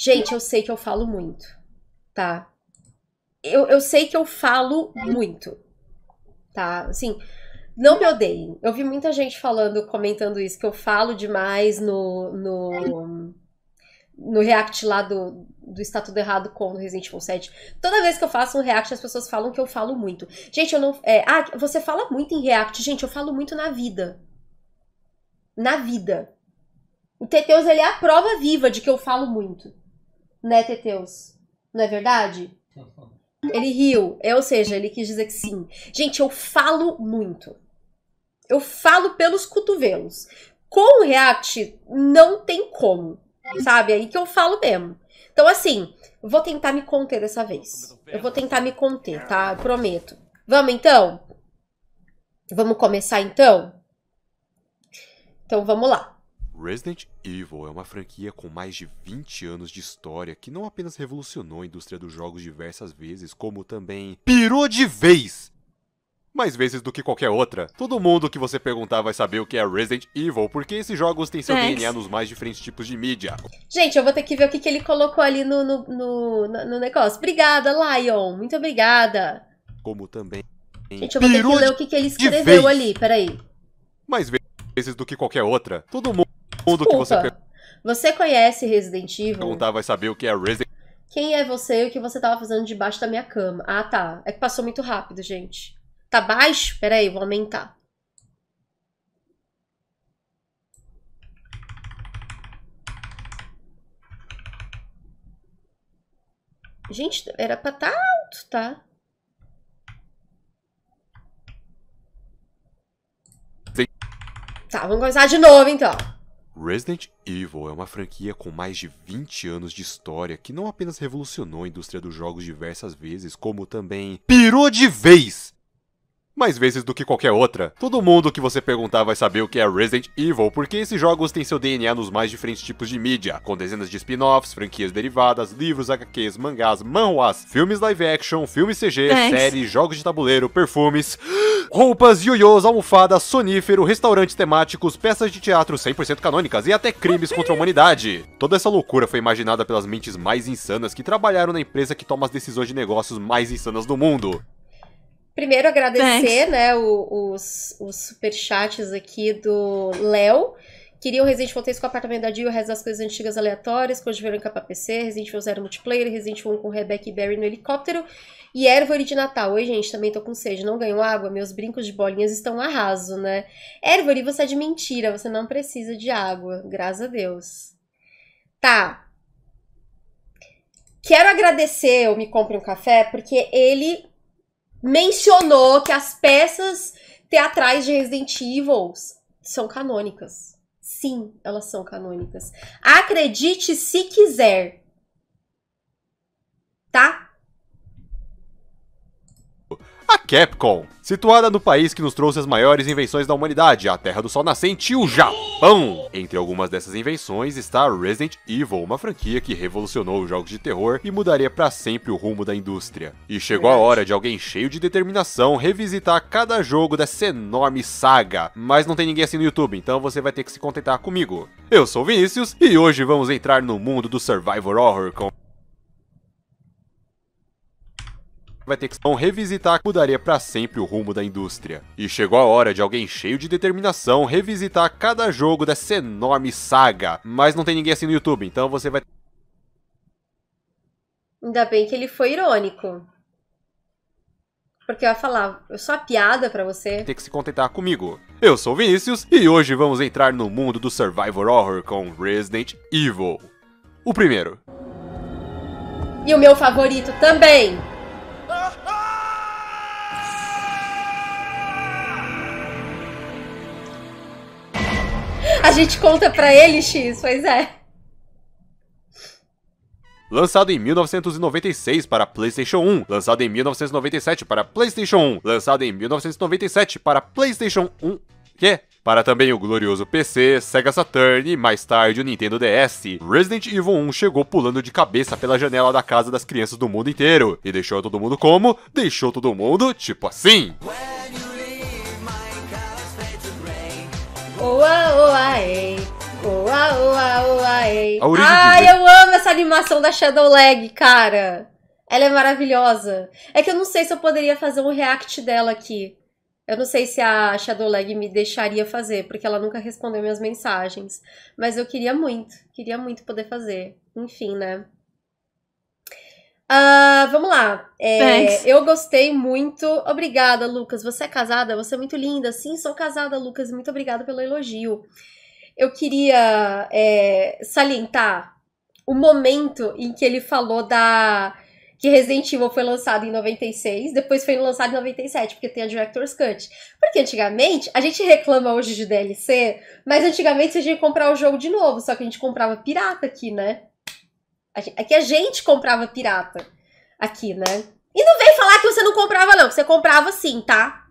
Gente, eu sei que eu falo muito, tá? Eu, eu sei que eu falo muito, tá? Assim, não me odeiem. Eu vi muita gente falando, comentando isso, que eu falo demais no, no, no react lá do, do Está Tudo Errado com o Resident Evil 7. Toda vez que eu faço um react, as pessoas falam que eu falo muito. Gente, eu não. É, ah, você fala muito em react. Gente, eu falo muito na vida. Na vida. O Teteus, ele é a prova viva de que eu falo muito né, Teteus? Não é verdade? Ele riu, é, ou seja, ele quis dizer que sim. Gente, eu falo muito. Eu falo pelos cotovelos. Com o React, não tem como, sabe? É aí que eu falo mesmo. Então, assim, vou tentar me conter dessa vez. Eu vou tentar me conter, tá? Eu prometo. Vamos, então? Vamos começar, então? Então, vamos lá. Resident Evil é uma franquia com mais de 20 anos de história que não apenas revolucionou a indústria dos jogos diversas vezes, como também pirou de vez! Mais vezes do que qualquer outra. Todo mundo que você perguntar vai saber o que é Resident Evil, porque esses jogos têm seu Thanks. É. DNA nos mais diferentes tipos de mídia. Gente, eu vou ter que ver o que, que ele colocou ali no, no, no, no negócio. Obrigada, Lion. Muito obrigada. Como também. Gente, eu vou pirou ter que ler o que, que ele escreveu ali. Peraí. Mais vezes do que qualquer outra. Todo mundo. Desculpa. que você per... Você conhece Resident Evil? Perguntar vai saber o que é Resident Quem é você e o que você tava fazendo debaixo da minha cama? Ah, tá. É que passou muito rápido, gente. Tá baixo? Pera aí, vou aumentar. Gente, era pra tá alto, tá? Tá, vamos começar de novo, então. Resident Evil é uma franquia com mais de 20 anos de história que não apenas revolucionou a indústria dos jogos diversas vezes, como também pirou de vez mais vezes do que qualquer outra. Todo mundo que você perguntar vai saber o que é Resident Evil, porque esses jogos têm seu DNA nos mais diferentes tipos de mídia, com dezenas de spin-offs, franquias derivadas, livros, HQs, mangás, manhwas, filmes live action, filmes CG, é séries, jogos de tabuleiro, perfumes, roupas, yoyos, almofadas, sonífero, restaurantes temáticos, peças de teatro 100% canônicas e até crimes contra a humanidade. Toda essa loucura foi imaginada pelas mentes mais insanas que trabalharam na empresa que toma as decisões de negócios mais insanas do mundo. Primeiro, agradecer né, os, os superchats aqui do Léo. Queria o Resident Evil 3 com o apartamento da Jill, o resto das coisas antigas aleatórias, Code Verônica em PC, Resident Evil 0 multiplayer, Resident Evil 1 com Rebecca e Barry no helicóptero e Ervore de Natal. Oi, gente, também tô com sede, não ganho água, meus brincos de bolinhas estão arraso, né? Ervore, você é de mentira, você não precisa de água, graças a Deus. Tá. Quero agradecer o Me Compre um Café, porque ele mencionou que as peças teatrais de Resident Evil são canônicas. Sim, elas são canônicas. Acredite se quiser. Tá? a Capcom. Situada no país que nos trouxe as maiores invenções da humanidade, a Terra do Sol Nascente e o Japão. Entre algumas dessas invenções está Resident Evil, uma franquia que revolucionou os jogos de terror e mudaria para sempre o rumo da indústria. E chegou a hora de alguém cheio de determinação revisitar cada jogo dessa enorme saga. Mas não tem ninguém assim no YouTube, então você vai ter que se contentar comigo. Eu sou o Vinícius e hoje vamos entrar no mundo do Survivor Horror com vai ter que então revisitar mudaria para sempre o rumo da indústria. E chegou a hora de alguém cheio de determinação revisitar cada jogo dessa enorme saga. Mas não tem ninguém assim no YouTube, então você vai. Ainda bem que ele foi irônico. Porque eu ia falar, eu sou a piada para você. Tem que se contentar comigo. Eu sou Vinícius e hoje vamos entrar no mundo do Survivor Horror com Resident Evil. O primeiro. E o meu favorito também. A gente conta pra ele, X, pois é. Lançado em 1996 para PlayStation 1, lançado em 1997 para PlayStation 1, lançado em 1997 para PlayStation 1. Que? Para também o glorioso PC, Sega Saturn e mais tarde o Nintendo DS, Resident Evil 1 chegou pulando de cabeça pela janela da casa das crianças do mundo inteiro e deixou todo mundo como? Deixou todo mundo tipo assim. Ué? Ai, eu amo essa animação da Shadow Leg, cara. Ela é maravilhosa. É que eu não sei se eu poderia fazer um react dela aqui. Eu não sei se a Shadow Leg me deixaria fazer, porque ela nunca respondeu minhas mensagens. Mas eu queria muito, queria muito poder fazer. Enfim, né? Uh, vamos lá. É, eu gostei muito. Obrigada, Lucas. Você é casada? Você é muito linda. Sim, sou casada, Lucas. Muito obrigada pelo elogio eu queria é, salientar o momento em que ele falou da. Que Resident Evil foi lançado em 96, depois foi lançado em 97, porque tem a Director's Cut. Porque antigamente, a gente reclama hoje de DLC, mas antigamente você tinha que comprar o jogo de novo, só que a gente comprava pirata aqui, né? É que a gente comprava pirata aqui, né? E não vem falar que você não comprava, não, que você comprava sim, tá?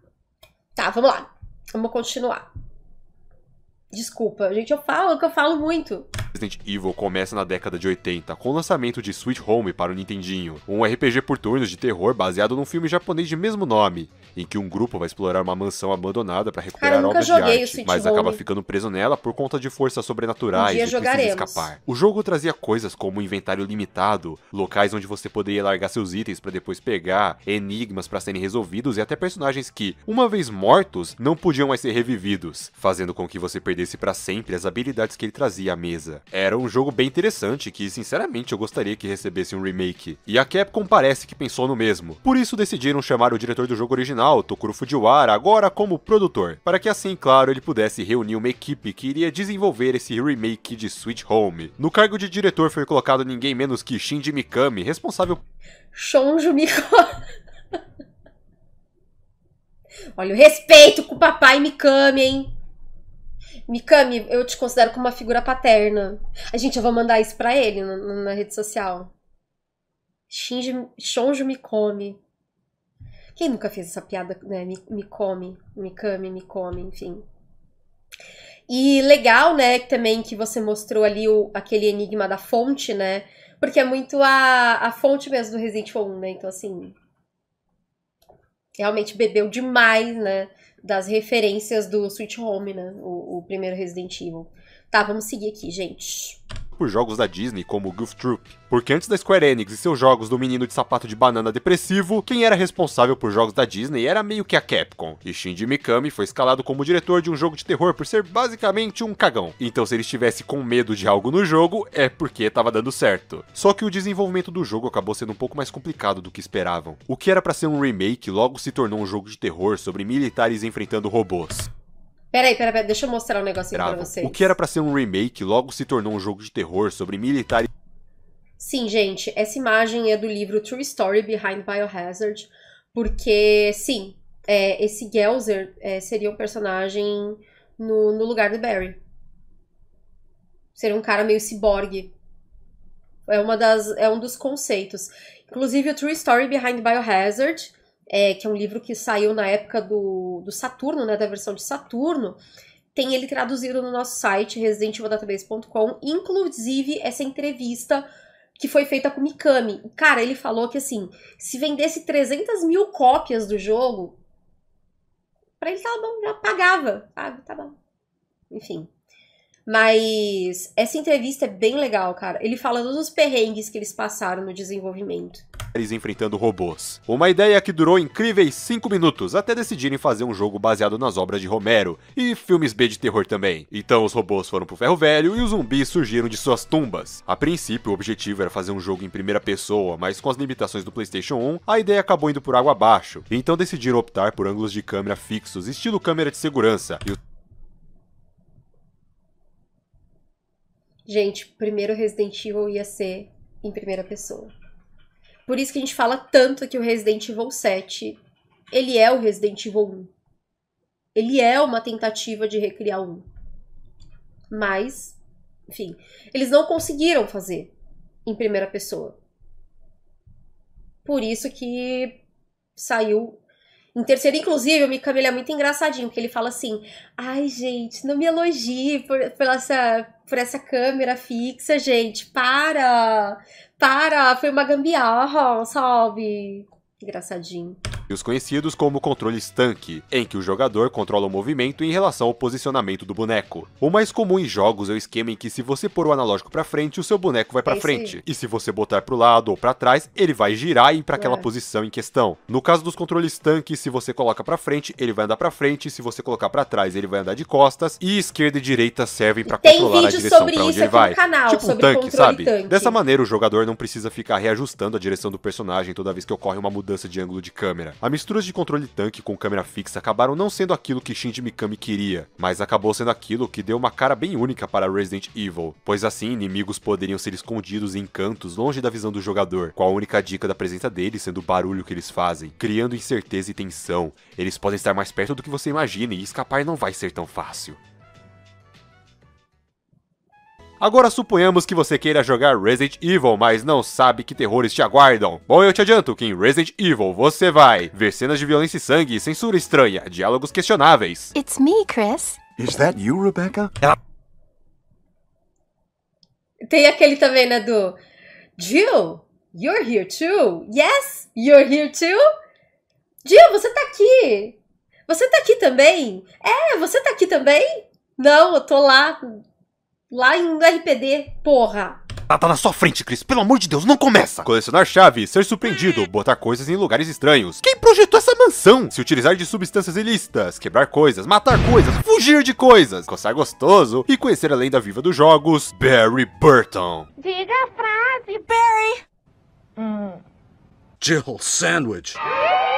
Tá, vamos lá. Vamos continuar. Desculpa, gente, eu falo que eu falo muito. Resident Evil começa na década de 80 com o lançamento de Sweet Home para o Nintendinho, um RPG por turnos de terror baseado num filme japonês de mesmo nome, em que um grupo vai explorar uma mansão abandonada para recuperar Cara, obras de arte, mas Home. acaba ficando preso nela por conta de forças sobrenaturais um e precisa escapar. O jogo trazia coisas como um inventário limitado, locais onde você poderia largar seus itens para depois pegar, enigmas para serem resolvidos e até personagens que, uma vez mortos, não podiam mais ser revividos, fazendo com que você perdesse para sempre as habilidades que ele trazia à mesa. Era um jogo bem interessante que, sinceramente, eu gostaria que recebesse um remake. E a Capcom parece que pensou no mesmo. Por isso decidiram chamar o diretor do jogo original, Tokuro Fujiwara, agora como produtor, para que assim, claro, ele pudesse reunir uma equipe que iria desenvolver esse remake de Switch Home. No cargo de diretor foi colocado ninguém menos que Shinji Mikami, responsável... Shonjo Mikami... Olha o respeito com o papai Mikami, hein? Mikami, eu te considero como uma figura paterna. A gente, eu vou mandar isso pra ele na, na rede social. Shinji, Shonjo come. Quem nunca fez essa piada, né? Me come, Mikami, me come, enfim. E legal, né, também que você mostrou ali o, aquele enigma da fonte, né? Porque é muito a, a fonte mesmo do Resident Evil 1, né? Então, assim. Realmente bebeu demais, né? das referências do Switch Home, né? O, o primeiro Resident Evil. Tá, vamos seguir aqui, gente por jogos da Disney como Goof Troop. Porque antes da Square Enix e seus jogos do menino de sapato de banana depressivo, quem era responsável por jogos da Disney era meio que a Capcom. E Shinji Mikami foi escalado como diretor de um jogo de terror por ser basicamente um cagão. Então se ele estivesse com medo de algo no jogo, é porque estava dando certo. Só que o desenvolvimento do jogo acabou sendo um pouco mais complicado do que esperavam. O que era para ser um remake logo se tornou um jogo de terror sobre militares enfrentando robôs. Peraí, peraí, peraí, deixa eu mostrar um negocinho Bravo. pra vocês. O que era para ser um remake logo se tornou um jogo de terror sobre militares. Sim, gente, essa imagem é do livro True Story Behind Biohazard, porque, sim, é, esse Gelser é, seria um personagem no, no lugar do Barry. Seria um cara meio ciborgue. É, uma das, é um dos conceitos. Inclusive, o True Story Behind Biohazard é, que é um livro que saiu na época do, do Saturno, né, da versão de Saturno, tem ele traduzido no nosso site, residentevildatabase.com, inclusive essa entrevista que foi feita com o Mikami. Cara, ele falou que, assim, se vendesse 300 mil cópias do jogo, pra ele tava bom, já pagava, sabe? Tá bom. Enfim, mas essa entrevista é bem legal, cara. Ele fala todos os perrengues que eles passaram no desenvolvimento. Eles enfrentando robôs. Uma ideia que durou incríveis 5 minutos até decidirem fazer um jogo baseado nas obras de Romero e filmes B de terror também. Então os robôs foram pro ferro velho e os zumbis surgiram de suas tumbas. A princípio, o objetivo era fazer um jogo em primeira pessoa, mas com as limitações do PlayStation 1, a ideia acabou indo por água abaixo. Então decidiram optar por ângulos de câmera fixos, estilo câmera de segurança. E o Gente, primeiro Resident Evil ia ser em primeira pessoa. Por isso que a gente fala tanto que o Resident Evil 7, ele é o Resident Evil 1. Ele é uma tentativa de recriar um. Mas, enfim, eles não conseguiram fazer em primeira pessoa. Por isso que saiu em terceiro, inclusive, o Mikami é muito engraçadinho, porque ele fala assim: ai, gente, não me elogie por, por, essa, por essa câmera fixa, gente, para! Para! Foi uma gambiarra, salve, Engraçadinho e os conhecidos como controles tanque, em que o jogador controla o movimento em relação ao posicionamento do boneco. O mais comum em jogos é o esquema em que se você pôr o analógico para frente, o seu boneco vai para Esse... frente, e se você botar para o lado ou para trás, ele vai girar e ir para é. aquela posição em questão. No caso dos controles tanque, se você coloca para frente, ele vai andar para frente, se você colocar para trás, ele vai andar de costas, e esquerda e direita servem para controlar a direção para onde ele vai. Canal, tipo um tanque, sabe? Tanque. Dessa maneira o jogador não precisa ficar reajustando a direção do personagem toda vez que ocorre uma mudança de ângulo de câmera. A mistura de controle tanque com câmera fixa acabaram não sendo aquilo que Shinji Mikami queria, mas acabou sendo aquilo que deu uma cara bem única para Resident Evil, pois assim inimigos poderiam ser escondidos em cantos longe da visão do jogador, com a única dica da presença deles sendo o barulho que eles fazem, criando incerteza e tensão. Eles podem estar mais perto do que você imagina e escapar não vai ser tão fácil. Agora suponhamos que você queira jogar Resident Evil, mas não sabe que terrores te aguardam. Bom, eu te adianto que em Resident Evil você vai ver cenas de violência e sangue, censura estranha, diálogos questionáveis. It's me, Chris. Is that you, Rebecca? Tem aquele também, né, do Jill, you're here too? Yes, you're here too? Jill, você tá aqui? Você tá aqui também? É, você tá aqui também? Não, eu tô lá Lá em, RPD, porra. Tá, tá na sua frente, Chris. Pelo amor de Deus, não começa! Colecionar chaves, ser surpreendido, hum. botar coisas em lugares estranhos. Quem projetou essa mansão? Se utilizar de substâncias ilícitas, quebrar coisas, matar coisas, fugir de coisas, coçar gostoso e conhecer a lenda viva dos jogos, Barry Burton. Diga a frase, Barry. Hum. Jill Sandwich.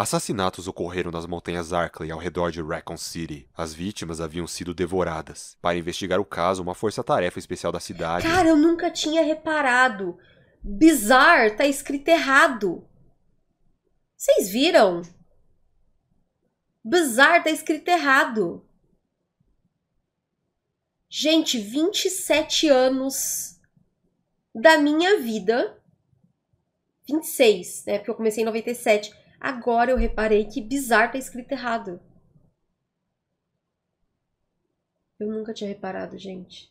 Assassinatos ocorreram nas montanhas Arkley ao redor de Raccoon City. As vítimas haviam sido devoradas. Para investigar o caso, uma força-tarefa especial da cidade. Cara, eu nunca tinha reparado. Bizar, tá escrito errado. Vocês viram? Bizar, tá escrito errado. Gente, 27 anos da minha vida. 26, né? Porque eu comecei em 97 Agora eu reparei que bizarro tá escrito errado. Eu nunca tinha reparado, gente.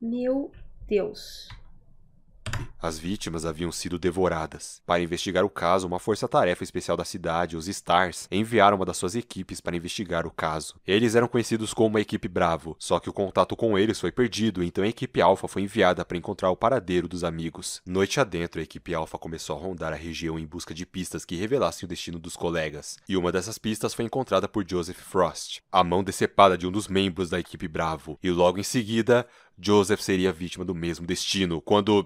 Meu Deus. As vítimas haviam sido devoradas. Para investigar o caso, uma força-tarefa especial da cidade, os Stars, enviaram uma das suas equipes para investigar o caso. Eles eram conhecidos como a equipe Bravo, só que o contato com eles foi perdido, então a equipe Alpha foi enviada para encontrar o paradeiro dos amigos. Noite adentro, a equipe Alpha começou a rondar a região em busca de pistas que revelassem o destino dos colegas, e uma dessas pistas foi encontrada por Joseph Frost, a mão decepada de um dos membros da equipe Bravo, e logo em seguida, Joseph seria vítima do mesmo destino quando.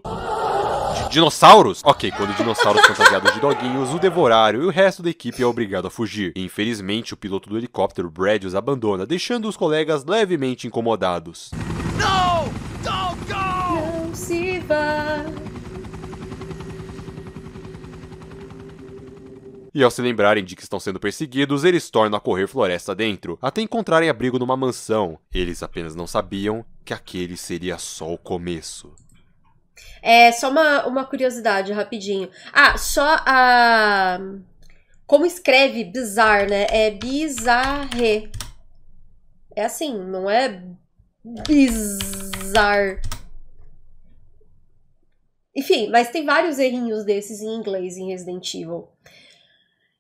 Dinossauros? Ok, quando dinossauros fantasiados de doguinhos o devoraram e o resto da equipe é obrigado a fugir. Infelizmente, o piloto do helicóptero, Brad, os abandona, deixando os colegas levemente incomodados. Não! Não! go! Não se vá. e ao se lembrarem de que estão sendo perseguidos, eles tornam a correr floresta dentro, até encontrarem abrigo numa mansão. Eles apenas não sabiam que aquele seria só o começo. É, só uma, uma curiosidade rapidinho. Ah, só a. Como escreve bizarre, né? É bizarre. É assim, não é bizarre. Enfim, mas tem vários errinhos desses em inglês em Resident Evil.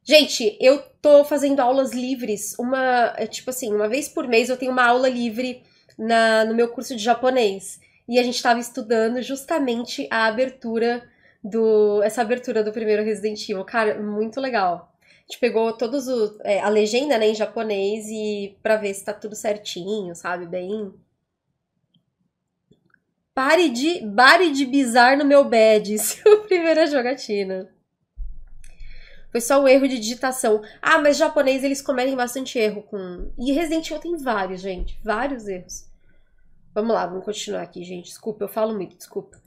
Gente, eu tô fazendo aulas livres, uma, é tipo assim, uma vez por mês eu tenho uma aula livre na, no meu curso de japonês e a gente estava estudando justamente a abertura do essa abertura do primeiro Resident Evil. Cara, muito legal. A gente pegou todos os é, a legenda né, em japonês e para ver se tá tudo certinho, sabe? Bem. Pare de, pare de bizar no meu bad, seu é primeira jogatina. Foi só um erro de digitação. Ah, mas japonês eles cometem bastante erro com. E Resident Evil tem vários, gente. Vários erros. Vamos lá, vamos continuar aqui, gente. Desculpa, eu falo muito, desculpa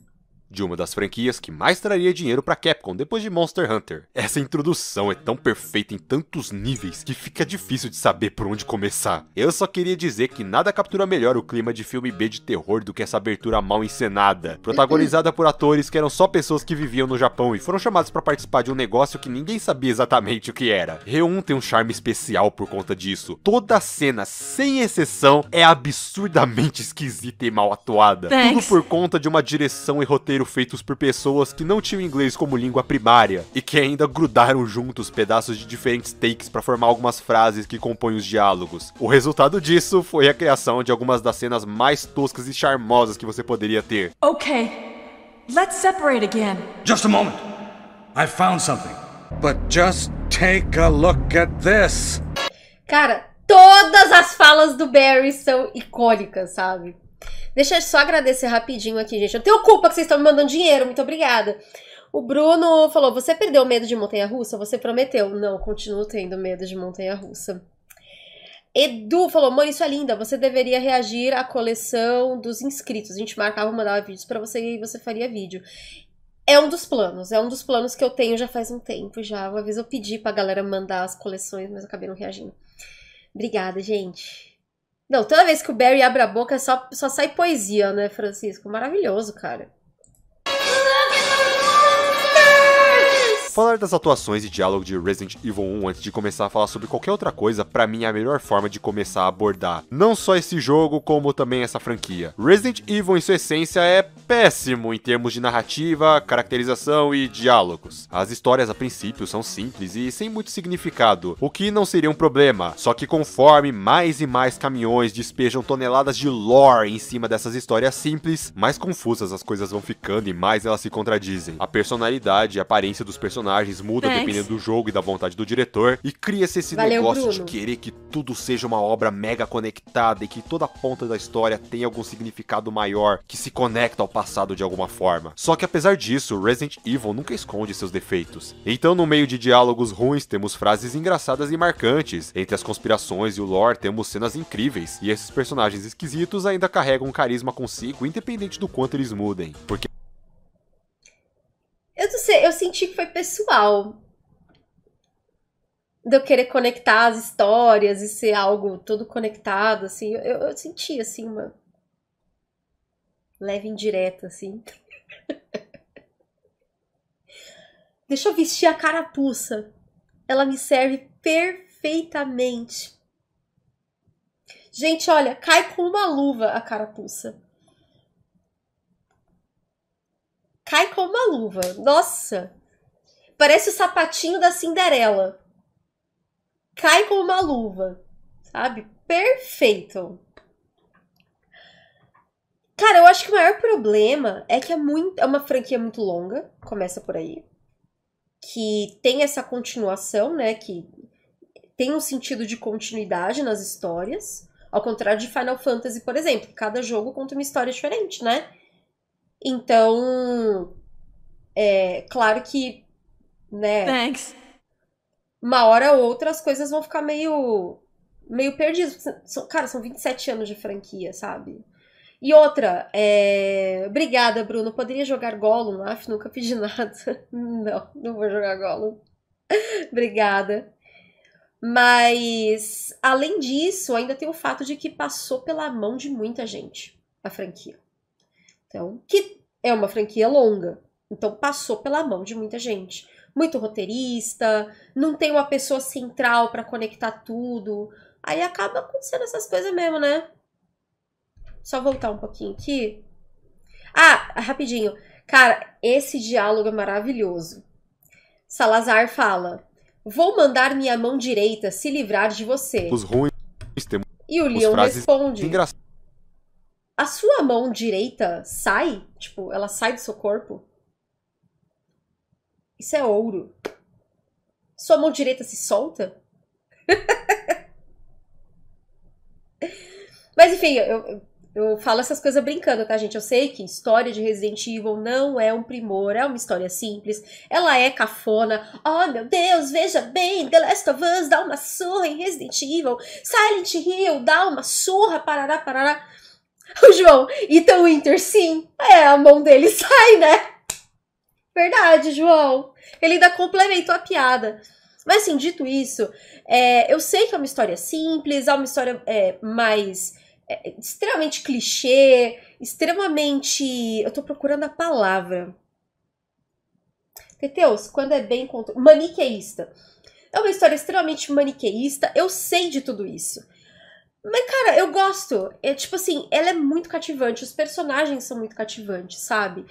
de uma das franquias que mais traria dinheiro para Capcom depois de Monster Hunter. Essa introdução é tão perfeita em tantos níveis que fica difícil de saber por onde começar. Eu só queria dizer que nada captura melhor o clima de filme B de terror do que essa abertura mal encenada, protagonizada por atores que eram só pessoas que viviam no Japão e foram chamados para participar de um negócio que ninguém sabia exatamente o que era. Reun tem um charme especial por conta disso. Toda a cena, sem exceção, é absurdamente esquisita e mal atuada. Thanks. Tudo por conta de uma direção e roteiro roteiro feitos por pessoas que não tinham inglês como língua primária e que ainda grudaram juntos pedaços de diferentes takes para formar algumas frases que compõem os diálogos. O resultado disso foi a criação de algumas das cenas mais toscas e charmosas que você poderia ter. Ok, Let's separate again. Just a moment. I found something. But just take a look at this. Cara, todas as falas do Barry são icônicas, sabe? Deixa eu só agradecer rapidinho aqui, gente. Eu tenho culpa que vocês estão me mandando dinheiro, muito obrigada. O Bruno falou: Você perdeu medo de montanha-russa? Você prometeu. Não, continuo tendo medo de montanha-russa. Edu falou: Mano, isso é linda. Você deveria reagir à coleção dos inscritos. A gente marcava, mandava vídeos para você e você faria vídeo. É um dos planos, é um dos planos que eu tenho já faz um tempo já. Uma vez eu pedi pra galera mandar as coleções, mas acabei não reagindo. Obrigada, gente. Não, toda vez que o Barry abre a boca só, só sai poesia, né, Francisco? Maravilhoso, cara. Falar das atuações e diálogo de Resident Evil 1 antes de começar a falar sobre qualquer outra coisa, para mim é a melhor forma de começar a abordar não só esse jogo, como também essa franquia. Resident Evil, em sua essência, é péssimo em termos de narrativa, caracterização e diálogos. As histórias, a princípio, são simples e sem muito significado, o que não seria um problema, só que conforme mais e mais caminhões despejam toneladas de lore em cima dessas histórias simples, mais confusas as coisas vão ficando e mais elas se contradizem. A personalidade e a aparência dos personagens personagens mudam Thanks. dependendo do jogo e da vontade do diretor. E cria-se esse Valeu, negócio Bruno. de querer que tudo seja uma obra mega conectada e que toda ponta da história tenha algum significado maior que se conecta ao passado de alguma forma. Só que apesar disso, Resident Evil nunca esconde seus defeitos. Então, no meio de diálogos ruins, temos frases engraçadas e marcantes. Entre as conspirações e o lore, temos cenas incríveis. E esses personagens esquisitos ainda carregam um carisma consigo, independente do quanto eles mudem. Porque eu não sei, eu senti que foi pessoal. De eu querer conectar as histórias e ser algo todo conectado, assim. Eu, eu senti, assim, uma leve indireta, assim. Deixa eu vestir a carapuça. Ela me serve perfeitamente. Gente, olha, cai com uma luva a carapuça. cai com uma luva. Nossa! Parece o sapatinho da Cinderela. Cai com uma luva, sabe? Perfeito. Cara, eu acho que o maior problema é que é, muito, é uma franquia muito longa, começa por aí, que tem essa continuação, né? Que tem um sentido de continuidade nas histórias, ao contrário de Final Fantasy, por exemplo, cada jogo conta uma história diferente, né? Então, é claro que, né? Thanks. Uma hora ou outra as coisas vão ficar meio meio perdidas. São, cara, são 27 anos de franquia, sabe? E outra, é... obrigada, Bruno. Poderia jogar Gollum? Af, nunca pedi nada. Não, não vou jogar Gollum. obrigada. Mas, além disso, ainda tem o fato de que passou pela mão de muita gente a franquia. Então, que é uma franquia longa. Então, passou pela mão de muita gente. Muito roteirista, não tem uma pessoa central para conectar tudo. Aí acaba acontecendo essas coisas mesmo, né? Só voltar um pouquinho aqui. Ah, rapidinho. Cara, esse diálogo é maravilhoso. Salazar fala: Vou mandar minha mão direita se livrar de você. Os ruins temos. E o Leon responde: engraçado a sua mão direita sai, tipo, ela sai do seu corpo. Isso é ouro. Sua mão direita se solta? Mas enfim, eu, eu falo essas coisas brincando, tá, gente? Eu sei que história de Resident Evil não é um primor, é uma história simples, ela é cafona. Oh, meu Deus, veja bem, The Last of Us dá uma surra em Resident Evil, Silent Hill dá uma surra, parará, parará. O João, o então, Winter, sim. É, a mão dele sai, né? Verdade, João. Ele ainda complementou a piada. Mas assim, dito isso, é, eu sei que é uma história simples, é uma história é, mais é, extremamente clichê, extremamente. Eu tô procurando a palavra. Teteus, quando é bem contra. maniqueísta. É uma história extremamente maniqueísta, eu sei de tudo isso. Mas, cara, eu gosto. É, tipo assim, ela é muito cativante, os personagens são muito cativantes, sabe?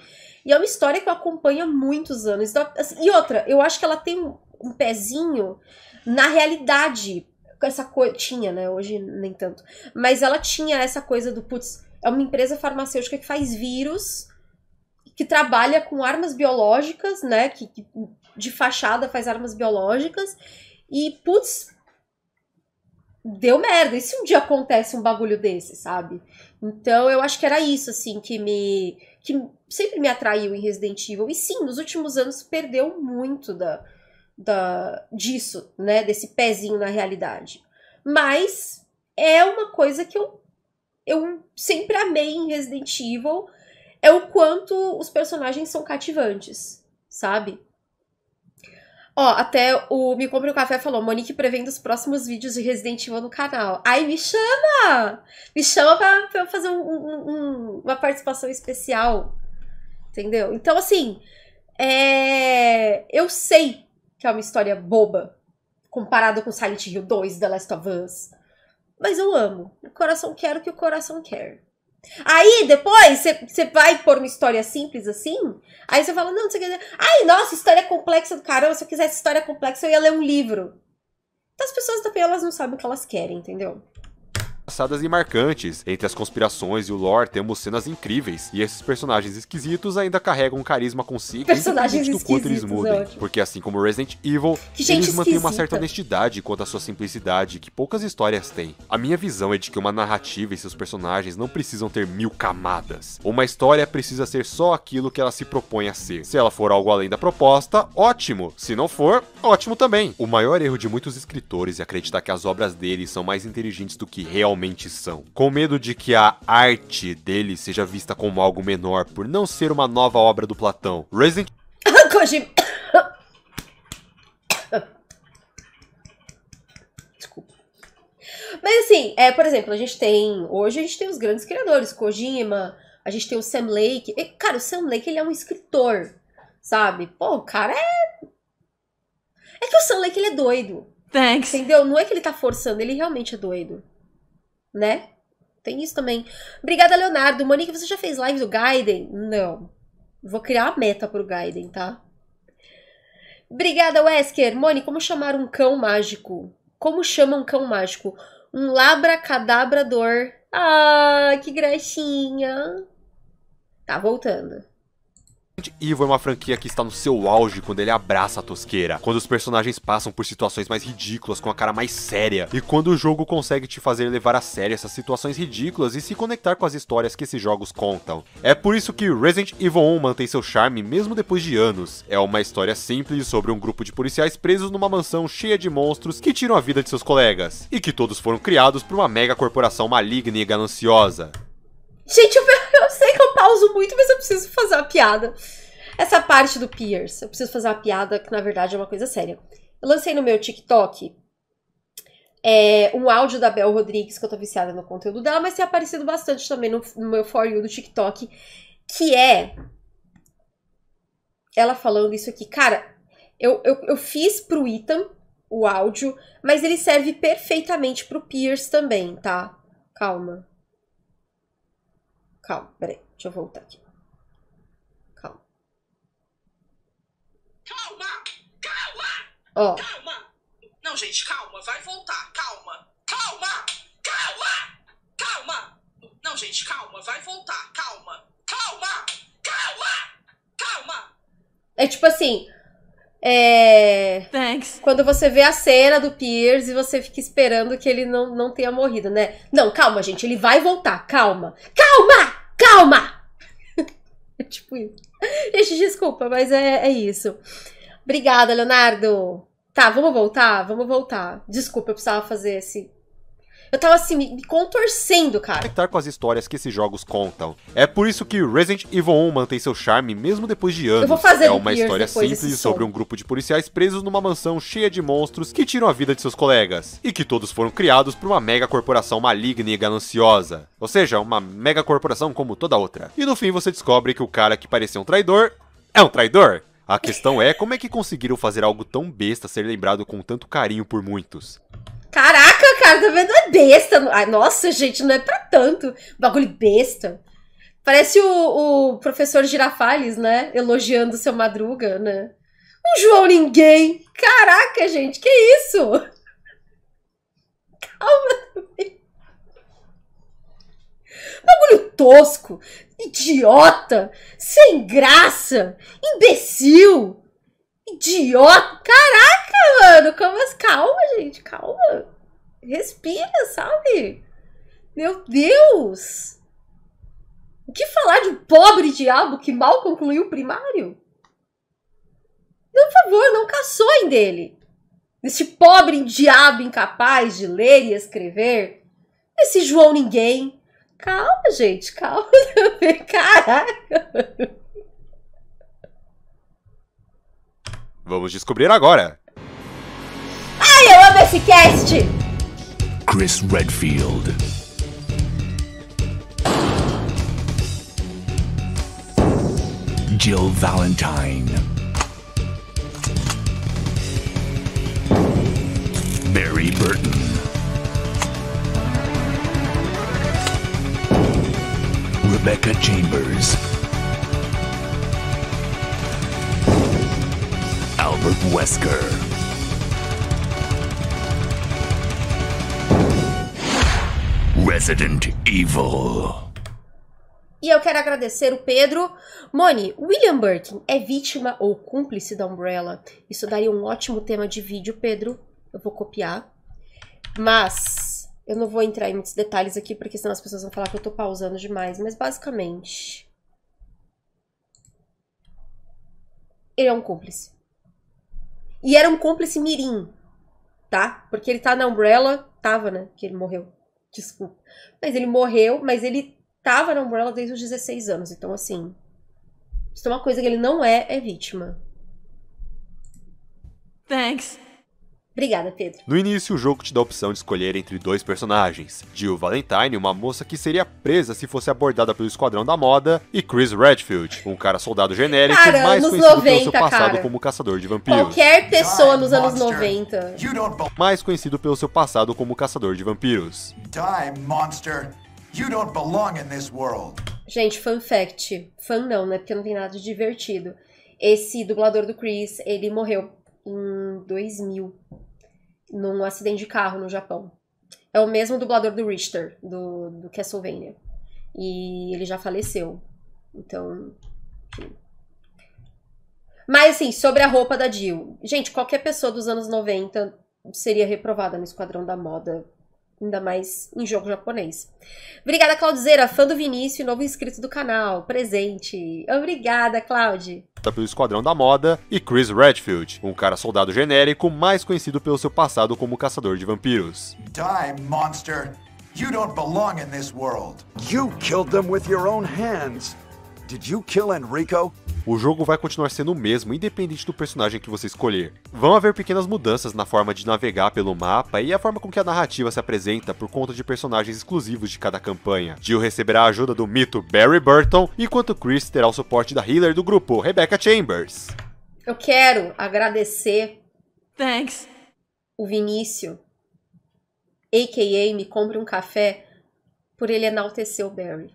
E é uma história que eu acompanho há muitos anos. Então, assim, e outra, eu acho que ela tem um, um pezinho na realidade. Essa coisa. Tinha, né? Hoje nem tanto. Mas ela tinha essa coisa do, putz, é uma empresa farmacêutica que faz vírus, que trabalha com armas biológicas, né? que, que de fachada faz armas biológicas. E, putz, deu merda. E se um dia acontece um bagulho desse, sabe? Então eu acho que era isso, assim, que me. que sempre me atraiu em Resident Evil. E sim, nos últimos anos perdeu muito da, da disso, né? Desse pezinho na realidade. Mas é uma coisa que eu, eu sempre amei em Resident Evil. É o quanto os personagens são cativantes, sabe? Ó, até o Me Compre um Café falou, Monique prevendo os próximos vídeos de Resident Evil no canal. Ai, me chama! Me chama pra, pra fazer um, um, uma participação especial. Entendeu? Então, assim, é... eu sei que é uma história boba comparado com Silent Hill 2, The Last of Us. Mas eu amo. O coração quer o que o coração quer. Aí depois você vai pôr uma história simples assim, aí você fala, não, não sei o que. Ai, nossa, história complexa do caramba, se eu quisesse história complexa, eu ia ler um livro. Então as pessoas também elas não sabem o que elas querem, entendeu? engraçadas e marcantes. Entre as conspirações e o lore temos cenas incríveis, e esses personagens esquisitos ainda carregam um carisma consigo, personagens do quanto eles mudem. porque assim como Resident Evil, eles mantêm uma certa honestidade quanto à sua simplicidade, que poucas histórias têm. A minha visão é de que uma narrativa e seus personagens não precisam ter mil camadas. Uma história precisa ser só aquilo que ela se propõe a ser. Se ela for algo além da proposta, ótimo. Se não for, ótimo também. O maior erro de muitos escritores é acreditar que as obras deles são mais inteligentes do que realmente realmente são. Com medo de que a arte dele seja vista como algo menor por não ser uma nova obra do Platão, Resident Kojima. Desculpa. Mas assim, é, por exemplo, a gente tem. Hoje a gente tem os grandes criadores, Kojima, a gente tem o Sam Lake. E, cara, o Sam Lake ele é um escritor, sabe? Pô, o cara é. É que o Sam Lake ele é doido. Thanks. Entendeu? Não é que ele tá forçando, ele realmente é doido né? Tem isso também. Obrigada, Leonardo. Monique, você já fez live do Gaiden? Não. Vou criar uma meta pro Gaiden, tá? Obrigada, Wesker. Moni, como chamar um cão mágico? Como chama um cão mágico? Um labracadabrador. Ah, que graxinha. Tá voltando. Evil é uma franquia que está no seu auge quando ele abraça a tosqueira, quando os personagens passam por situações mais ridículas com a cara mais séria, e quando o jogo consegue te fazer levar a sério essas situações ridículas e se conectar com as histórias que esses jogos contam. É por isso que Resident Evil 1 mantém seu charme mesmo depois de anos. É uma história simples sobre um grupo de policiais presos numa mansão cheia de monstros que tiram a vida de seus colegas, e que todos foram criados por uma mega corporação maligna e gananciosa. Gente, eu pauso muito, mas eu preciso fazer uma piada. Essa parte do Pierce, eu preciso fazer uma piada que na verdade é uma coisa séria. Eu lancei no meu TikTok é, um áudio da Bel Rodrigues, que eu tô viciada no conteúdo dela, mas tem aparecido bastante também no, no meu For You do TikTok, que é ela falando isso aqui. Cara, eu, eu, eu fiz pro Ethan o áudio, mas ele serve perfeitamente pro Pierce também, tá? Calma. Calma, peraí. Deixa eu voltar aqui. Calma. Calma! Calma! Ó. Calma! Não, gente, calma. Vai voltar. Calma. Calma! Calma! Calma! Não, gente, calma. Vai voltar. Calma. Calma! Calma! Calma! É tipo assim. É. Thanks. Quando você vê a cena do Pierce e você fica esperando que ele não, não tenha morrido, né? Não, calma, gente. Ele vai voltar. Calma. Calma! Calma! É tipo isso. Gente, desculpa, mas é, é isso. Obrigada, Leonardo. Tá, vamos voltar? Vamos voltar. Desculpa, eu precisava fazer esse eu tava assim, me contorcendo, cara. Conectar com as histórias que esses jogos contam. É por isso que Resident Evil 1 mantém seu charme mesmo depois de anos. Eu vou fazer é uma história simples sobre um grupo de policiais presos numa mansão cheia de monstros que tiram a vida de seus colegas. E que todos foram criados por uma mega corporação maligna e gananciosa. Ou seja, uma mega corporação como toda outra. E no fim você descobre que o cara que parecia um traidor é um traidor. A questão é como é que conseguiram fazer algo tão besta ser lembrado com tanto carinho por muitos. Caraca, cara, tá vendo? É besta. Ai, nossa, gente, não é pra tanto. Bagulho besta. Parece o, o professor Girafales, né? Elogiando seu Madruga, né? Um João Ninguém. Caraca, gente, que isso? Calma também. Bagulho tosco, idiota, sem graça, imbecil. Idiota! Caraca, mano! Como... Calma, gente, calma. Respira, sabe? Meu Deus! O que falar de um pobre diabo que mal concluiu o primário? Por favor, não caçoem dele. Esse pobre diabo incapaz de ler e escrever. Esse João Ninguém. Calma, gente, calma. Caraca. Vamos descobrir agora. Ai, eu amo esse cast! Chris Redfield. Jill Valentine. Barry Burton. Rebecca Chambers. Albert Wesker. Resident Evil. E eu quero agradecer o Pedro. Moni, William Birkin é vítima ou cúmplice da Umbrella? Isso daria um ótimo tema de vídeo, Pedro. Eu vou copiar. Mas eu não vou entrar em muitos detalhes aqui, porque senão as pessoas vão falar que eu tô pausando demais. Mas basicamente. Ele é um cúmplice. E era um cúmplice mirim, tá? Porque ele tá na Umbrella, tava, né? Que ele morreu. Desculpa. Mas ele morreu, mas ele tava na Umbrella desde os 16 anos. Então, assim. Isso é uma coisa que ele não é, é vítima. Thanks. Obrigada, Pedro. No início, o jogo te dá a opção de escolher entre dois personagens: Jill Valentine, uma moça que seria presa se fosse abordada pelo Esquadrão da Moda, e Chris Redfield, um cara soldado genérico cara, mais conhecido 90, pelo seu passado cara. como caçador de vampiros. Qualquer pessoa nos anos 90. Mais conhecido pelo seu passado como caçador de vampiros. Die, monster. You don't belong in this world. Gente, fun fact. Fun não, né? Porque não tem nada de divertido. Esse dublador do Chris, ele morreu em 2000 num acidente de carro no Japão. É o mesmo dublador do Richter, do, do Castlevania. E ele já faleceu. Então. Enfim. Mas, assim, sobre a roupa da Jill. Gente, qualquer pessoa dos anos 90 seria reprovada no Esquadrão da Moda ainda mais em jogo japonês. Obrigada, Claudizeira, fã do Vinícius, novo inscrito do canal, presente. Obrigada, Tá Pelo Esquadrão da Moda e Chris Redfield, um cara soldado genérico mais conhecido pelo seu passado como caçador de vampiros. Die, monster! You don't belong in this world. You killed them with your own hands. Did you kill Enrico? O jogo vai continuar sendo o mesmo, independente do personagem que você escolher. Vão haver pequenas mudanças na forma de navegar pelo mapa e a forma com que a narrativa se apresenta por conta de personagens exclusivos de cada campanha. Jill receberá a ajuda do mito Barry Burton, enquanto Chris terá o suporte da healer do grupo, Rebecca Chambers. Eu quero agradecer. Thanks. O Vinícius, a.k.a. Me Compre um Café, por ele enaltecer o Barry.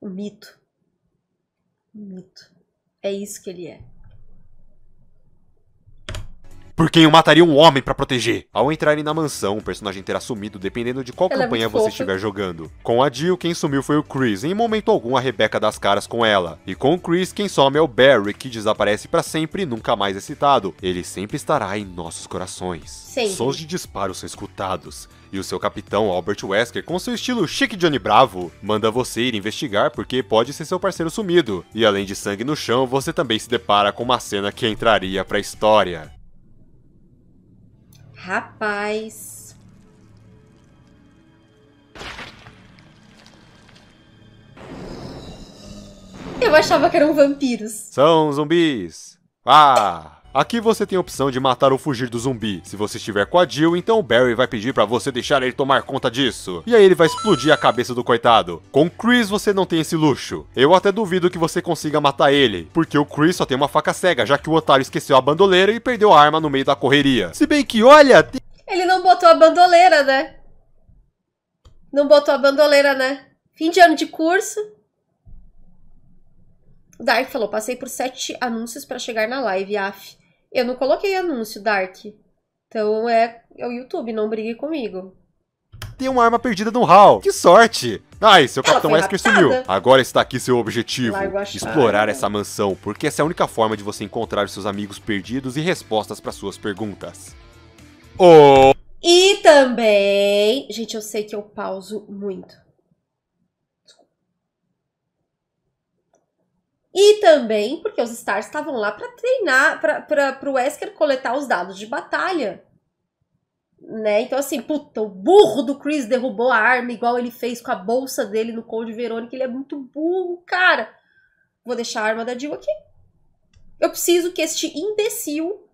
O mito. Um mito. É isso que ele é. Por quem eu mataria um homem para proteger. Ao entrarem na mansão, o personagem terá sumido dependendo de qual ela é campanha é você fofa. estiver jogando. Com a Jill, quem sumiu foi o Chris, em momento algum a Rebecca das caras com ela. E com o Chris, quem some é o Barry, que desaparece para sempre e nunca mais é citado. Ele sempre estará em nossos corações. Sempre. Sons de disparos são escutados e o seu capitão Albert Wesker, com seu estilo chique Johnny Bravo, manda você ir investigar porque pode ser seu parceiro sumido, e além de sangue no chão, você também se depara com uma cena que entraria pra história. Rapaz. Eu achava que eram vampiros. São zumbis. Ah! Aqui você tem a opção de matar ou fugir do zumbi. Se você estiver com a Jill, então o Barry vai pedir para você deixar ele tomar conta disso. E aí ele vai explodir a cabeça do coitado. Com o Chris você não tem esse luxo. Eu até duvido que você consiga matar ele, porque o Chris só tem uma faca cega, já que o otário esqueceu a bandoleira e perdeu a arma no meio da correria. Se bem que, olha... Tem... Ele não botou a bandoleira, né? Não botou a bandoleira, né? Fim de ano de curso. O Dark falou, passei por sete anúncios para chegar na live, af. Eu não coloquei anúncio, Dark. Então é, é o YouTube, não brigue comigo. Tem uma arma perdida no hall. Que sorte! Ai, ah, seu Ela Capitão Wesker sumiu. Agora está aqui seu objetivo: explorar essa mansão, porque essa é a única forma de você encontrar os seus amigos perdidos e respostas para suas perguntas. Oh! E também. Gente, eu sei que eu pauso muito. E também porque os Stars estavam lá para treinar, para o Wesker coletar os dados de batalha. Né? Então, assim, puta, o burro do Chris derrubou a arma igual ele fez com a bolsa dele no Cold Verônica. Ele é muito burro, cara. Vou deixar a arma da Jill aqui. Eu preciso que este imbecil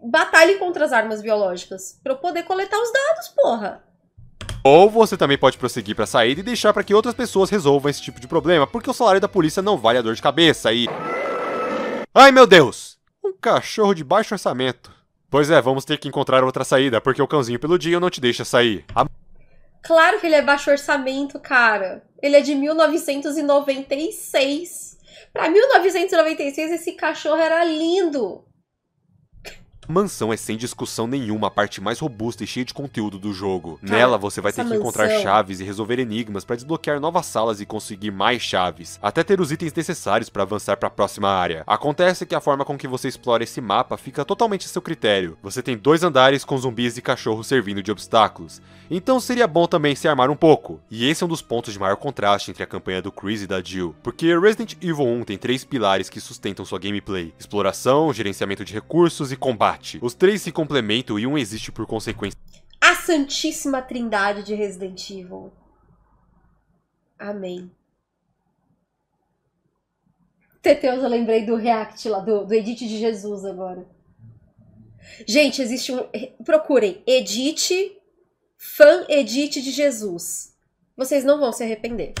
batalhe contra as armas biológicas para eu poder coletar os dados, porra. Ou você também pode prosseguir para sair saída e deixar para que outras pessoas resolvam esse tipo de problema, porque o salário da polícia não vale a dor de cabeça e. Ai meu Deus! Um cachorro de baixo orçamento. Pois é, vamos ter que encontrar outra saída, porque o cãozinho pelo dia não te deixa sair. A... Claro que ele é baixo orçamento, cara. Ele é de 1996. Pra 1996, esse cachorro era lindo. Mansão é sem discussão nenhuma a parte mais robusta e cheia de conteúdo do jogo. Cara, Nela você vai ter que encontrar mansão. chaves e resolver enigmas para desbloquear novas salas e conseguir mais chaves, até ter os itens necessários para avançar para a próxima área. Acontece que a forma com que você explora esse mapa fica totalmente a seu critério. Você tem dois andares com zumbis e cachorros servindo de obstáculos, então seria bom também se armar um pouco. E esse é um dos pontos de maior contraste entre a campanha do Chris e da Jill, porque Resident Evil 1 tem três pilares que sustentam sua gameplay: exploração, gerenciamento de recursos e combate combate. Os três se complementam e um existe por consequência. A Santíssima Trindade de Resident Evil. Amém. Teteus, eu lembrei do react lá, do, do Edit de Jesus agora. Gente, existe um. Eh, procurem Edit, fan Edit de Jesus. Vocês não vão se arrepender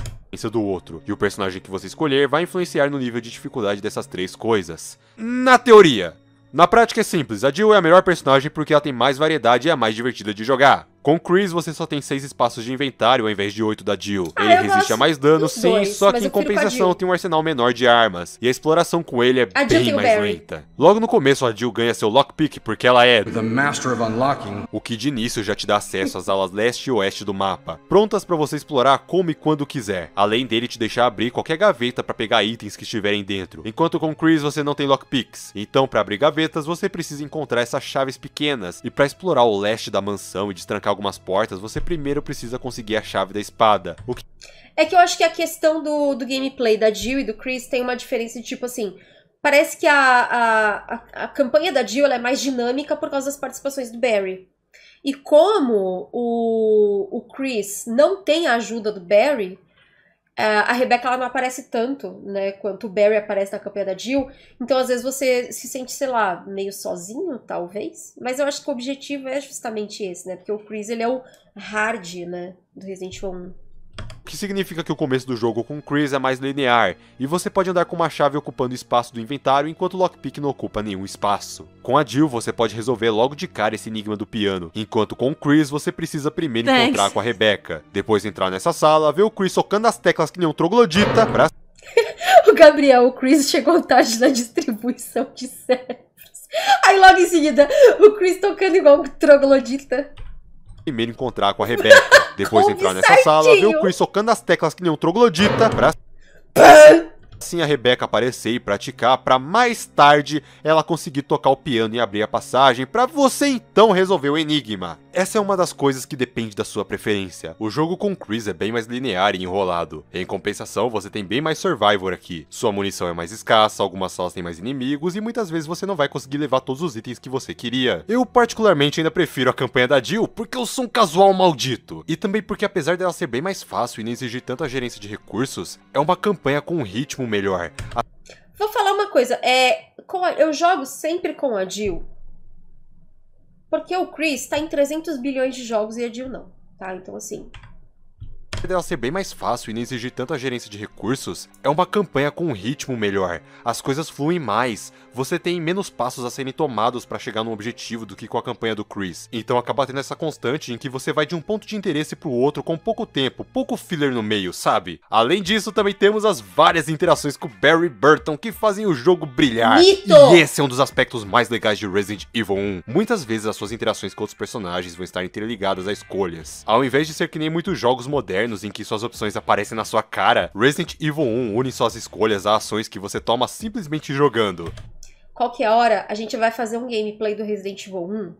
do outro, e o personagem que você escolher vai influenciar no nível de dificuldade dessas três coisas. Na teoria, na prática é simples, a Jill é a melhor personagem porque ela tem mais variedade e é a mais divertida de jogar. Com Chris, você só tem seis espaços de inventário ao invés de oito da Jill. Ah, ele resiste a mais dano, sim, dois, só que em compensação tem um arsenal menor de armas. E a exploração com ele é bem mais lenta. Logo no começo, a Jill ganha seu lockpick porque ela é The Master of Unlocking, o que de início já te dá acesso às alas leste e oeste do mapa, prontas para você explorar como e quando quiser, além dele te deixar abrir qualquer gaveta para pegar itens que estiverem dentro. Enquanto com Chris você não tem lockpicks, então para abrir gavetas você precisa encontrar essas chaves pequenas e para explorar o leste da mansão e destrancar algumas portas, você primeiro precisa conseguir a chave da espada. Que... É que eu acho que a questão do, do gameplay da Jill e do Chris tem uma diferença de tipo assim. Parece que a, a, a, a campanha da Jill é mais dinâmica por causa das participações do Barry. E como o, o Chris não tem a ajuda do Barry, ah, a Rebecca ela não aparece tanto, né, quanto o Barry aparece na campanha da Jill. Então, às vezes você se sente, sei lá, meio sozinho, talvez. Mas eu acho que o objetivo é justamente esse, né? Porque o Chris, ele é o hard, né, do Resident Evil 1. O que significa que o começo do jogo com Chris é mais linear, e você pode andar com uma chave ocupando espaço do inventário enquanto o lockpick não ocupa nenhum espaço. Com a Jill, você pode resolver logo de cara esse enigma do piano, enquanto com o Chris você precisa primeiro Thanks. encontrar com a Rebecca, depois entrar nessa sala, ver o Chris socando as teclas que nem um troglodita pra... o Gabriel, o Chris chegou tarde na distribuição de cérebros. Aí logo em seguida, o Chris tocando igual um troglodita primeiro encontrar com a Rebeca. Depois entrar nessa sala, ver o Chris socando as teclas que nem um troglodita pra... Assim a Rebeca aparecer e praticar para mais tarde ela conseguir tocar o piano e abrir a passagem para você então resolver o enigma. Essa é uma das coisas que depende da sua preferência. O jogo com Chris é bem mais linear e enrolado. Em compensação, você tem bem mais Survivor aqui. Sua munição é mais escassa, algumas salas têm mais inimigos e muitas vezes você não vai conseguir levar todos os itens que você queria. Eu particularmente ainda prefiro a campanha da Jill porque eu sou um casual maldito. E também porque apesar dela ser bem mais fácil e não exigir tanta gerência de recursos, é uma campanha com um ritmo melhor. A... Vou falar uma coisa, é, a, eu jogo sempre com a Jill. Porque o Chris tá em 300 bilhões de jogos e a Jill não, tá? Então assim, que dela ser bem mais fácil e não exigir tanta gerência de recursos, é uma campanha com um ritmo melhor, as coisas fluem mais, você tem menos passos a serem tomados para chegar num objetivo do que com a campanha do Chris, então acaba tendo essa constante em que você vai de um ponto de interesse pro outro com pouco tempo, pouco filler no meio, sabe? Além disso, também temos as várias interações com Barry Burton que fazem o jogo brilhar. Mito! E esse é um dos aspectos mais legais de Resident Evil 1. Muitas vezes as suas interações com outros personagens vão estar interligadas a escolhas. Ao invés de ser que nem muitos jogos modernos em que suas opções aparecem na sua cara, Resident Evil 1 une suas escolhas a ações que você toma simplesmente jogando. Qualquer hora a gente vai fazer um gameplay do Resident Evil 1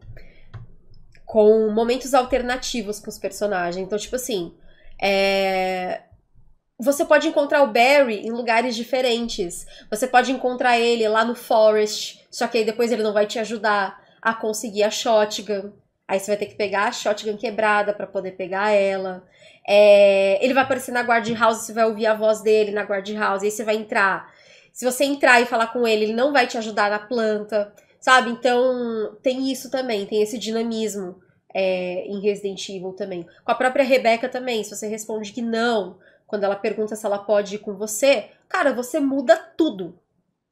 com momentos alternativos com os personagens. Então, tipo assim, é... Você pode encontrar o Barry em lugares diferentes. Você pode encontrar ele lá no Forest, só que aí depois ele não vai te ajudar a conseguir a shotgun. Aí você vai ter que pegar a shotgun quebrada para poder pegar ela. É, ele vai aparecer na guard house, você vai ouvir a voz dele na guard house, aí você vai entrar. Se você entrar e falar com ele, ele não vai te ajudar na planta, sabe? Então tem isso também, tem esse dinamismo é, em Resident Evil também. Com a própria Rebeca também, se você responde que não, quando ela pergunta se ela pode ir com você, cara, você muda tudo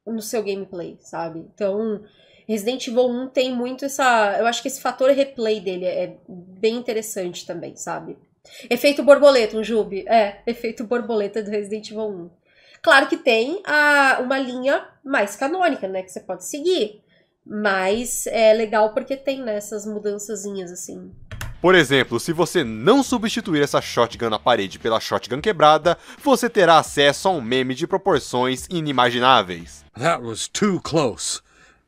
no seu gameplay, sabe? Então Resident Evil 1 tem muito essa. Eu acho que esse fator replay dele é bem interessante também, sabe? Efeito borboleta, um Jube. É, efeito borboleta do Resident Evil 1. Claro que tem a, uma linha mais canônica, né? Que você pode seguir. Mas é legal porque tem nessas né, mudançazinhas assim. Por exemplo, se você não substituir essa shotgun na parede pela shotgun quebrada, você terá acesso a um meme de proporções inimagináveis. That was too close.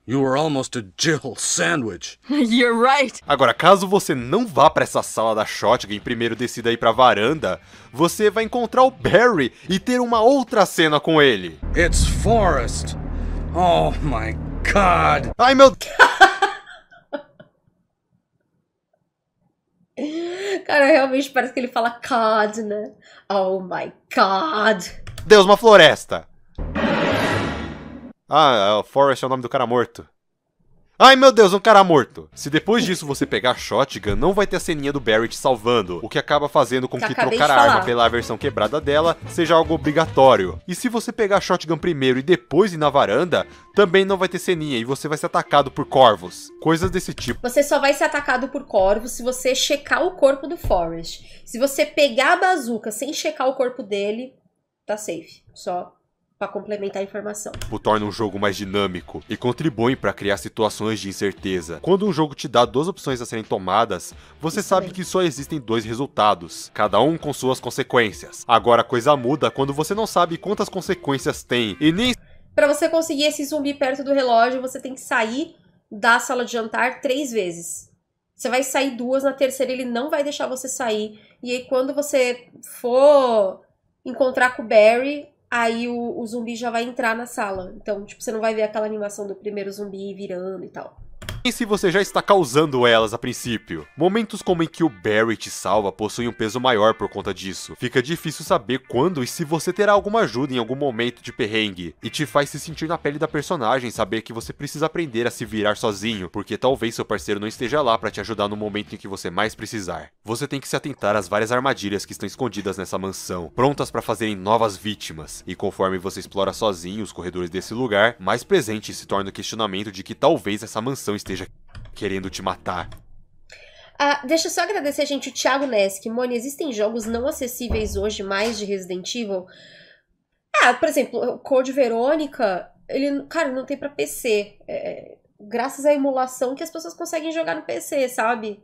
You were almost a Jill sandwich. You're right. Agora, caso você não vá para essa sala da Shotgun e primeiro decida ir para varanda, você vai encontrar o Barry e ter uma outra cena com ele. It's Forrest. Oh my god. Ai meu Cara, realmente parece que ele fala God, né? Oh my god. Deus, uma floresta. Ah, é, Forrest é o nome do cara morto. Ai meu Deus, um cara morto! Se depois disso você pegar Shotgun, não vai ter a ceninha do Barry te salvando, o que acaba fazendo com que, que trocar a arma pela versão quebrada dela seja algo obrigatório. E se você pegar Shotgun primeiro e depois ir na varanda, também não vai ter ceninha e você vai ser atacado por corvos. Coisas desse tipo. Você só vai ser atacado por corvos se você checar o corpo do Forrest. Se você pegar a bazuca sem checar o corpo dele, tá safe. Só para complementar a informação. O torna um jogo mais dinâmico e contribuem para criar situações de incerteza. Quando um jogo te dá duas opções a serem tomadas, você Isso sabe que só existem dois resultados, cada um com suas consequências. Agora a coisa muda quando você não sabe quantas consequências tem e nem para você conseguir esse zumbi perto do relógio, você tem que sair da sala de jantar três vezes. Você vai sair duas, na terceira ele não vai deixar você sair. E aí, quando você for encontrar com o Barry, aí o, o zumbi já vai entrar na sala. Então, tipo, você não vai ver aquela animação do primeiro zumbi virando e tal se você já está causando elas a princípio? Momentos como em que o Barry te salva possuem um peso maior por conta disso. Fica difícil saber quando e se você terá alguma ajuda em algum momento de perrengue. E te faz se sentir na pele da personagem, saber que você precisa aprender a se virar sozinho, porque talvez seu parceiro não esteja lá para te ajudar no momento em que você mais precisar. Você tem que se atentar às várias armadilhas que estão escondidas nessa mansão, prontas para fazerem novas vítimas. E conforme você explora sozinho os corredores desse lugar, mais presente se torna o questionamento de que talvez essa mansão esteja esteja querendo te matar. Ah, deixa eu só agradecer, gente, o Thiago que Mone, existem jogos não acessíveis hoje mais de Resident Evil? Ah, por exemplo, o Code Verônica, ele, cara, não tem para PC. É, é, graças à emulação que as pessoas conseguem jogar no PC, sabe?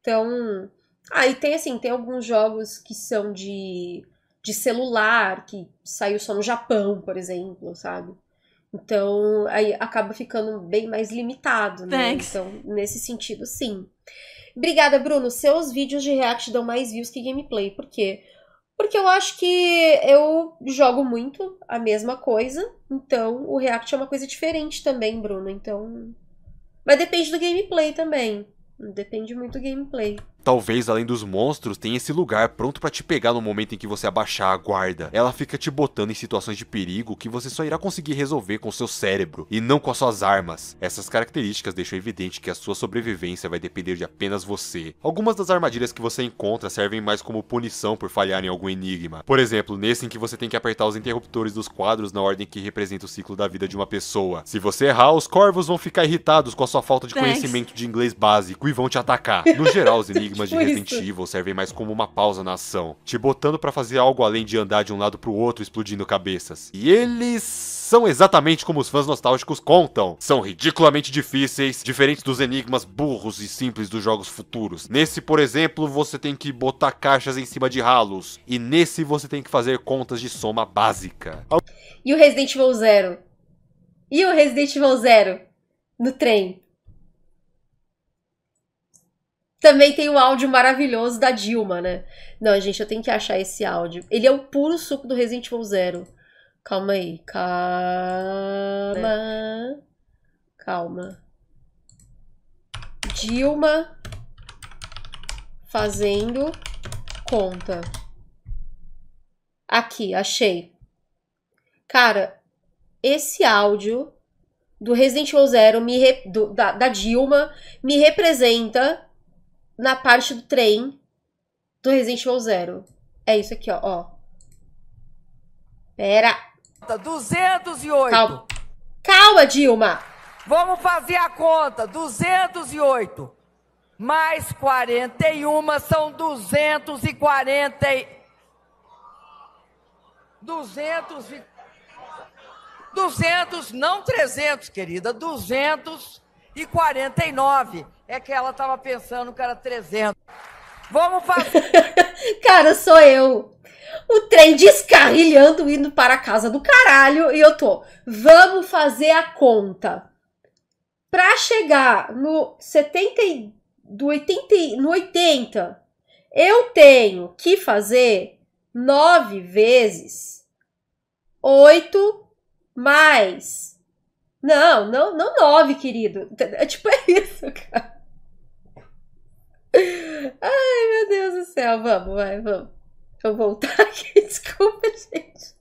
Então, ah, e tem assim, tem alguns jogos que são de de celular, que saiu só no Japão, por exemplo, sabe? Então, aí acaba ficando bem mais limitado, né? Thanks. Então, nesse sentido, sim. Obrigada, Bruno. Seus vídeos de react dão mais views que gameplay. Por quê? Porque eu acho que eu jogo muito a mesma coisa. Então, o react é uma coisa diferente também, Bruno. Então. Mas depende do gameplay também. Depende muito do gameplay. Talvez além dos monstros, tenha esse lugar pronto para te pegar no momento em que você abaixar a guarda. Ela fica te botando em situações de perigo que você só irá conseguir resolver com seu cérebro, e não com as suas armas. Essas características deixam evidente que a sua sobrevivência vai depender de apenas você. Algumas das armadilhas que você encontra servem mais como punição por falhar em algum enigma. Por exemplo, nesse em que você tem que apertar os interruptores dos quadros na ordem que representa o ciclo da vida de uma pessoa. Se você errar, os corvos vão ficar irritados com a sua falta de conhecimento de inglês básico e vão te atacar. No geral, os enigmas paradigmas tipo de Resident servem mais como uma pausa na ação, te botando para fazer algo além de andar de um lado pro outro explodindo cabeças. E eles são exatamente como os fãs nostálgicos contam. São ridiculamente difíceis, diferentes dos enigmas burros e simples dos jogos futuros. Nesse, por exemplo, você tem que botar caixas em cima de ralos, e nesse você tem que fazer contas de soma básica. E o Resident Evil Zero? E o Resident Evil Zero? No trem? Também tem o áudio maravilhoso da Dilma, né? Não, gente, eu tenho que achar esse áudio. Ele é o puro suco do Resident Evil Zero. Calma aí. Calma. Calma. Dilma fazendo conta. Aqui, achei. Cara, esse áudio do Resident Evil Zero me re... do, da, da Dilma me representa na parte do trem do Resident Evil Zero. É isso aqui, ó. ó. Pera. 208. Calma. Calma, Dilma. Vamos fazer a conta. 208 mais 41 são 240. E... 200 e... 200, não 300, querida. 249. É que ela tava pensando que era 300. Vamos fazer. cara, sou eu. O trem descarrilhando, indo para a casa do caralho. E eu tô. Vamos fazer a conta. Pra chegar no 70. Do 80, no 80, eu tenho que fazer 9 vezes 8 mais. Não, não, não 9, querido. É tipo é isso, cara. Ai, meu Deus do céu. Vamos, vai, vamos. Deixa eu voltar aqui. Desculpa, gente.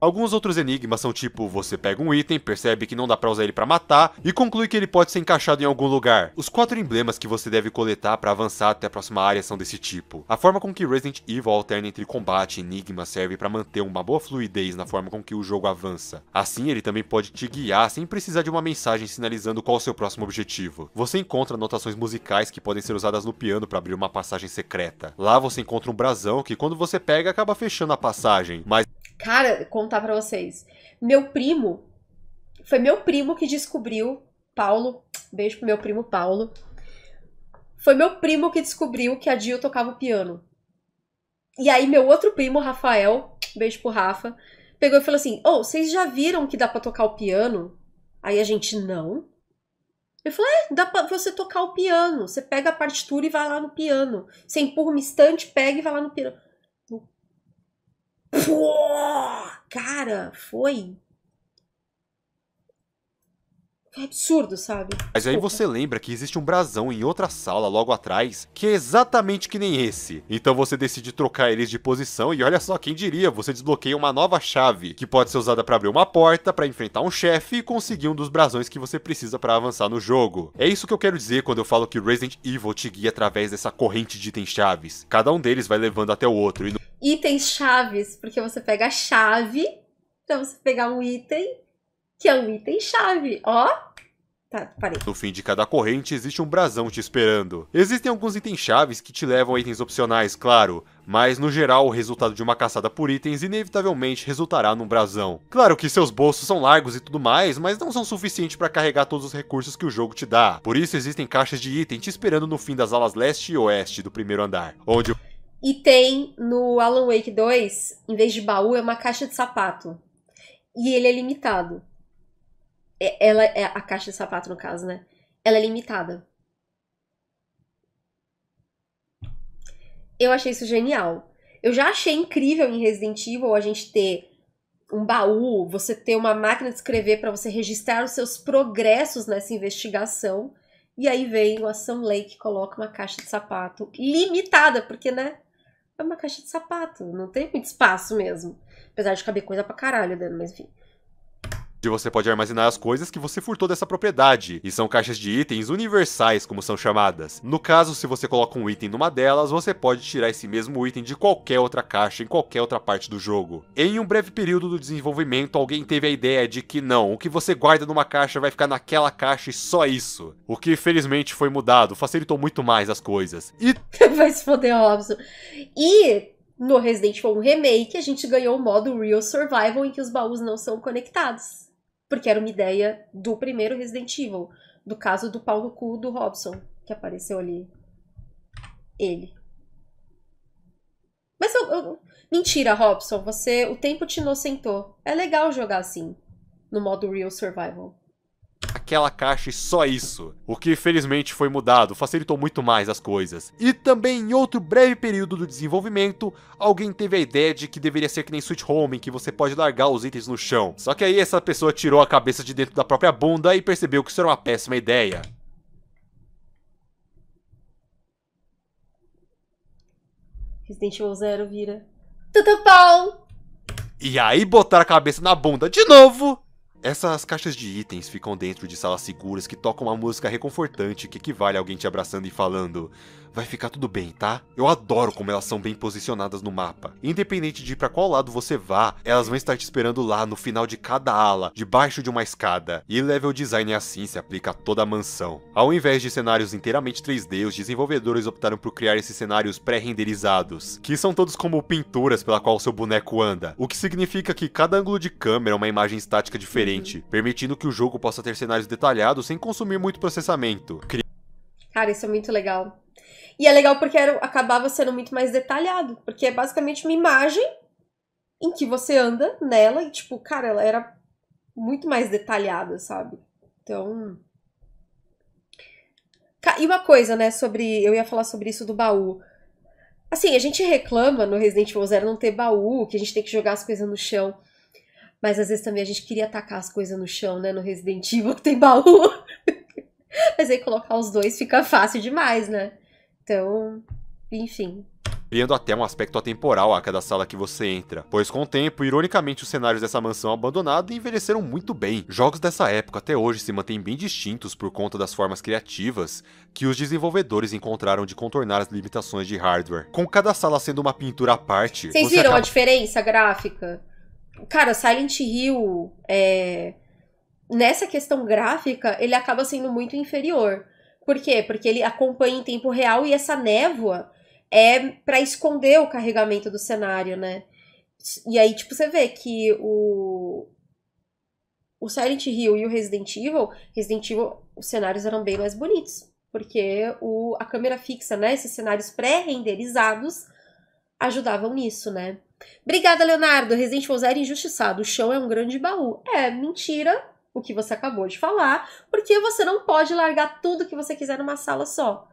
Alguns outros enigmas são tipo: você pega um item, percebe que não dá pra usar ele para matar e conclui que ele pode ser encaixado em algum lugar. Os quatro emblemas que você deve coletar para avançar até a próxima área são desse tipo. A forma com que Resident Evil alterna entre combate e enigma serve para manter uma boa fluidez na forma com que o jogo avança. Assim, ele também pode te guiar sem precisar de uma mensagem sinalizando qual é o seu próximo objetivo. Você encontra anotações musicais que podem ser usadas no piano para abrir uma passagem secreta. Lá você encontra um brasão que, quando você pega, acaba fechando a passagem, mas Cara, contar para vocês. Meu primo, foi meu primo que descobriu, Paulo, beijo pro meu primo Paulo. Foi meu primo que descobriu que a Dio tocava piano. E aí meu outro primo, Rafael, beijo pro Rafa, pegou e falou assim: "Ô, oh, vocês já viram que dá para tocar o piano?" Aí a gente não. Ele falou: "É, dá para você tocar o piano. Você pega a partitura e vai lá no piano. Você empurra uma estante, pega e vai lá no piano." Pô, cara, foi é absurdo, sabe? Mas aí você lembra que existe um brasão em outra sala logo atrás, que é exatamente que nem esse. Então você decide trocar eles de posição e olha só quem diria, você desbloqueia uma nova chave, que pode ser usada para abrir uma porta, para enfrentar um chefe e conseguir um dos brasões que você precisa para avançar no jogo. É isso que eu quero dizer quando eu falo que Resident Evil te guia através dessa corrente de itens chaves. Cada um deles vai levando até o outro. E no... Itens chaves, porque você pega a chave para então você pegar um item que é um item-chave. Ó, Tá, no fim de cada corrente existe um brasão te esperando. Existem alguns itens chaves que te levam a itens opcionais, claro, mas no geral o resultado de uma caçada por itens inevitavelmente resultará num brasão. Claro que seus bolsos são largos e tudo mais, mas não são suficientes para carregar todos os recursos que o jogo te dá. Por isso existem caixas de item te esperando no fim das alas leste e oeste do primeiro andar, onde e tem no Alan Wake 2, em vez de baú, é uma caixa de sapato. E ele é limitado. É, ela é a caixa de sapato no caso, né? Ela é limitada. Eu achei isso genial. Eu já achei incrível em Resident Evil a gente ter um baú, você ter uma máquina de escrever para você registrar os seus progressos nessa investigação. E aí vem o Ação Lake coloca uma caixa de sapato limitada, porque, né? É uma caixa de sapato, não tem muito espaço mesmo. Apesar de caber coisa pra caralho dentro, mas enfim onde você pode armazenar as coisas que você furtou dessa propriedade, e são caixas de itens universais, como são chamadas. No caso, se você coloca um item numa delas, você pode tirar esse mesmo item de qualquer outra caixa em qualquer outra parte do jogo. Em um breve período do desenvolvimento, alguém teve a ideia de que não, o que você guarda numa caixa vai ficar naquela caixa e só isso. O que felizmente foi mudado, facilitou muito mais as coisas. E. vai se foder, Robson. E no Resident Evil Remake, a gente ganhou o modo Real Survival em que os baús não são conectados. Porque era uma ideia do primeiro Resident Evil, do caso do pau no cu do Robson, que apareceu ali. Ele. Mas eu, eu... Mentira, Robson, você. O tempo te inocentou. É legal jogar assim, no modo Real Survival aquela caixa e só isso. O que felizmente foi mudado, facilitou muito mais as coisas. E também em outro breve período do desenvolvimento, alguém teve a ideia de que deveria ser que nem Switch Home, em que você pode largar os itens no chão. Só que aí essa pessoa tirou a cabeça de dentro da própria bunda e percebeu que isso era uma péssima ideia. Resident Evil Zero vira. Tudo E aí botaram a cabeça na bunda de novo essas caixas de itens ficam dentro de salas seguras que tocam uma música reconfortante que equivale a alguém te abraçando e falando: vai ficar tudo bem, tá? Eu adoro como elas são bem posicionadas no mapa. Independente de para qual lado você vá, elas vão estar te esperando lá no final de cada ala, debaixo de uma escada. E level design é assim, se aplica a toda a mansão. Ao invés de cenários inteiramente 3D, os desenvolvedores optaram por criar esses cenários pré-renderizados, que são todos como pinturas pela qual seu boneco anda, o que significa que cada ângulo de câmera é uma imagem estática diferente, permitindo que o jogo possa ter cenários detalhados sem consumir muito processamento. Cara, isso é muito legal. E é legal porque era, acabava sendo muito mais detalhado, porque é basicamente uma imagem em que você anda nela e, tipo, cara, ela era muito mais detalhada, sabe? Então. E uma coisa, né, sobre. Eu ia falar sobre isso do baú. Assim, a gente reclama no Resident Evil Zero não ter baú, que a gente tem que jogar as coisas no chão. Mas às vezes também a gente queria atacar as coisas no chão, né? No Resident Evil que tem baú. Mas aí colocar os dois fica fácil demais, né? Então, enfim, criando até um aspecto atemporal a cada sala que você entra, pois com o tempo, ironicamente, os cenários dessa mansão abandonada envelheceram muito bem. Jogos dessa época até hoje se mantêm bem distintos por conta das formas criativas que os desenvolvedores encontraram de contornar as limitações de hardware. Com cada sala sendo uma pintura à parte. Vocês você viram acaba... a diferença gráfica? Cara, Silent Hill, é... nessa questão gráfica, ele acaba sendo muito inferior. Por quê? Porque ele acompanha em tempo real e essa névoa é para esconder o carregamento do cenário, né? E aí, tipo, você vê que o, o Silent Hill e o Resident Evil, Resident Evil, os cenários eram bem mais bonitos. Porque o, a câmera fixa, né? Esses cenários pré-renderizados ajudavam nisso, né? Obrigada, Leonardo. Resident Evil Zero injustiçado. O chão é um grande baú. É, mentira o que você acabou de falar, porque você não pode largar tudo que você quiser numa sala só.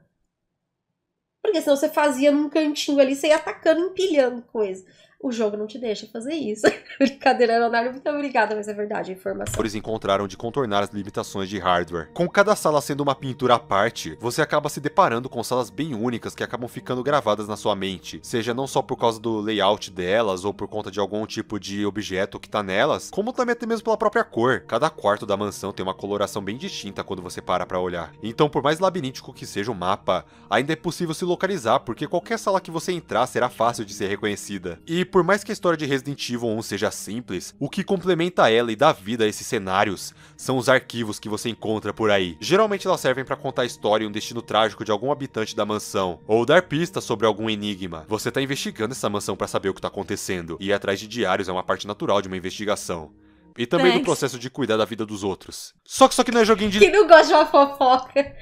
Porque senão você fazia num cantinho ali, você ia atacando, empilhando coisa. O jogo não te deixa fazer isso. Brincadeira, Leonardo, muito obrigada, mas é verdade a informação. Eles encontraram de contornar as limitações de hardware. Com cada sala sendo uma pintura à parte, você acaba se deparando com salas bem únicas que acabam ficando gravadas na sua mente, seja não só por causa do layout delas ou por conta de algum tipo de objeto que tá nelas, como também até mesmo pela própria cor. Cada quarto da mansão tem uma coloração bem distinta quando você para para olhar. Então, por mais labiríntico que seja o mapa, ainda é possível se localizar, porque qualquer sala que você entrar será fácil de ser reconhecida. E por mais que a história de Resident Evil 1 seja simples, o que complementa ela e dá vida a esses cenários são os arquivos que você encontra por aí. Geralmente elas servem para contar a história e um destino trágico de algum habitante da mansão, ou dar pistas sobre algum enigma. Você está investigando essa mansão para saber o que está acontecendo, e ir atrás de diários é uma parte natural de uma investigação. E também Thanks. do processo de cuidar da vida dos outros. Só que só que não é joguinho de. Quem não gosta de uma fofoca?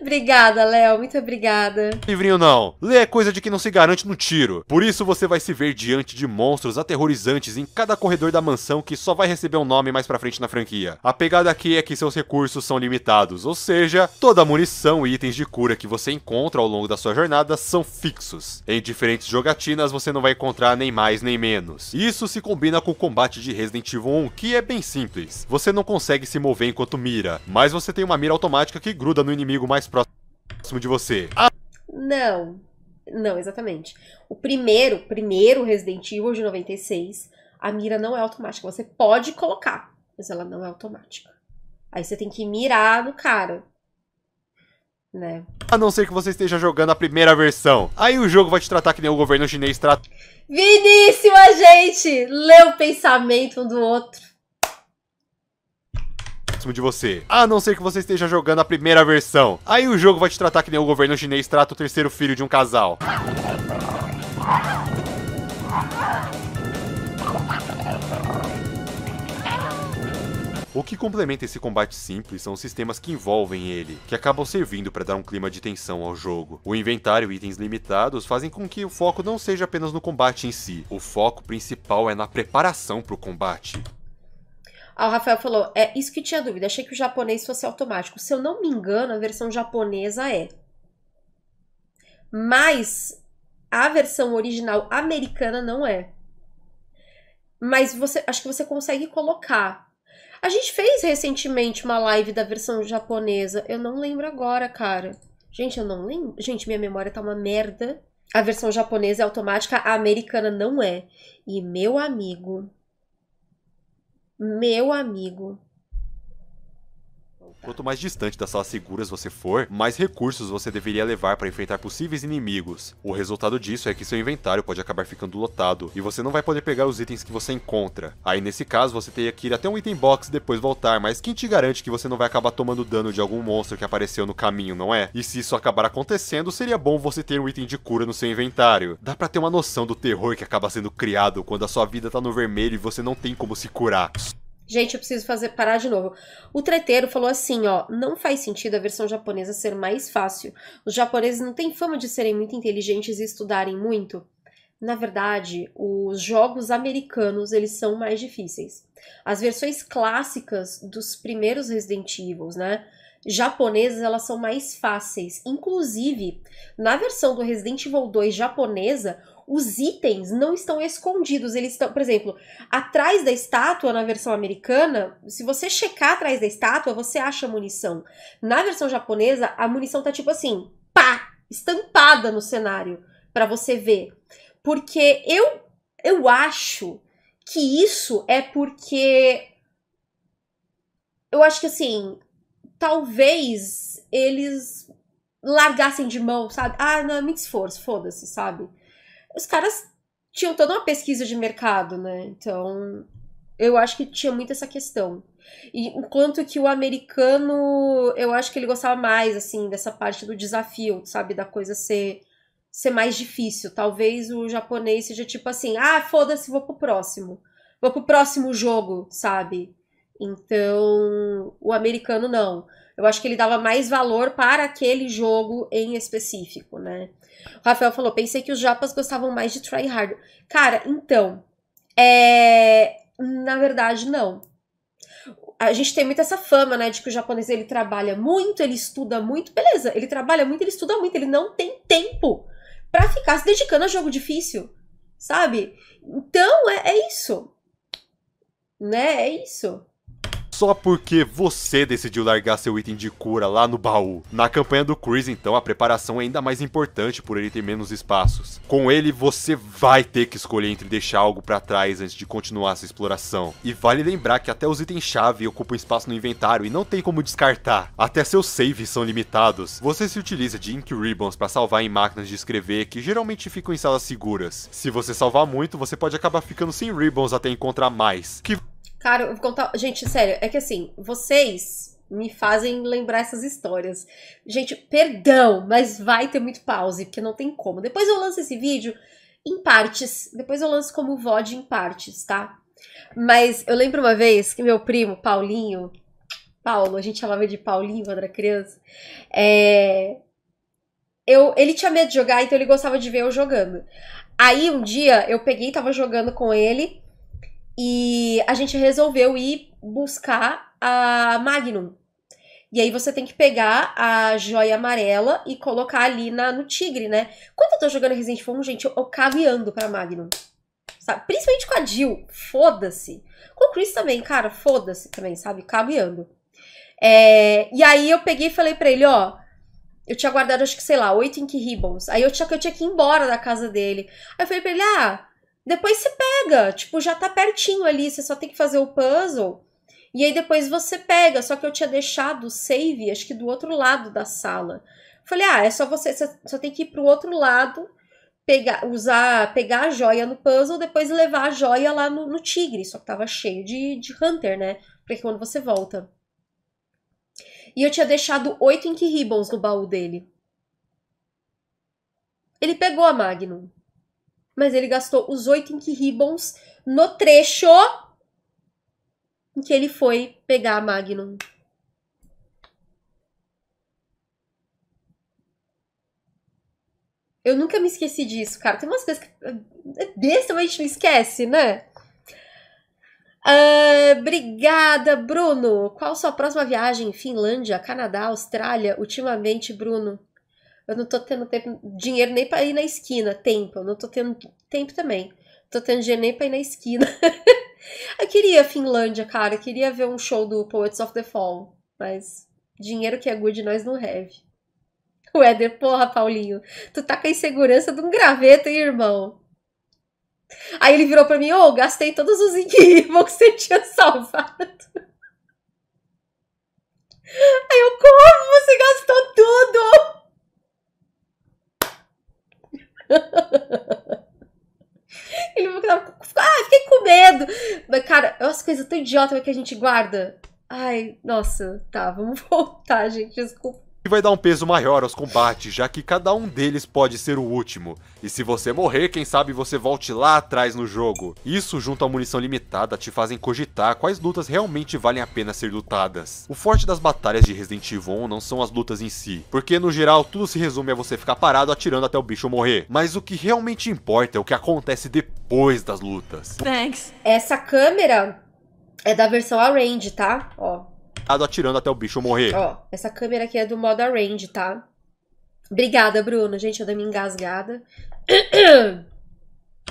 obrigada, Léo. Muito obrigada. Livrinho não. Ler é coisa de quem não se garante no tiro. Por isso você vai se ver diante de monstros aterrorizantes em cada corredor da mansão que só vai receber um nome mais pra frente na franquia. A pegada aqui é que seus recursos são limitados, ou seja, toda a munição e itens de cura que você encontra ao longo da sua jornada são fixos. Em diferentes jogatinas você não vai encontrar nem mais nem menos. Isso se combina com o combate de Resident Evil 1, que é é bem simples. Você não consegue se mover enquanto mira, mas você tem uma mira automática que gruda no inimigo mais próximo de você. Ah. Não. Não, exatamente. O primeiro, primeiro Resident Evil de 96, a mira não é automática. Você pode colocar, mas ela não é automática. Aí você tem que mirar no cara. Né? A não ser que você esteja jogando a primeira versão. Aí o jogo vai te tratar que nem o governo chinês trata. Vinícius, gente! Lê o pensamento um do outro próximo de você. A não ser que você esteja jogando a primeira versão. Aí o jogo vai te tratar que nem o governo chinês trata o terceiro filho de um casal. O que complementa esse combate simples são os sistemas que envolvem ele, que acabam servindo para dar um clima de tensão ao jogo. O inventário e itens limitados fazem com que o foco não seja apenas no combate em si, o foco principal é na preparação para o combate. Ah, o Rafael falou: é isso que tinha dúvida. Achei que o japonês fosse automático. Se eu não me engano, a versão japonesa é. Mas a versão original americana não é. Mas você, acho que você consegue colocar. A gente fez recentemente uma live da versão japonesa. Eu não lembro agora, cara. Gente, eu não lembro. Gente, minha memória tá uma merda. A versão japonesa é automática, a americana não é. E meu amigo, meu amigo. Quanto mais distante das salas seguras você for, mais recursos você deveria levar para enfrentar possíveis inimigos. O resultado disso é que seu inventário pode acabar ficando lotado, e você não vai poder pegar os itens que você encontra. Aí nesse caso você teria que ir até um item box e depois voltar, mas quem te garante que você não vai acabar tomando dano de algum monstro que apareceu no caminho, não é? E se isso acabar acontecendo, seria bom você ter um item de cura no seu inventário. Dá pra ter uma noção do terror que acaba sendo criado quando a sua vida tá no vermelho e você não tem como se curar. Gente, eu preciso fazer parar de novo. O treteiro falou assim, ó, não faz sentido a versão japonesa ser mais fácil. Os japoneses não têm fama de serem muito inteligentes e estudarem muito. Na verdade, os jogos americanos, eles são mais difíceis. As versões clássicas dos primeiros Resident Evil, né, japonesas, elas são mais fáceis. Inclusive, na versão do Resident Evil 2 japonesa, os itens não estão escondidos. Eles estão, por exemplo, atrás da estátua, na versão americana, se você checar atrás da estátua, você acha munição. Na versão japonesa, a munição tá tipo assim, pá, estampada no cenário para você ver. Porque eu eu acho que isso é porque eu acho que assim, talvez eles largassem de mão, sabe? Ah, não, me muito esforço, foda-se, sabe? Os caras tinham toda uma pesquisa de mercado, né? Então, eu acho que tinha muito essa questão. E enquanto que o americano, eu acho que ele gostava mais, assim, dessa parte do desafio, sabe? Da coisa ser, ser mais difícil. Talvez o japonês seja tipo assim: ah, foda-se, vou pro próximo. Vou pro próximo jogo, sabe? Então, o americano não. Eu acho que ele dava mais valor para aquele jogo em específico, né? O Rafael falou: pensei que os japas gostavam mais de tryhard. Cara, então. É... Na verdade, não. A gente tem muito essa fama, né, de que o japonês ele trabalha muito, ele estuda muito, beleza, ele trabalha muito, ele estuda muito, ele não tem tempo para ficar se dedicando a jogo difícil, sabe? Então, é, é isso. Né? É isso só porque você decidiu largar seu item de cura lá no baú. Na campanha do Chris, então, a preparação é ainda mais importante por ele ter menos espaços. Com ele, você vai ter que escolher entre deixar algo para trás antes de continuar sua exploração. E vale lembrar que até os itens-chave ocupam espaço no inventário e não tem como descartar. Até seus saves são limitados. Você se utiliza de Ink Ribbons para salvar em máquinas de escrever que geralmente ficam em salas seguras. Se você salvar muito, você pode acabar ficando sem Ribbons até encontrar mais, que Cara, eu vou contar. Gente, sério, é que assim, vocês me fazem lembrar essas histórias. Gente, perdão, mas vai ter muito pause, porque não tem como. Depois eu lanço esse vídeo em partes. Depois eu lanço como VOD em partes, tá? Mas eu lembro uma vez que meu primo, Paulinho, Paulo, a gente chamava de Paulinho quando era criança, é... eu, ele tinha medo de jogar, então ele gostava de ver eu jogando. Aí um dia eu peguei, e tava jogando com ele, e a gente resolveu ir buscar a Magnum. E aí você tem que pegar a joia amarela e colocar ali na, no tigre, né? Quando eu tô jogando Resident Evil gente, eu, eu caveando pra Magnum. Sabe? Principalmente com a Jill, foda-se. Com o Chris também, cara, foda-se também, sabe? Caveando. É, e aí eu peguei e falei pra ele, ó, eu tinha guardado, acho que, sei lá, oito Ink Ribbons. Aí eu tinha que eu tinha que ir embora da casa dele. Aí eu falei pra ele, ah, depois se pega, tipo, já tá pertinho ali, você só tem que fazer o puzzle. E aí depois você pega, só que eu tinha deixado o save, acho que do outro lado da sala. Falei, ah, é só você, você só tem que ir pro outro lado, pegar, usar, pegar a joia no puzzle, depois levar a joia lá no, no tigre. Só que tava cheio de, de Hunter, né? que quando você volta. E eu tinha deixado oito Ink Ribbons no baú dele. Ele pegou a Magnum. Mas ele gastou os oito Ink Ribbons no trecho em que ele foi pegar a Magnum. Eu nunca me esqueci disso, cara. Tem umas coisas que. É besta, mas a gente não esquece, né? Uh, obrigada, Bruno. Qual sua próxima viagem? Finlândia, Canadá, Austrália? Ultimamente, Bruno. Eu não tô tendo tempo, dinheiro nem pra ir na esquina. Tempo, eu não tô tendo tempo também. Tô tendo dinheiro nem pra ir na esquina. eu queria Finlândia, cara. Eu queria ver um show do Poets of the Fall. Mas dinheiro que é good, nós não have. O Éder, porra, Paulinho. Tu tá com a insegurança de um graveto, hein, irmão? Aí ele virou pra mim, ô, oh, gastei todos os incríveis que você tinha salvado. Aí eu, como você gastou tudo? Ele ficava, ah, fiquei com medo. Mas, cara, é umas coisas tão idiotas que a gente guarda. Ai, nossa, tá, vamos voltar, gente, desculpa. E vai dar um peso maior aos combates, já que cada um deles pode ser o último. E se você morrer, quem sabe você volte lá atrás no jogo. Isso, junto à munição limitada, te fazem cogitar quais lutas realmente valem a pena ser lutadas. O forte das batalhas de Resident Evil 1 não são as lutas em si, porque no geral tudo se resume a você ficar parado atirando até o bicho morrer. Mas o que realmente importa é o que acontece depois das lutas. Thanks. Essa câmera é da versão Arrange, tá? Ó, atirando até o bicho morrer. Ó, essa câmera aqui é do modo range, tá? Obrigada, Bruno. Gente, eu dei uma engasgada.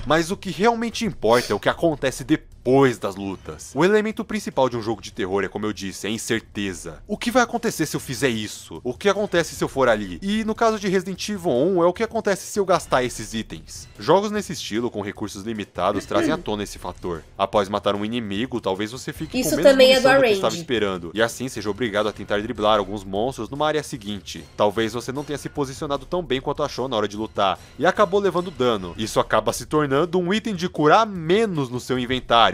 Mas o que realmente importa é o que acontece depois depois das lutas. O elemento principal de um jogo de terror é, como eu disse, é incerteza. O que vai acontecer se eu fizer isso? O que acontece se eu for ali? E no caso de Resident Evil 1, é o que acontece se eu gastar esses itens. Jogos nesse estilo, com recursos limitados, trazem à tona esse fator. Após matar um inimigo, talvez você fique isso com menos também é do, do que estava esperando, e assim seja obrigado a tentar driblar alguns monstros numa área seguinte. Talvez você não tenha se posicionado tão bem quanto achou na hora de lutar, e acabou levando dano. Isso acaba se tornando um item de curar menos no seu inventário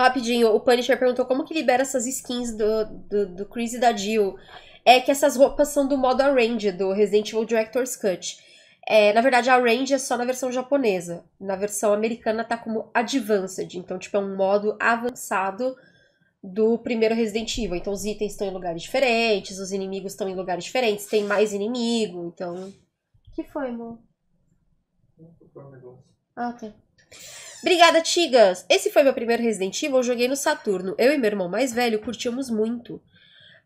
Rapidinho, o Punisher perguntou como que libera essas skins do, do, do Chris e da Jill. É que essas roupas são do modo Arrange, do Resident Evil Director's Cut. É, na verdade, a Arrange é só na versão japonesa. Na versão americana tá como Advanced. Então, tipo, é um modo avançado do primeiro Resident Evil. Então, os itens estão em lugares diferentes, os inimigos estão em lugares diferentes, tem mais inimigo, então... O que foi, amor? Ah, tá. Obrigada, Tigas! Esse foi meu primeiro Resident Evil, eu joguei no Saturno. Eu e meu irmão mais velho curtíamos muito.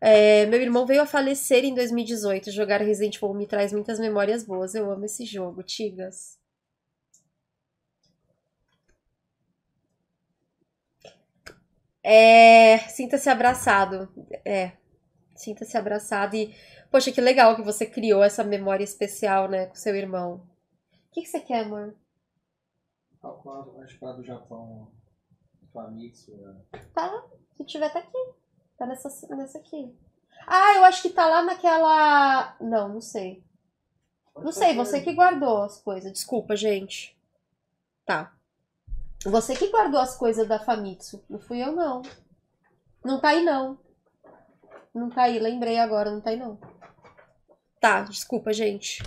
É, meu irmão veio a falecer em 2018. Jogar Resident Evil me traz muitas memórias boas. Eu amo esse jogo, Tigas. É, sinta-se abraçado. É, sinta-se abraçado. E, poxa, que legal que você criou essa memória especial, né, com seu irmão. O que, que você quer, amor? Qual, tá qual a do Japão? Famitsu? Né? Tá, se tiver tá aqui. Tá nessa, nessa aqui. Ah, eu acho que tá lá naquela. Não, não sei. não sei, você que guardou as coisas. Desculpa, gente. Tá. Você que guardou as coisas da Famitsu. Não fui eu, não. Não tá aí, não. Não tá aí, lembrei agora, não tá aí, não. Tá, desculpa, gente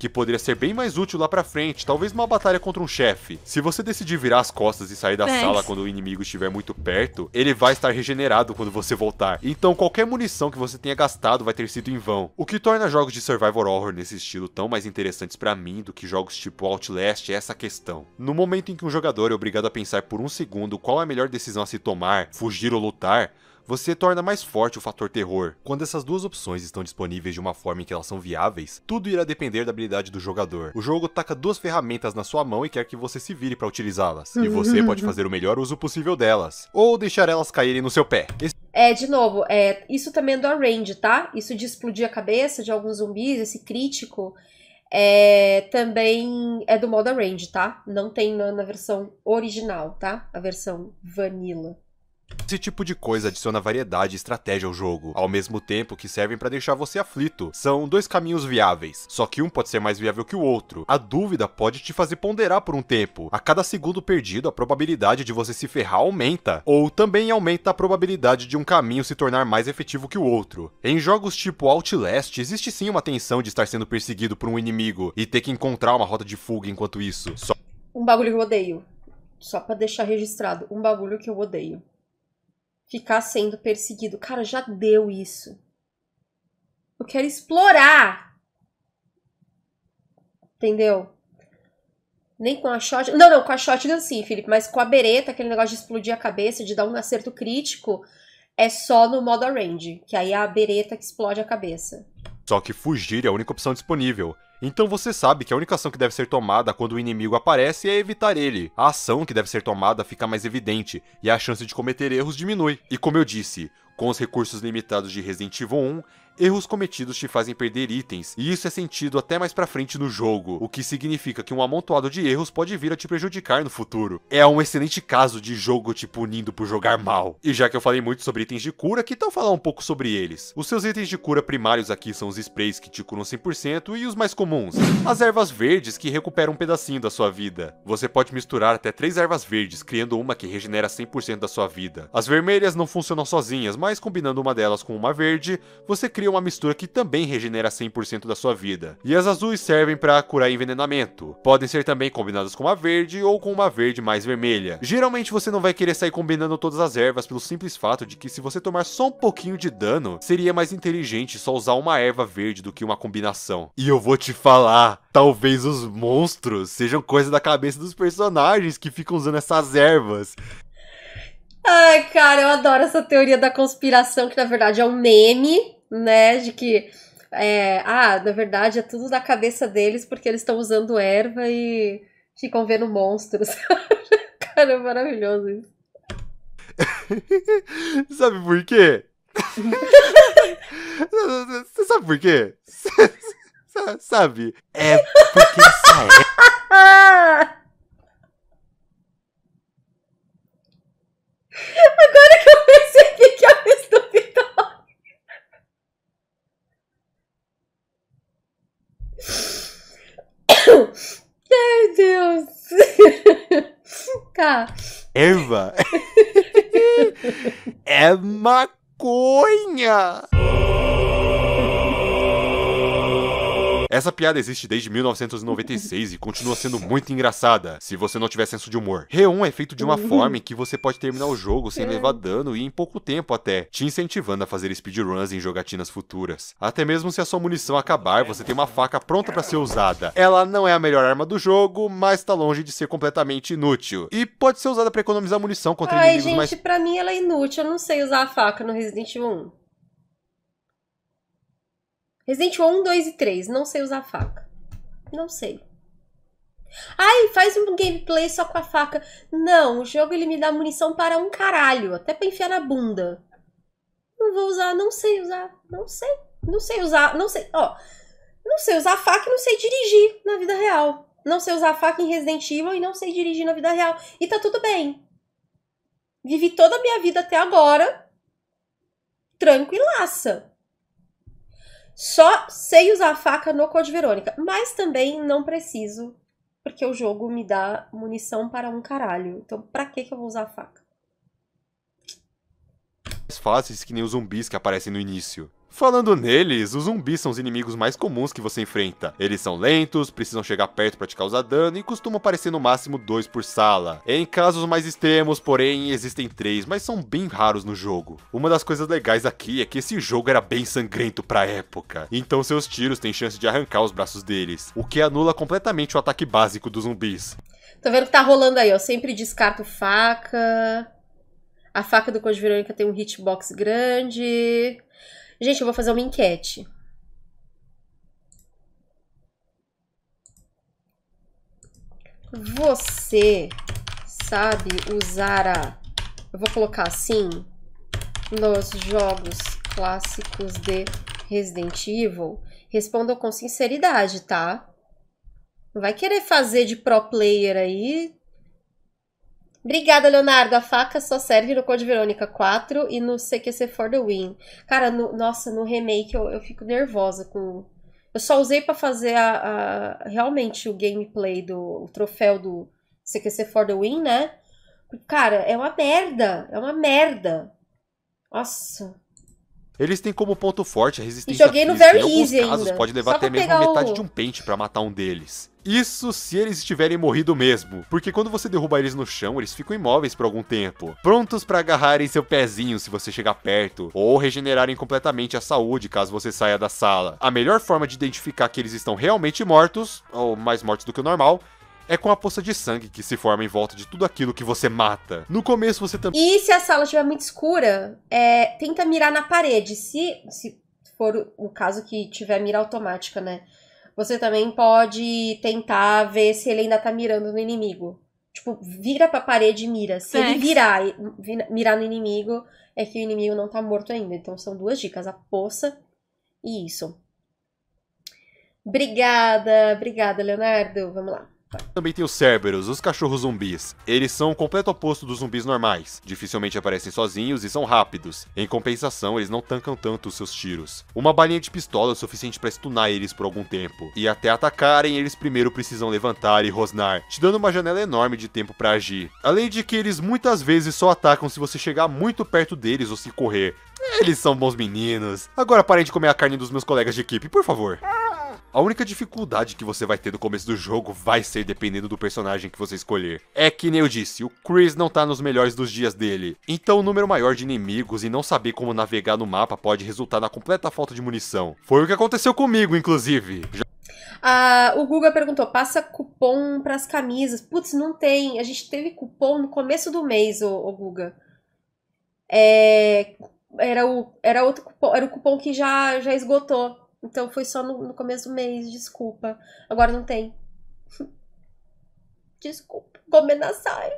que poderia ser bem mais útil lá pra frente, talvez uma batalha contra um chefe. Se você decidir virar as costas e sair da Thanks. sala quando o inimigo estiver muito perto, ele vai estar regenerado quando você voltar. Então qualquer munição que você tenha gastado vai ter sido em vão. O que torna jogos de survival horror nesse estilo tão mais interessantes para mim do que jogos tipo Outlast é essa questão. No momento em que um jogador é obrigado a pensar por um segundo qual é a melhor decisão a se tomar, fugir ou lutar, você torna mais forte o fator terror. Quando essas duas opções estão disponíveis de uma forma em que elas são viáveis, tudo irá depender da habilidade do jogador. O jogo taca duas ferramentas na sua mão e quer que você se vire para utilizá-las, e você pode fazer o melhor uso possível delas, ou deixar elas caírem no seu pé. Esse... É, de novo, é, isso também é do arrange, tá? Isso de explodir a cabeça de alguns zumbis, esse crítico, é, também é do modo arrange, tá? Não tem na, na versão original, tá? A versão vanilla. Esse tipo de coisa adiciona variedade e estratégia ao jogo, ao mesmo tempo que servem para deixar você aflito. São dois caminhos viáveis, só que um pode ser mais viável que o outro. A dúvida pode te fazer ponderar por um tempo. A cada segundo perdido, a probabilidade de você se ferrar aumenta, ou também aumenta a probabilidade de um caminho se tornar mais efetivo que o outro. Em jogos tipo Outlast, existe sim uma tensão de estar sendo perseguido por um inimigo e ter que encontrar uma rota de fuga enquanto isso. Só... Um bagulho que eu odeio. Só pra deixar registrado, um bagulho que eu odeio ficar sendo perseguido. Cara, já deu isso. Eu quero explorar. Entendeu? Nem com a shot. Não, não, com a shotgun sim, Felipe, mas com a bereta, aquele negócio de explodir a cabeça, de dar um acerto crítico, é só no modo arrange que aí é a bereta que explode a cabeça. Só que fugir é a única opção disponível. Então você sabe que a única ação que deve ser tomada quando o inimigo aparece é evitar ele. A ação que deve ser tomada fica mais evidente e a chance de cometer erros diminui. E como eu disse, com os recursos limitados de Resident Evil 1, erros cometidos te fazem perder itens, e isso é sentido até mais pra frente no jogo, o que significa que um amontoado de erros pode vir a te prejudicar no futuro. É um excelente caso de jogo te punindo por jogar mal. E já que eu falei muito sobre itens de cura, que tal falar um pouco sobre eles? Os seus itens de cura primários aqui são os sprays que te curam 100% e os mais comuns, as ervas verdes que recuperam um pedacinho da sua vida. Você pode misturar até três ervas verdes, criando uma que regenera 100% da sua vida. As vermelhas não funcionam sozinhas, mas mas combinando uma delas com uma verde, você cria uma mistura que também regenera 100% da sua vida. E as azuis servem para curar envenenamento. Podem ser também combinadas com uma verde ou com uma verde mais vermelha. Geralmente você não vai querer sair combinando todas as ervas pelo simples fato de que se você tomar só um pouquinho de dano, seria mais inteligente só usar uma erva verde do que uma combinação. E eu vou te falar, talvez os monstros sejam coisa da cabeça dos personagens que ficam usando essas ervas. Ai, cara, eu adoro essa teoria da conspiração, que na verdade é um meme, né? De que. É, ah, na verdade é tudo da cabeça deles, porque eles estão usando erva e ficam vendo monstros. cara, é maravilhoso isso. sabe por quê? Você sabe por quê? Sabe? É porque essa é. Agora que eu percebi que eu estou é vitória. Ai, Deus. Tá. Eva. é maconha. Essa piada existe desde 1996 e continua sendo muito engraçada, se você não tiver senso de humor. Reon é feito de uma uhum. forma em que você pode terminar o jogo sem é. levar dano e em pouco tempo até, te incentivando a fazer speedruns em jogatinas futuras. Até mesmo se a sua munição acabar, você tem uma faca pronta para ser usada. Ela não é a melhor arma do jogo, mas tá longe de ser completamente inútil. E pode ser usada para economizar munição contra Ai, inimigos gente, mais... pra mim ela é inútil, eu não sei usar a faca no Resident Evil 1. Resident Evil 1, 2 e 3. Não sei usar faca. Não sei. Ai, faz um gameplay só com a faca. Não, o jogo ele me dá munição para um caralho. Até pra enfiar na bunda. Não vou usar, não sei usar. Não sei. Não sei usar, não sei. Ó, não sei usar faca e não sei dirigir na vida real. Não sei usar faca em Resident Evil e não sei dirigir na vida real. E tá tudo bem. Vivi toda a minha vida até agora tranquilaça. Só sei usar a faca no Code Verônica, mas também não preciso, porque o jogo me dá munição para um caralho. Então, pra que eu vou usar a faca? Mais fáceis que nem os zumbis que aparecem no início. Falando neles, os zumbis são os inimigos mais comuns que você enfrenta. Eles são lentos, precisam chegar perto para te causar dano e costumam aparecer no máximo dois por sala. Em casos mais extremos, porém, existem três, mas são bem raros no jogo. Uma das coisas legais aqui é que esse jogo era bem sangrento pra época, então seus tiros têm chance de arrancar os braços deles, o que anula completamente o ataque básico dos zumbis. Tá vendo que tá rolando aí, ó. Sempre descarto faca. A faca do Code Verônica tem um hitbox grande. Gente, eu vou fazer uma enquete. Você sabe usar a. Eu vou colocar assim. Nos jogos clássicos de Resident Evil. Respondam com sinceridade, tá? Não vai querer fazer de pro player aí Obrigada, Leonardo. A faca só serve no Code Verônica 4 e no CQC for the Win. Cara, no, nossa, no remake eu, eu, fico nervosa com. Eu só usei para fazer a, a, realmente o gameplay do o troféu do CQC for the Win, né? Cara, é uma merda. É uma merda. Nossa. Eles têm como ponto forte a resistência. joguei no física. Very em alguns Easy casos, ainda. pode levar até mesmo metade o... de um pente para matar um deles. Isso se eles estiverem morrido mesmo, porque quando você derruba eles no chão, eles ficam imóveis por algum tempo, prontos para agarrarem seu pezinho se você chegar perto, ou regenerarem completamente a saúde caso você saia da sala. A melhor forma de identificar que eles estão realmente mortos, ou mais mortos do que o normal, é com a poça de sangue que se forma em volta de tudo aquilo que você mata. No começo você também. E se a sala estiver muito escura, é, tenta mirar na parede. Se, se for o caso que tiver mira automática, né? Você também pode tentar ver se ele ainda tá mirando no inimigo. Tipo, vira pra parede e mira. Se ele virar, mirar no inimigo, é que o inimigo não tá morto ainda. Então são duas dicas: a poça e isso. Obrigada, obrigada, Leonardo. Vamos lá. Também tem os Cerberus, os cachorros zumbis. Eles são o completo oposto dos zumbis normais. Dificilmente aparecem sozinhos e são rápidos. Em compensação, eles não tancam tanto os seus tiros. Uma balinha de pistola é suficiente para stunar eles por algum tempo. E até atacarem, eles primeiro precisam levantar e rosnar, te dando uma janela enorme de tempo para agir. Além de que eles muitas vezes só atacam se você chegar muito perto deles ou se correr. Eles são bons meninos. Agora parem de comer a carne dos meus colegas de equipe, por favor. Ah, a única dificuldade que você vai ter no começo do jogo vai ser dependendo do personagem que você escolher. É que nem eu disse, o Chris não tá nos melhores dos dias dele. Então o um número maior de inimigos e não saber como navegar no mapa pode resultar na completa falta de munição. Foi o que aconteceu comigo, inclusive. Já... Ah, o Guga perguntou: passa cupom pras camisas. Putz, não tem. A gente teve cupom no começo do mês, ô, ô Guga. É, era, o, era outro cupom, era o cupom que já, já esgotou. Então foi só no, no começo do mês, desculpa. Agora não tem. Desculpa, gomenasai.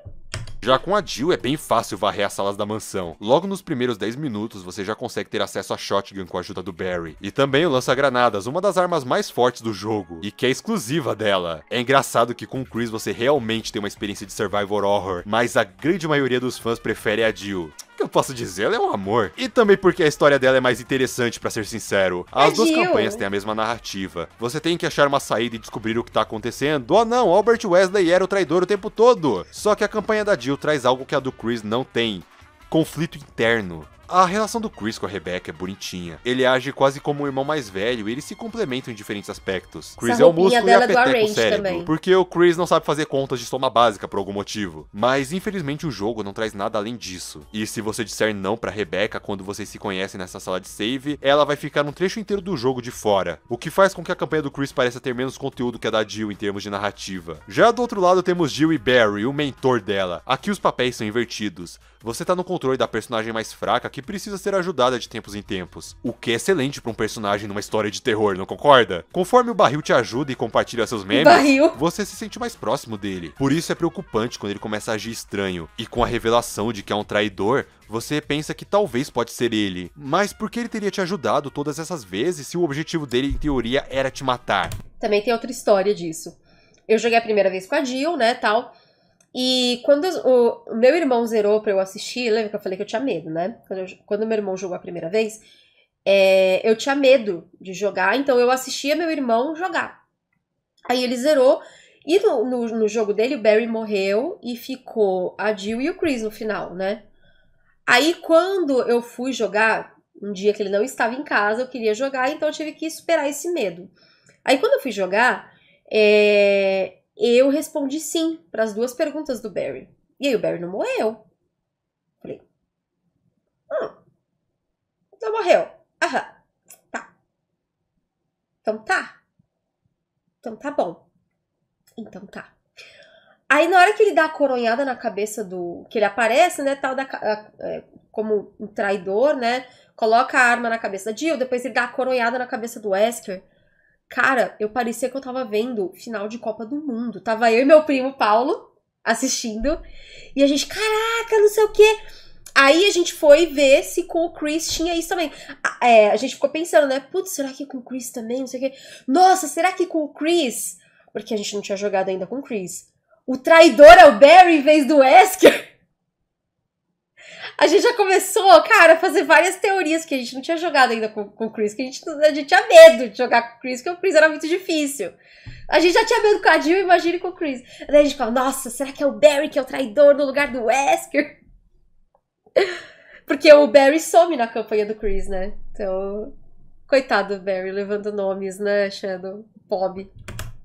Já com a Jill é bem fácil varrer as salas da mansão. Logo nos primeiros 10 minutos você já consegue ter acesso a shotgun com a ajuda do Barry. E também o lança-granadas, uma das armas mais fortes do jogo, e que é exclusiva dela. É engraçado que com o Chris você realmente tem uma experiência de survival horror, mas a grande maioria dos fãs prefere a Jill que eu posso dizer? Ela é um amor. E também porque a história dela é mais interessante, para ser sincero. As é duas Gil. campanhas têm a mesma narrativa. Você tem que achar uma saída e descobrir o que tá acontecendo. Oh não, Albert Wesley era o traidor o tempo todo. Só que a campanha da Jill traz algo que a do Chris não tem. Conflito interno. A relação do Chris com a Rebecca é bonitinha. Ele age quase como um irmão mais velho e eles se complementam em diferentes aspectos. Chris é o músculo e a Peteca é o cérebro. Também. Porque o Chris não sabe fazer contas de soma básica por algum motivo. Mas infelizmente o jogo não traz nada além disso. E se você disser não pra Rebecca quando vocês se conhecem nessa sala de save, ela vai ficar um trecho inteiro do jogo de fora. O que faz com que a campanha do Chris pareça ter menos conteúdo que a da Jill em termos de narrativa. Já do outro lado temos Jill e Barry, o mentor dela. Aqui os papéis são invertidos. Você está no controle da personagem mais fraca que precisa ser ajudada de tempos em tempos, o que é excelente para um personagem numa história de terror, não concorda? Conforme o barril te ajuda e compartilha seus memes, barril. você se sente mais próximo dele. Por isso é preocupante quando ele começa a agir estranho, e com a revelação de que é um traidor, você pensa que talvez pode ser ele. Mas por que ele teria te ajudado todas essas vezes se o objetivo dele, em teoria, era te matar? Também tem outra história disso. Eu joguei a primeira vez com a Jill, né, tal. E quando o, meu irmão zerou pra eu assistir, lembra que eu falei que eu tinha medo, né? Quando, eu, quando meu irmão jogou a primeira vez, é, eu tinha medo de jogar, então eu assistia meu irmão jogar. Aí ele zerou, e no, no, no jogo dele o Barry morreu e ficou a Jill e o Chris no final, né? Aí quando eu fui jogar, um dia que ele não estava em casa, eu queria jogar, então eu tive que superar esse medo. Aí quando eu fui jogar, é, eu respondi sim para as duas perguntas do Barry. E aí o Barry não morreu. Falei, hum, não morreu. Aham, tá. Então tá. Então tá bom. Então tá. Aí na hora que ele dá a coronhada na cabeça do. que ele aparece, né, tal da. É, como um traidor, né? Coloca a arma na cabeça da Jill, depois ele dá a coronhada na cabeça do Wesker. Cara, eu parecia que eu tava vendo final de Copa do Mundo. Tava eu e meu primo Paulo assistindo. E a gente, caraca, não sei o quê. Aí a gente foi ver se com o Chris tinha isso também. A, é, a gente ficou pensando, né? Putz, será que com o Chris também? Não sei o quê. Nossa, será que com o Chris? Porque a gente não tinha jogado ainda com o Chris. O traidor é o Barry em vez do Wesker a gente já começou, cara, a fazer várias teorias que a gente não tinha jogado ainda com, com o Chris, que a gente, a gente tinha medo de jogar com o Chris, porque o Chris era muito difícil. A gente já tinha medo com a Jill, imagine com o Chris. Daí a gente fala, nossa, será que é o Barry que é o traidor no lugar do Wesker? Porque o Barry some na campanha do Chris, né? Então, coitado do Barry, levando nomes, né, Shadow? Bob.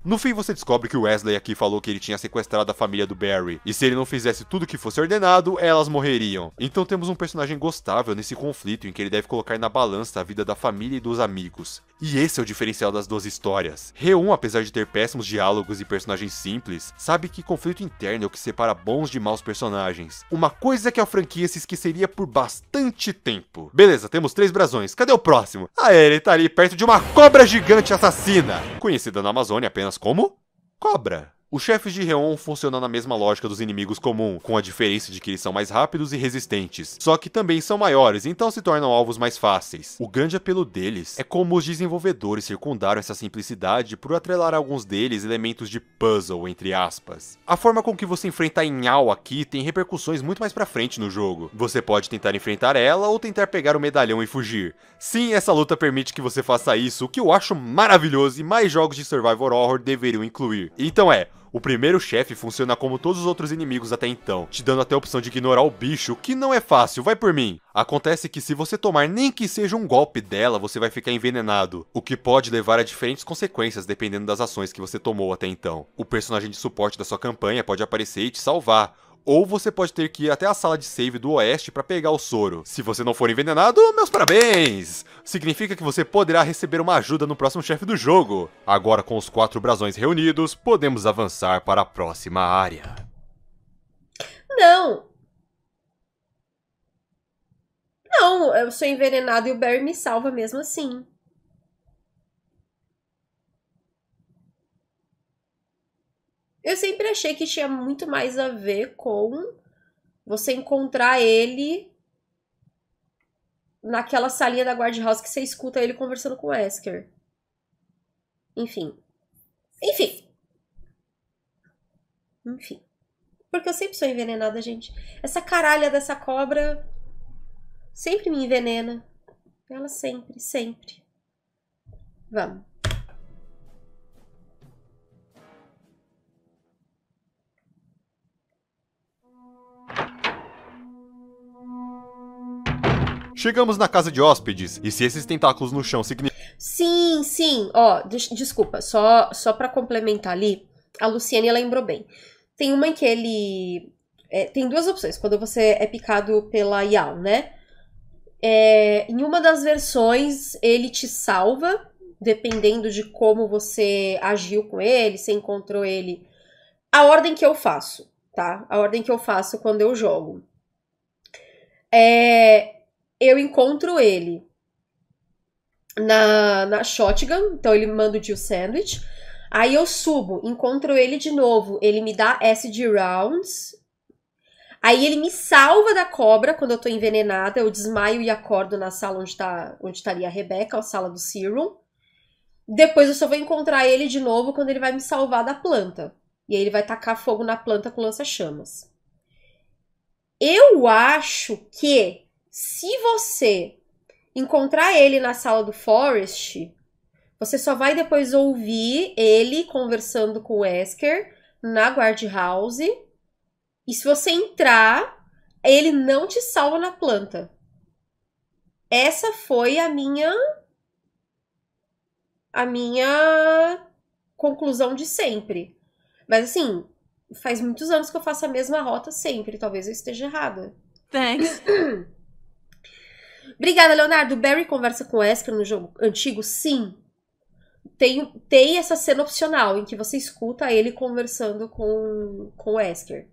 No fim, você descobre que o Wesley aqui falou que ele tinha sequestrado a família do Barry, e se ele não fizesse tudo o que fosse ordenado, elas morreriam. Então temos um personagem gostável nesse conflito em que ele deve colocar na balança a vida da família e dos amigos. E esse é o diferencial das duas histórias. Reon, apesar de ter péssimos diálogos e personagens simples, sabe que conflito interno é o que separa bons de maus personagens. Uma coisa que a franquia se esqueceria por bastante tempo. Beleza, temos três brasões, cadê o próximo? Ah, é, ele tá ali perto de uma cobra gigante assassina, conhecida na Amazônia apenas como... Cobra. Os chefes de Reon funcionam na mesma lógica dos inimigos comum, com a diferença de que eles são mais rápidos e resistentes, só que também são maiores, então se tornam alvos mais fáceis. O grande apelo deles é como os desenvolvedores circundaram essa simplicidade por atrelar a alguns deles elementos de puzzle, entre aspas. A forma com que você enfrenta a Inhal aqui tem repercussões muito mais pra frente no jogo. Você pode tentar enfrentar ela ou tentar pegar o medalhão e fugir. Sim, essa luta permite que você faça isso, o que eu acho maravilhoso e mais jogos de survival horror deveriam incluir. Então é, o primeiro chefe funciona como todos os outros inimigos até então, te dando até a opção de ignorar o bicho, que não é fácil, vai por mim. Acontece que se você tomar nem que seja um golpe dela, você vai ficar envenenado, o que pode levar a diferentes consequências dependendo das ações que você tomou até então. O personagem de suporte da sua campanha pode aparecer e te salvar, ou você pode ter que ir até a sala de save do Oeste para pegar o soro. Se você não for envenenado, meus parabéns! Significa que você poderá receber uma ajuda no próximo chefe do jogo. Agora com os quatro brasões reunidos, podemos avançar para a próxima área. Não! Não, eu sou envenenado e o Barry me salva mesmo assim. Eu sempre achei que tinha muito mais a ver com você encontrar ele naquela salinha da guardhouse que você escuta ele conversando com o Esker. Enfim. Enfim. Enfim. Porque eu sempre sou envenenada, gente. Essa caralha dessa cobra sempre me envenena. Ela sempre, sempre. Vamos. Chegamos na casa de hóspedes, e se esses tentáculos no chão significam. Sim, sim, ó, oh, des desculpa, só, só para complementar ali, a Luciane lembrou bem. Tem uma em que ele. É, tem duas opções quando você é picado pela Yao, né? É, em uma das versões, ele te salva, dependendo de como você agiu com ele, se encontrou ele. A ordem que eu faço, tá? A ordem que eu faço quando eu jogo. É, eu encontro ele na, na Shotgun, então ele manda o Jill Sandwich. Aí eu subo, encontro ele de novo, ele me dá S de rounds. Aí ele me salva da cobra quando eu tô envenenada, eu desmaio e acordo na sala onde, tá, onde estaria a Rebecca, a sala do Serum. Depois eu só vou encontrar ele de novo quando ele vai me salvar da planta. E aí ele vai tacar fogo na planta com lança-chamas. Eu acho que se você encontrar ele na sala do Forest, você só vai depois ouvir ele conversando com o Esker na guard house. E se você entrar, ele não te salva na planta. Essa foi a minha a minha conclusão de sempre. Mas assim, faz muitos anos que eu faço a mesma rota sempre, talvez eu esteja errada. Thanks. Obrigada, Leonardo. Barry conversa com Esper no jogo antigo? Sim. Tem, tem essa cena opcional em que você escuta ele conversando com, com Esker.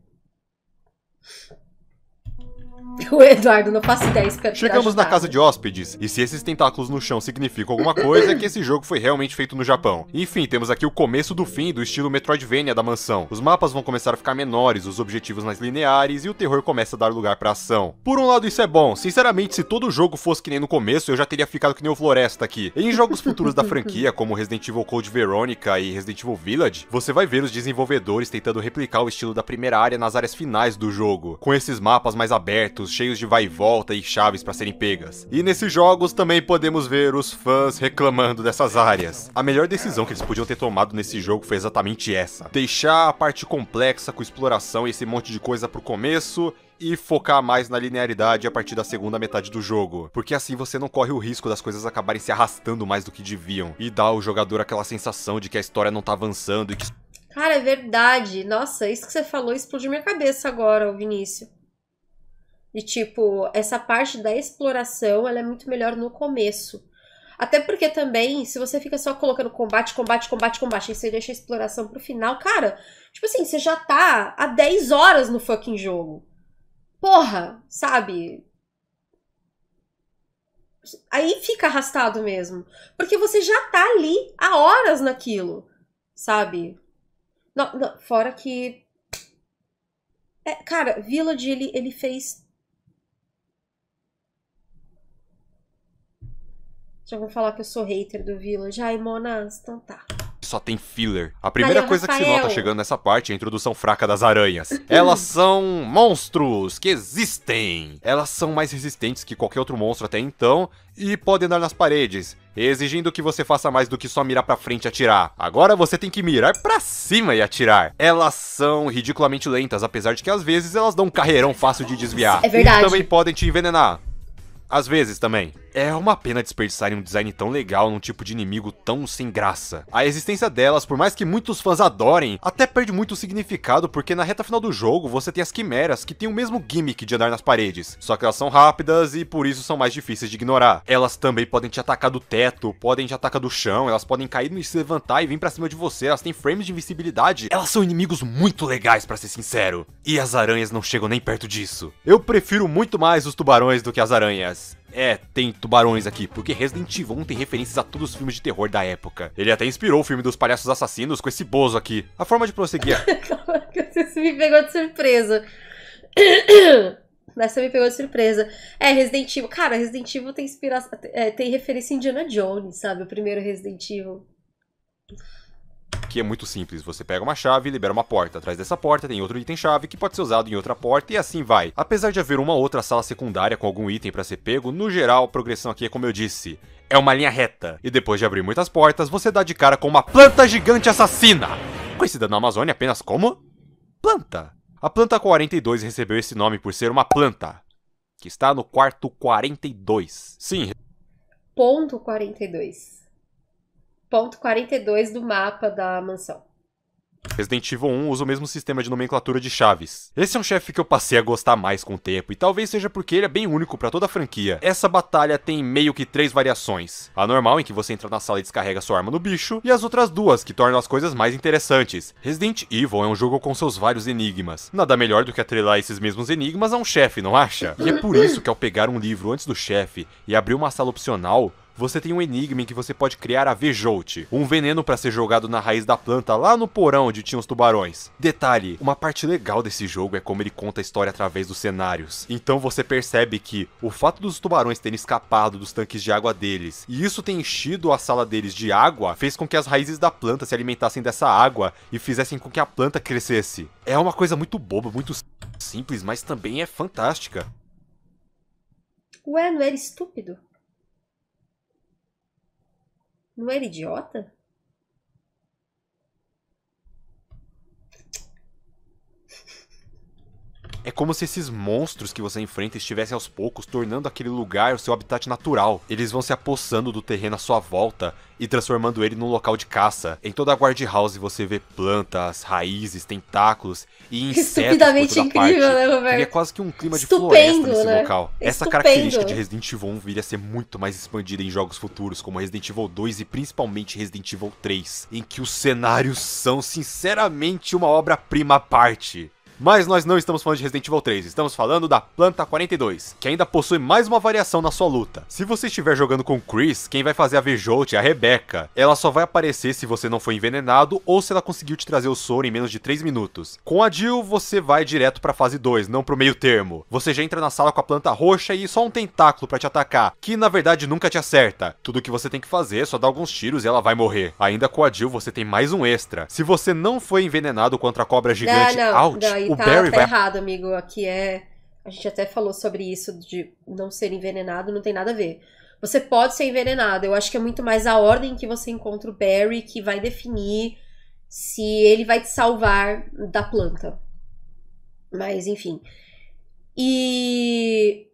O Eduardo não passa ideia, Chegamos na casa né? de hóspedes, e se esses tentáculos no chão significam alguma coisa, é que esse jogo foi realmente feito no Japão. Enfim, temos aqui o começo do fim do estilo Metroidvania da mansão. Os mapas vão começar a ficar menores, os objetivos mais lineares e o terror começa a dar lugar pra ação. Por um lado, isso é bom. Sinceramente, se todo jogo fosse que nem no começo, eu já teria ficado que nem o Floresta aqui. Em jogos futuros da franquia, como Resident Evil Code Veronica e Resident Evil Village, você vai ver os desenvolvedores tentando replicar o estilo da primeira área nas áreas finais do jogo, com esses mapas mais abertos abertos, cheios de vai e volta e chaves para serem pegas. E nesses jogos também podemos ver os fãs reclamando dessas áreas. A melhor decisão que eles podiam ter tomado nesse jogo foi exatamente essa: deixar a parte complexa com exploração e esse monte de coisa pro começo e focar mais na linearidade a partir da segunda metade do jogo, porque assim você não corre o risco das coisas acabarem se arrastando mais do que deviam e dá ao jogador aquela sensação de que a história não tá avançando e que Cara, é verdade. Nossa, isso que você falou explodiu minha cabeça agora, Vinícius. De tipo, essa parte da exploração, ela é muito melhor no começo. Até porque também, se você fica só colocando combate, combate, combate, combate, e você deixa a exploração pro final, cara, tipo assim, você já tá há 10 horas no fucking jogo. Porra, sabe? Aí fica arrastado mesmo. Porque você já tá ali há horas naquilo, sabe? Não, não, fora que. É, cara, Village ele, ele fez Já vou falar que eu sou hater do Village. Ai, Monas, então tá só tem filler. A primeira Ai, coisa Rafael. que se nota chegando nessa parte é a introdução fraca das aranhas. Elas são monstros que existem. Elas são mais resistentes que qualquer outro monstro até então e podem andar nas paredes, exigindo que você faça mais do que só mirar para frente e atirar. Agora você tem que mirar para cima e atirar. Elas são ridiculamente lentas, apesar de que às vezes elas dão um carreirão fácil de desviar. É verdade. E também podem te envenenar. Às vezes também. É uma pena desperdiçarem um design tão legal num tipo de inimigo tão sem graça. A existência delas, por mais que muitos fãs adorem, até perde muito significado porque na reta final do jogo você tem as quimeras que têm o mesmo gimmick de andar nas paredes, só que elas são rápidas e por isso são mais difíceis de ignorar. Elas também podem te atacar do teto, podem te atacar do chão, elas podem cair e se levantar e vir para cima de você, elas têm frames de invisibilidade. Elas são inimigos muito legais para ser sincero. E as aranhas não chegam nem perto disso. Eu prefiro muito mais os tubarões do que as aranhas é, tem tubarões aqui, porque Resident Evil 1 tem referências a todos os filmes de terror da época. Ele até inspirou o filme dos palhaços assassinos com esse bozo aqui. A forma de prosseguir. É- Calma, você me pegou de surpresa. Nessa me pegou de surpresa. É, Resident Evil. Cara, Resident Evil tem inspiração. É, tem referência a Indiana Jones, sabe? O primeiro Resident Evil que é muito simples. Você pega uma chave e libera uma porta. Atrás dessa porta tem outro item-chave que pode ser usado em outra porta e assim vai. Apesar de haver uma outra sala secundária com algum item para ser pego, no geral a progressão aqui é como eu disse, é uma linha reta. E depois de abrir muitas portas, você dá de cara com uma planta gigante assassina, conhecida na Amazônia apenas como planta. A planta 42 recebeu esse nome por ser uma planta, que está no quarto 42. Sim. Ponto 42 ponto 42 do mapa da mansão. Resident Evil 1 usa o mesmo sistema de nomenclatura de chaves. Esse é um chefe que eu passei a gostar mais com o tempo, e talvez seja porque ele é bem único para toda a franquia. Essa batalha tem meio que três variações. A normal, em que você entra na sala e descarrega sua arma no bicho, e as outras duas, que tornam as coisas mais interessantes. Resident Evil é um jogo com seus vários enigmas. Nada melhor do que atrelar esses mesmos enigmas a um chefe, não acha? E é por isso que ao pegar um livro antes do chefe e abrir uma sala opcional, você tem um enigma em que você pode criar a Vejolt, um veneno para ser jogado na raiz da planta lá no porão onde tinha os tubarões. Detalhe, uma parte legal desse jogo é como ele conta a história através dos cenários. Então você percebe que o fato dos tubarões terem escapado dos tanques de água deles, e isso ter enchido a sala deles de água, fez com que as raízes da planta se alimentassem dessa água e fizessem com que a planta crescesse. É uma coisa muito boba, muito simples, mas também é fantástica. Ué, não era estúpido? Não era idiota? É como se esses monstros que você enfrenta estivessem aos poucos tornando aquele lugar o seu habitat natural. Eles vão se apossando do terreno à sua volta e transformando ele num local de caça. Em toda a guard house você vê plantas, raízes, tentáculos e insetos. Estupidamente incrível, parte. né, Roberto? E é quase que um clima Estupendo, de floresta nesse né? local. Estupendo. Essa característica de Resident Evil 1 viria a ser muito mais expandida em jogos futuros, como Resident Evil 2 e principalmente Resident Evil 3, em que os cenários são sinceramente uma obra-prima à parte. Mas nós não estamos falando de Resident Evil 3, estamos falando da Planta 42, que ainda possui mais uma variação na sua luta. Se você estiver jogando com Chris, quem vai fazer a Vejolt é a Rebecca. Ela só vai aparecer se você não foi envenenado ou se ela conseguiu te trazer o soro em menos de 3 minutos. Com a Jill, você vai direto pra fase 2, não pro meio termo. Você já entra na sala com a planta roxa e só um tentáculo para te atacar, que na verdade nunca te acerta. Tudo que você tem que fazer é só dar alguns tiros e ela vai morrer. Ainda com a Jill, você tem mais um extra. Se você não foi envenenado contra a cobra gigante, não, não, out, não, aí o tá, Barry tá vai... errado, amigo. Aqui é. A gente até falou sobre isso de não ser envenenado, não tem nada a ver. Você pode ser envenenado. Eu acho que é muito mais a ordem que você encontra o Barry que vai definir se ele vai te salvar da planta. Mas, enfim. E.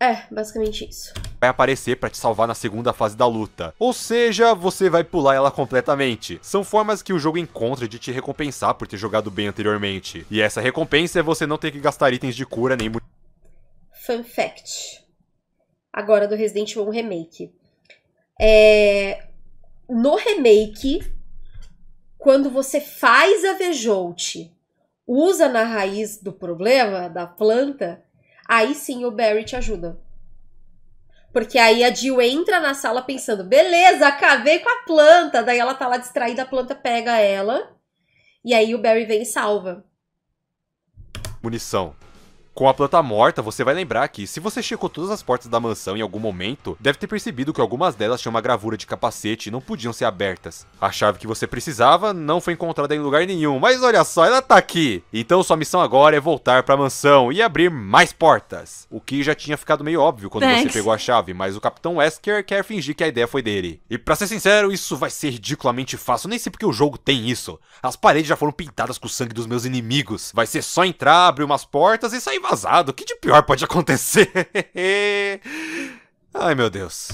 É, basicamente isso vai aparecer para te salvar na segunda fase da luta. Ou seja, você vai pular ela completamente. São formas que o jogo encontra de te recompensar por ter jogado bem anteriormente. E essa recompensa é você não ter que gastar itens de cura nem... Fun fact. Agora do Resident Evil Remake. É... No remake, quando você faz a vejoute, usa na raiz do problema, da planta, aí sim o Barry te ajuda. Porque aí a Jill entra na sala pensando, beleza, acabei com a planta. Daí ela tá lá distraída, a planta pega ela. E aí o Barry vem e salva. Munição. Com a planta morta, você vai lembrar que, se você checou todas as portas da mansão em algum momento, deve ter percebido que algumas delas tinham uma gravura de capacete e não podiam ser abertas. A chave que você precisava não foi encontrada em lugar nenhum, mas olha só, ela tá aqui! Então sua missão agora é voltar pra mansão e abrir mais portas. O que já tinha ficado meio óbvio quando Thanks. você pegou a chave, mas o Capitão Wesker quer fingir que a ideia foi dele. E pra ser sincero, isso vai ser ridiculamente fácil, nem sei porque o jogo tem isso. As paredes já foram pintadas com o sangue dos meus inimigos. Vai ser só entrar, abrir umas portas e sair vazado. O que de pior pode acontecer? Ai, meu Deus.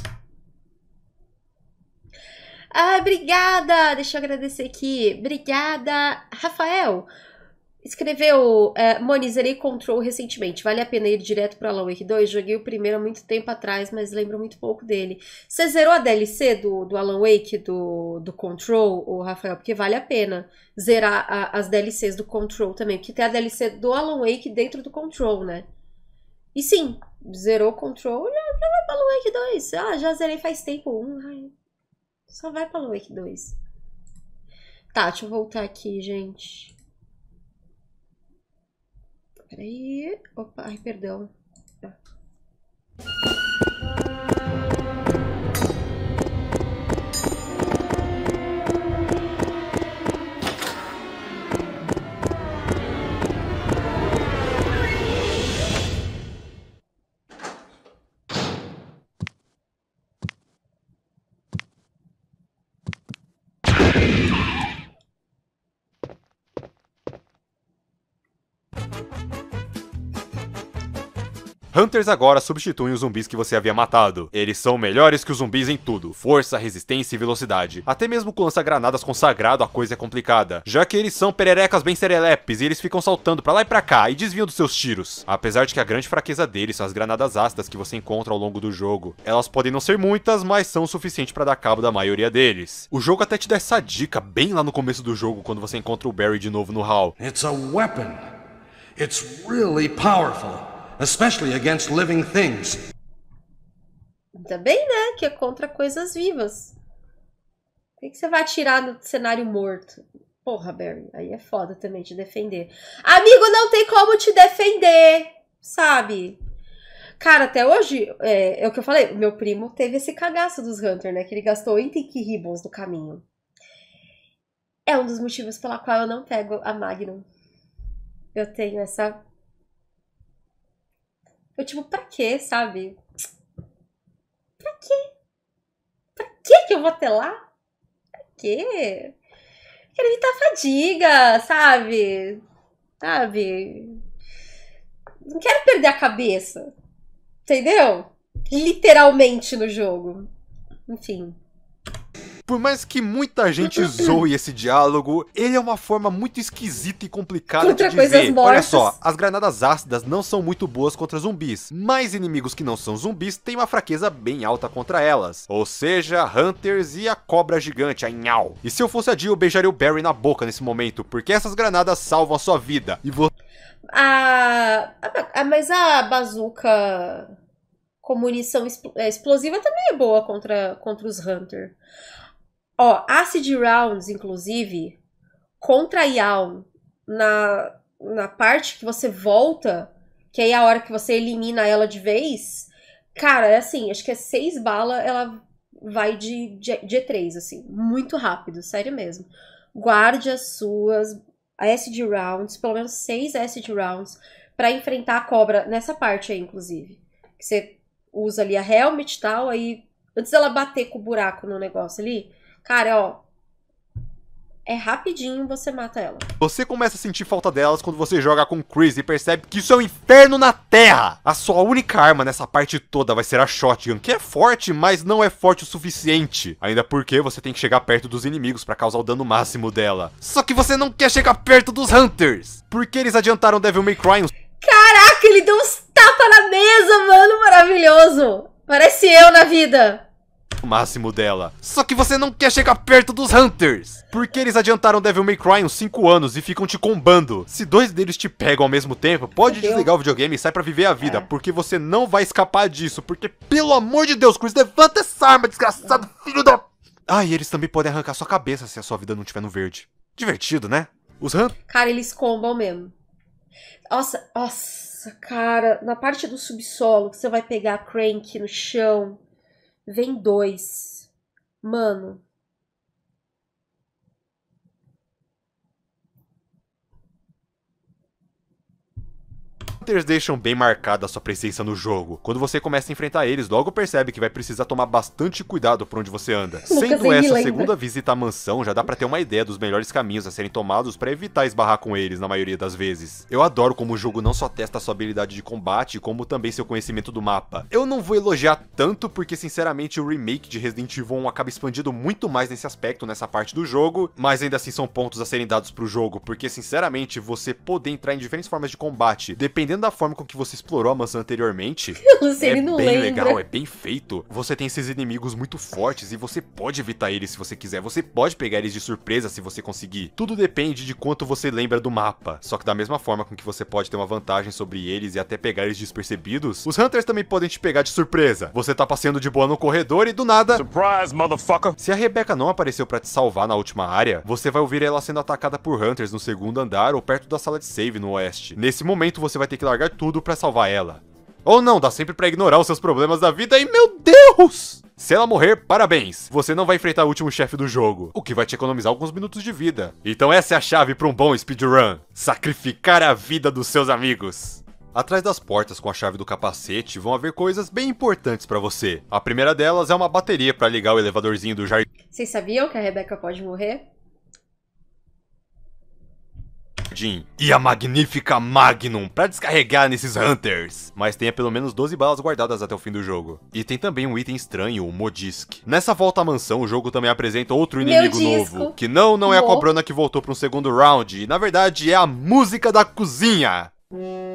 Ah, obrigada! Deixa eu agradecer aqui. Obrigada, Rafael, Escreveu uh, é, Monizerei Control recentemente. Vale a pena ir direto para Alan Wake 2? Joguei o primeiro há muito tempo atrás, mas lembro muito pouco dele. Você zerou a DLC do, do Alan Wake, do, do Control, o Rafael? Porque vale a pena zerar a, as DLCs do Control também. Porque tem a DLC do Alan Wake dentro do Control, né? E sim, zerou o Control, já, já vai para Alan Wake 2. Ah, já zerei faz tempo. ai, só vai para Alan Wake 2. Tá, deixa eu voltar aqui, gente. Peraí. Opa, ai, perdão. Tá. Hunters agora substituem os zumbis que você havia matado. Eles são melhores que os zumbis em tudo. Força, resistência e velocidade. Até mesmo com lança-granadas consagrado a coisa é complicada, já que eles são pererecas bem serelepes e eles ficam saltando pra lá e pra cá e desviam dos seus tiros. Apesar de que a grande fraqueza deles são as granadas ácidas que você encontra ao longo do jogo. Elas podem não ser muitas, mas são o suficiente para dar cabo da maioria deles. O jogo até te dá essa dica bem lá no começo do jogo, quando você encontra o Barry de novo no Hall. It's a weapon. It's really powerful especially against living things. Ainda bem, né? Que é contra coisas vivas. O que, você vai atirar do cenário morto? Porra, Barry, aí é foda também te defender. Amigo, não tem como te defender, sabe? Cara, até hoje, é, é o que eu falei, meu primo teve esse cagaço dos Hunter, né? Que ele gastou 80 ribbons no caminho. É um dos motivos pela qual eu não pego a Magnum. Eu tenho essa eu, tipo, pra quê, sabe? Pra quê? Pra quê que eu vou até lá? Pra quê? quero evitar fadiga, sabe? Sabe? Não quero perder a cabeça. Entendeu? Literalmente no jogo. Enfim. Por mais que muita gente zoe esse diálogo, ele é uma forma muito esquisita e complicada contra de dizer. Olha só, as granadas ácidas não são muito boas contra zumbis, mas inimigos que não são zumbis têm uma fraqueza bem alta contra elas. Ou seja, Hunters e a cobra gigante, a Nhau. E se eu fosse a Jill, eu beijaria o Barry na boca nesse momento, porque essas granadas salvam a sua vida. E você... Ah, mas a bazuca com munição explosiva também é boa contra, contra os hunters. Ó, Acid Rounds, inclusive, contra Yawn, na, na parte que você volta, que aí é a hora que você elimina ela de vez, cara, é assim, acho que é seis balas, ela vai de, de, de E3, assim, muito rápido, sério mesmo. Guarde as suas acid rounds, pelo menos seis acid rounds, para enfrentar a cobra nessa parte aí, inclusive. Que você usa ali a helmet e tal, aí antes dela bater com o buraco no negócio ali, Cara, ó. É rapidinho você mata ela. Você começa a sentir falta delas quando você joga com Chris e percebe que isso é um inferno na Terra. A sua única arma nessa parte toda vai ser a Shotgun, que é forte, mas não é forte o suficiente. Ainda porque você tem que chegar perto dos inimigos para causar o dano máximo dela. Só que você não quer chegar perto dos Hunters. Porque eles adiantaram Devil May Cry Caraca, ele deu uns tapas na mesa, mano, maravilhoso. Parece eu na vida máximo dela. Só que você não quer chegar perto dos Hunters. Porque eles adiantaram Devil May Cry uns 5 anos e ficam te combando. Se dois deles te pegam ao mesmo tempo, pode Entendeu? desligar o videogame e sai pra viver a vida. É. Porque você não vai escapar disso. Porque, pelo amor de Deus, Chris, levanta essa arma, desgraçado filho da... Ah, e eles também podem arrancar sua cabeça se a sua vida não estiver no verde. Divertido, né? Os Hunters... Cara, eles combam mesmo. Nossa, nossa, cara, na parte do subsolo que você vai pegar a crank no chão, vem dois. Mano, Fighters deixam bem marcada sua presença no jogo. Quando você começa a enfrentar eles, logo percebe que vai precisar tomar bastante cuidado por onde você anda. Sendo essa a segunda né? visita à mansão, já dá para ter uma ideia dos melhores caminhos a serem tomados para evitar esbarrar com eles na maioria das vezes. Eu adoro como o jogo não só testa sua habilidade de combate, como também seu conhecimento do mapa. Eu não vou elogiar tanto porque, sinceramente, o remake de Resident Evil 1 acaba expandido muito mais nesse aspecto, nessa parte do jogo, mas ainda assim são pontos a serem dados pro jogo, porque, sinceramente, você poder entrar em diferentes formas de combate, dependendo dependendo da forma com que você explorou a maçã anteriormente, é bem lembra. legal, é bem feito. Você tem esses inimigos muito fortes e você pode evitar eles se você quiser. Você pode pegar eles de surpresa se você conseguir. Tudo depende de quanto você lembra do mapa. Só que da mesma forma com que você pode ter uma vantagem sobre eles e até pegar eles despercebidos, os Hunters também podem te pegar de surpresa. Você tá passeando de boa no corredor e do nada... Surprise, motherfucker! Se a Rebecca não apareceu para te salvar na última área, você vai ouvir ela sendo atacada por Hunters no segundo andar ou perto da sala de save no oeste. Nesse momento, você vai ter que largar tudo para salvar ela. Ou não, dá sempre para ignorar os seus problemas da vida e meu Deus! Se ela morrer, parabéns! Você não vai enfrentar o último chefe do jogo, o que vai te economizar alguns minutos de vida. Então essa é a chave para um bom speedrun: sacrificar a vida dos seus amigos. Atrás das portas com a chave do capacete vão haver coisas bem importantes para você. A primeira delas é uma bateria para ligar o elevadorzinho do jardim. Vocês sabiam que a Rebeca pode morrer? e a magnífica Magnum para descarregar nesses Hunters, mas tenha pelo menos 12 balas guardadas até o fim do jogo. E tem também um item estranho, o Modisk. Nessa volta à mansão, o jogo também apresenta outro inimigo novo, que não, não é a cobrona que voltou para um segundo round, e na verdade é a música da cozinha. Hum.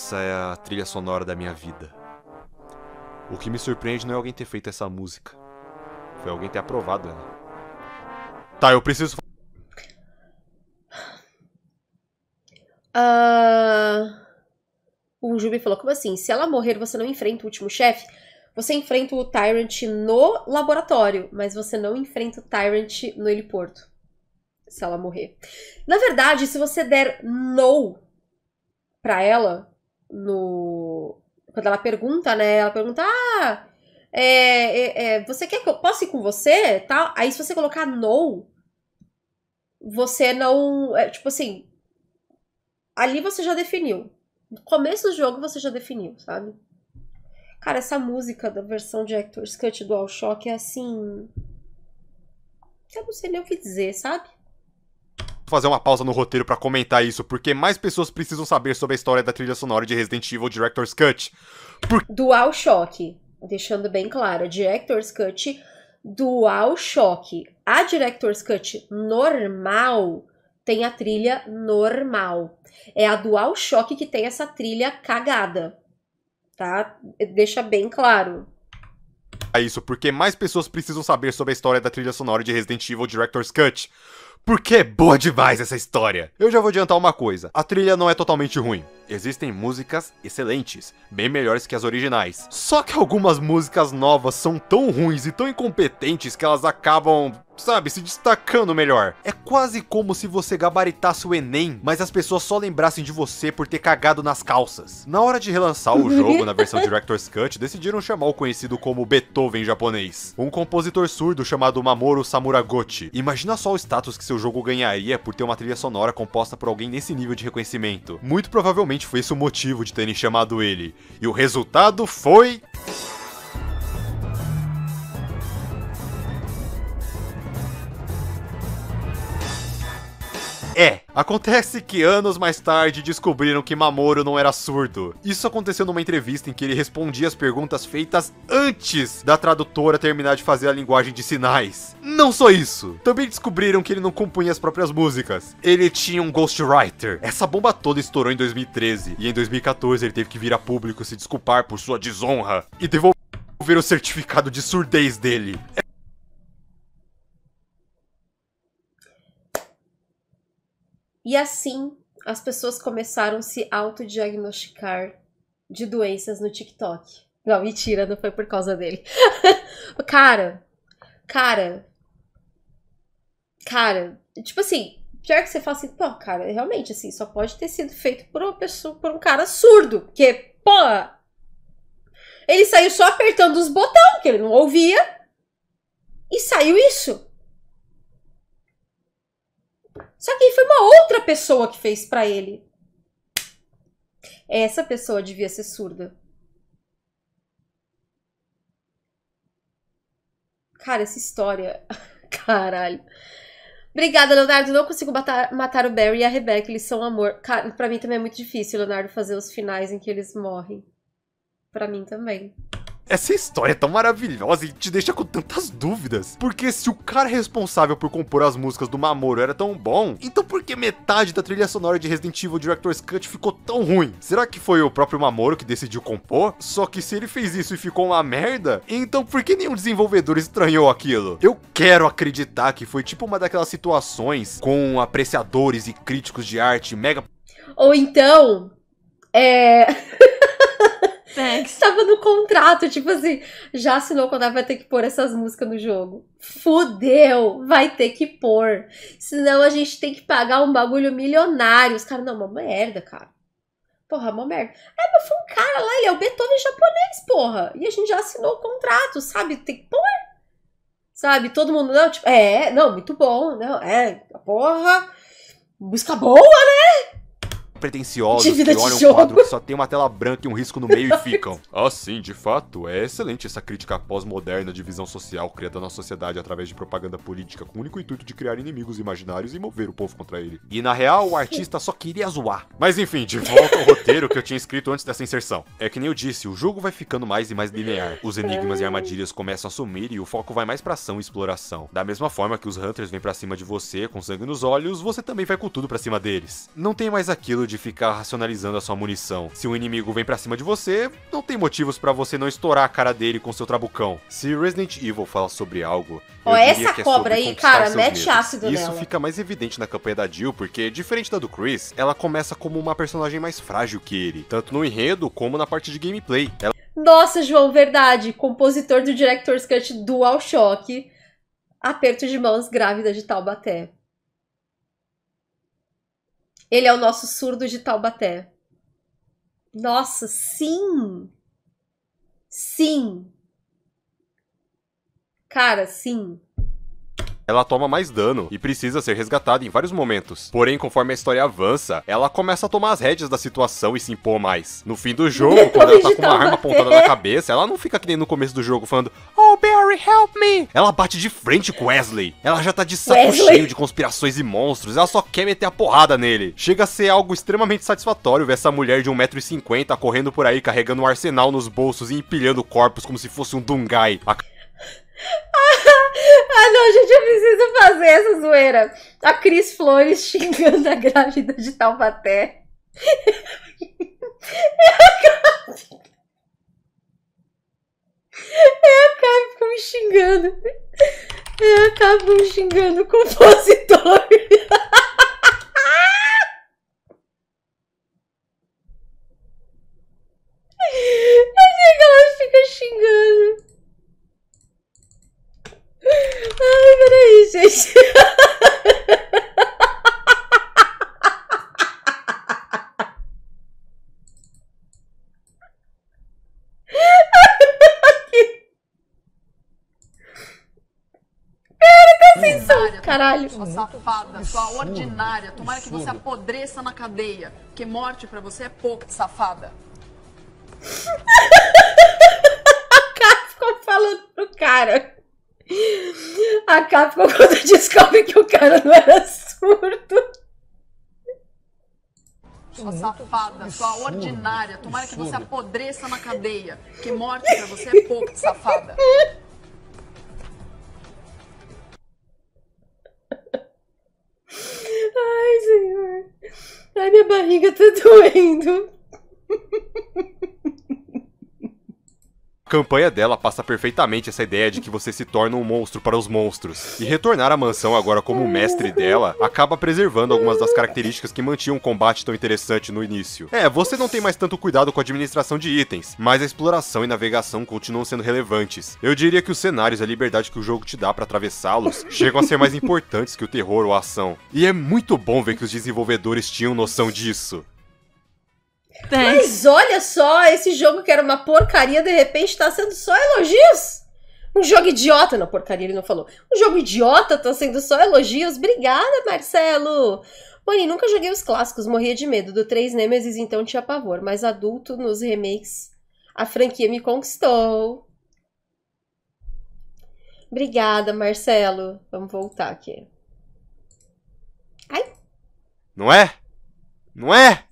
Essa é a trilha sonora da minha vida. O que me surpreende não é alguém ter feito essa música. Foi alguém ter aprovado ela. Tá, eu preciso. Uh... O Jubi falou: como assim? Se ela morrer, você não enfrenta o último chefe? Você enfrenta o Tyrant no laboratório, mas você não enfrenta o Tyrant no heliporto. Se ela morrer. Na verdade, se você der no pra ela, no. Quando ela pergunta, né? Ela pergunta: Ah, é, é, é, você quer que eu possa ir com você? Tal. Aí se você colocar no, você não. É, tipo assim. Ali você já definiu. No começo do jogo você já definiu, sabe? Cara, essa música da versão de Hector's Cut do Shock é assim. Eu não sei nem o que dizer, sabe? fazer uma pausa no roteiro para comentar isso, porque mais pessoas precisam saber sobre a história da trilha sonora de Resident Evil Director's Cut. Por... Dual Shock, deixando bem claro, Director's Cut Dual Shock. A Director's Cut normal tem a trilha normal. É a Dual Shock que tem essa trilha cagada. Tá? Deixa bem claro. É isso, porque mais pessoas precisam saber sobre a história da trilha sonora de Resident Evil Director's Cut. Porque é boa demais essa história. Eu já vou adiantar uma coisa: a trilha não é totalmente ruim. Existem músicas excelentes, bem melhores que as originais. Só que algumas músicas novas são tão ruins e tão incompetentes que elas acabam sabe, se destacando melhor. É quase como se você gabaritasse o Enem, mas as pessoas só lembrassem de você por ter cagado nas calças. Na hora de relançar o jogo na versão Director's Cut, decidiram chamar o conhecido como Beethoven japonês, um compositor surdo chamado Mamoru Samuragochi. Imagina só o status que seu jogo ganharia por ter uma trilha sonora composta por alguém nesse nível de reconhecimento. Muito provavelmente provavelmente foi esse o motivo de terem chamado ele. E o resultado foi. É. Acontece que anos mais tarde descobriram que Mamoru não era surdo. Isso aconteceu numa entrevista em que ele respondia as perguntas feitas antes da tradutora terminar de fazer a linguagem de sinais. Não só isso, também descobriram que ele não compunha as próprias músicas. Ele tinha um ghostwriter. Essa bomba toda estourou em 2013 e em 2014 ele teve que vir a público se desculpar por sua desonra e devolver o certificado de surdez dele. É E assim, as pessoas começaram a se autodiagnosticar de doenças no TikTok. Não, mentira, não foi por causa dele. cara, cara, cara, tipo assim, pior que você fala assim, pô, cara, realmente, assim, só pode ter sido feito por uma pessoa, por um cara surdo, porque, pô, ele saiu só apertando os botões, que ele não ouvia, e saiu isso. Só que foi uma outra pessoa que fez para ele. Essa pessoa devia ser surda. Cara, essa história. Caralho. Obrigada, Leonardo. Não consigo matar, matar o Barry e a Rebecca. Eles são amor. Cara, pra mim também é muito difícil, Leonardo, fazer os finais em que eles morrem. Pra mim também. Essa história é tão maravilhosa e te deixa com tantas dúvidas. Porque se o cara responsável por compor as músicas do Mamoru era tão bom, então por que metade da trilha sonora de Resident Evil Director's Cut ficou tão ruim? Será que foi o próprio Mamoru que decidiu compor? Só que se ele fez isso e ficou uma merda, então por que nenhum desenvolvedor estranhou aquilo? Eu quero acreditar que foi tipo uma daquelas situações com apreciadores e críticos de arte mega. Ou então. É. Thanks. É, estava no contrato, tipo assim, já assinou quando vai ter que pôr essas músicas no jogo. Fudeu, vai ter que pôr. Senão a gente tem que pagar um bagulho milionário. Os caras, não, uma merda, cara. Porra, uma merda. É, mas foi um cara lá, ele é o Beethoven japonês, porra. E a gente já assinou o contrato, sabe? Tem que pôr. Sabe? Todo mundo, não, tipo, é, não, muito bom, não, é, porra. Música boa, né? pretensiosos que olham um quadro que só tem uma tela branca e um risco no meio e ficam. Assim, de fato, é excelente essa crítica pós-moderna de visão social criada na sociedade através de propaganda política com o único intuito de criar inimigos imaginários e mover o povo contra ele. E na real, o artista só queria zoar. Mas enfim, de volta ao roteiro que eu tinha escrito antes dessa inserção. É que nem eu disse, o jogo vai ficando mais e mais linear. Os enigmas e armadilhas começam a sumir e o foco vai mais pra ação e exploração. Da mesma forma que os Hunters vêm para cima de você com sangue nos olhos, você também vai com tudo para cima deles. Não tem mais aquilo de ficar racionalizando a sua munição. Se um inimigo vem para cima de você, não tem motivos para você não estourar a cara dele com seu trabucão. Se Resident Evil fala sobre algo, Ó, oh, essa é cobra é aí, cara, mete medos. ácido Isso fica mais evidente na campanha da Jill, porque diferente da do Chris, ela começa como uma personagem mais frágil que ele, tanto no enredo como na parte de gameplay. Ela... Nossa, João, verdade, compositor do Director's Cut Dual Shock, aperto de mãos grávida de Taubaté. Ele é o nosso surdo de Taubaté. Nossa, sim! Sim! Cara, sim. Ela toma mais dano e precisa ser resgatada em vários momentos. Porém, conforme a história avança, ela começa a tomar as rédeas da situação e se impor mais. No fim do jogo, quando ela tá com uma arma apontada na cabeça, ela não fica que nem no começo do jogo falando: Barry, help me! Ela bate de frente com Wesley. Ela já tá de saco Wesley. cheio de conspirações e monstros. Ela só quer meter a porrada nele. Chega a ser algo extremamente satisfatório ver essa mulher de 1,50m correndo por aí carregando um arsenal nos bolsos e empilhando corpos como se fosse um Dungai. A... Ah, ah, não, gente, eu preciso fazer essa zoeira. A Cris Flores xingando a grávida de Taubaté. Eu... Eu acabo me xingando. Eu acabo me xingando o compositor. Por que ela fica xingando? Ai, peraí, gente. Cara, tá sem som, caralho. Sua safada, sua ordinária. Tomara que você apodreça na cadeia. Porque morte pra você é pouco, safada. A cara ficou falando pro cara. A Capcom quando descobre que o cara não era surdo. Sua safada, sua ordinária. Tomara que você apodreça na cadeia. Que morte pra você é pouco, safada. Ai, senhor. Ai, minha barriga tá doendo campanha dela passa perfeitamente essa ideia de que você se torna um monstro para os monstros. E retornar à mansão agora como mestre dela acaba preservando algumas das características que mantinham o combate tão interessante no início. É, você não tem mais tanto cuidado com a administração de itens, mas a exploração e navegação continuam sendo relevantes. Eu diria que os cenários e a liberdade que o jogo te dá para atravessá-los chegam a ser mais importantes que o terror ou a ação. E é muito bom ver que os desenvolvedores tinham noção disso. Mas olha só, esse jogo que era uma porcaria, de repente tá sendo só elogios. Um jogo idiota, na porcaria ele não falou. Um jogo idiota tá sendo só elogios. Obrigada, Marcelo. Mani, nunca joguei os clássicos, morria de medo. Do 3 Nemesis, então tinha pavor. Mas adulto, nos remakes, a franquia me conquistou. Obrigada, Marcelo. Vamos voltar aqui. Ai. Não é? Não é?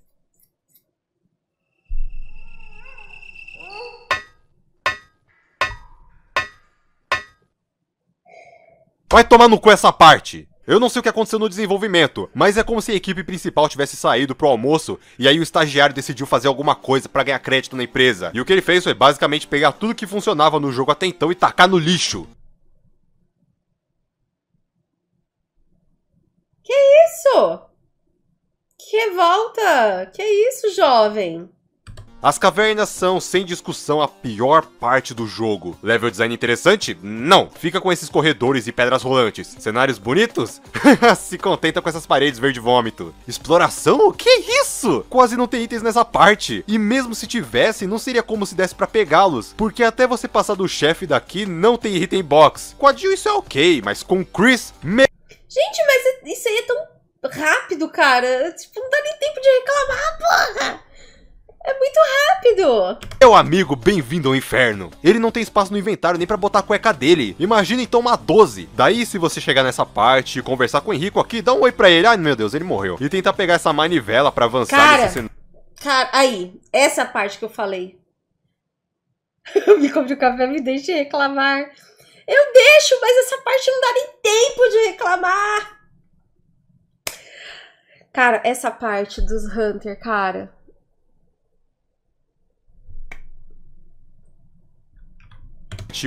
Vai tomar no cu essa parte! Eu não sei o que aconteceu no desenvolvimento, mas é como se a equipe principal tivesse saído pro almoço e aí o estagiário decidiu fazer alguma coisa para ganhar crédito na empresa. E o que ele fez foi basicamente pegar tudo que funcionava no jogo até então e tacar no lixo. Que isso? Que revolta! Que isso, jovem? As cavernas são, sem discussão, a pior parte do jogo. Level design interessante? Não. Fica com esses corredores e pedras rolantes. Cenários bonitos? Se contenta com essas paredes verde vômito. Exploração? Que isso? Quase não tem itens nessa parte. E mesmo se tivesse, não seria como se desse para pegá-los, porque até você passar do chefe daqui não tem item box. Com a Jill isso é ok, mas com o Chris... Me... Gente, mas isso aí é tão rápido, cara. Tipo, não dá nem tempo de reclamar, porra! É muito rápido! Meu amigo, bem-vindo ao inferno. Ele não tem espaço no inventário nem para botar a cueca dele. Imagina então uma 12. Daí, se você chegar nessa parte e conversar com o Henrico aqui, dá um oi pra ele. Ai, meu Deus, ele morreu. E tentar pegar essa manivela para avançar cara, nesse Cara, aí, essa parte que eu falei. me compre o café, me deixe reclamar. Eu deixo, mas essa parte não dá nem tempo de reclamar. Cara, essa parte dos Hunter, cara.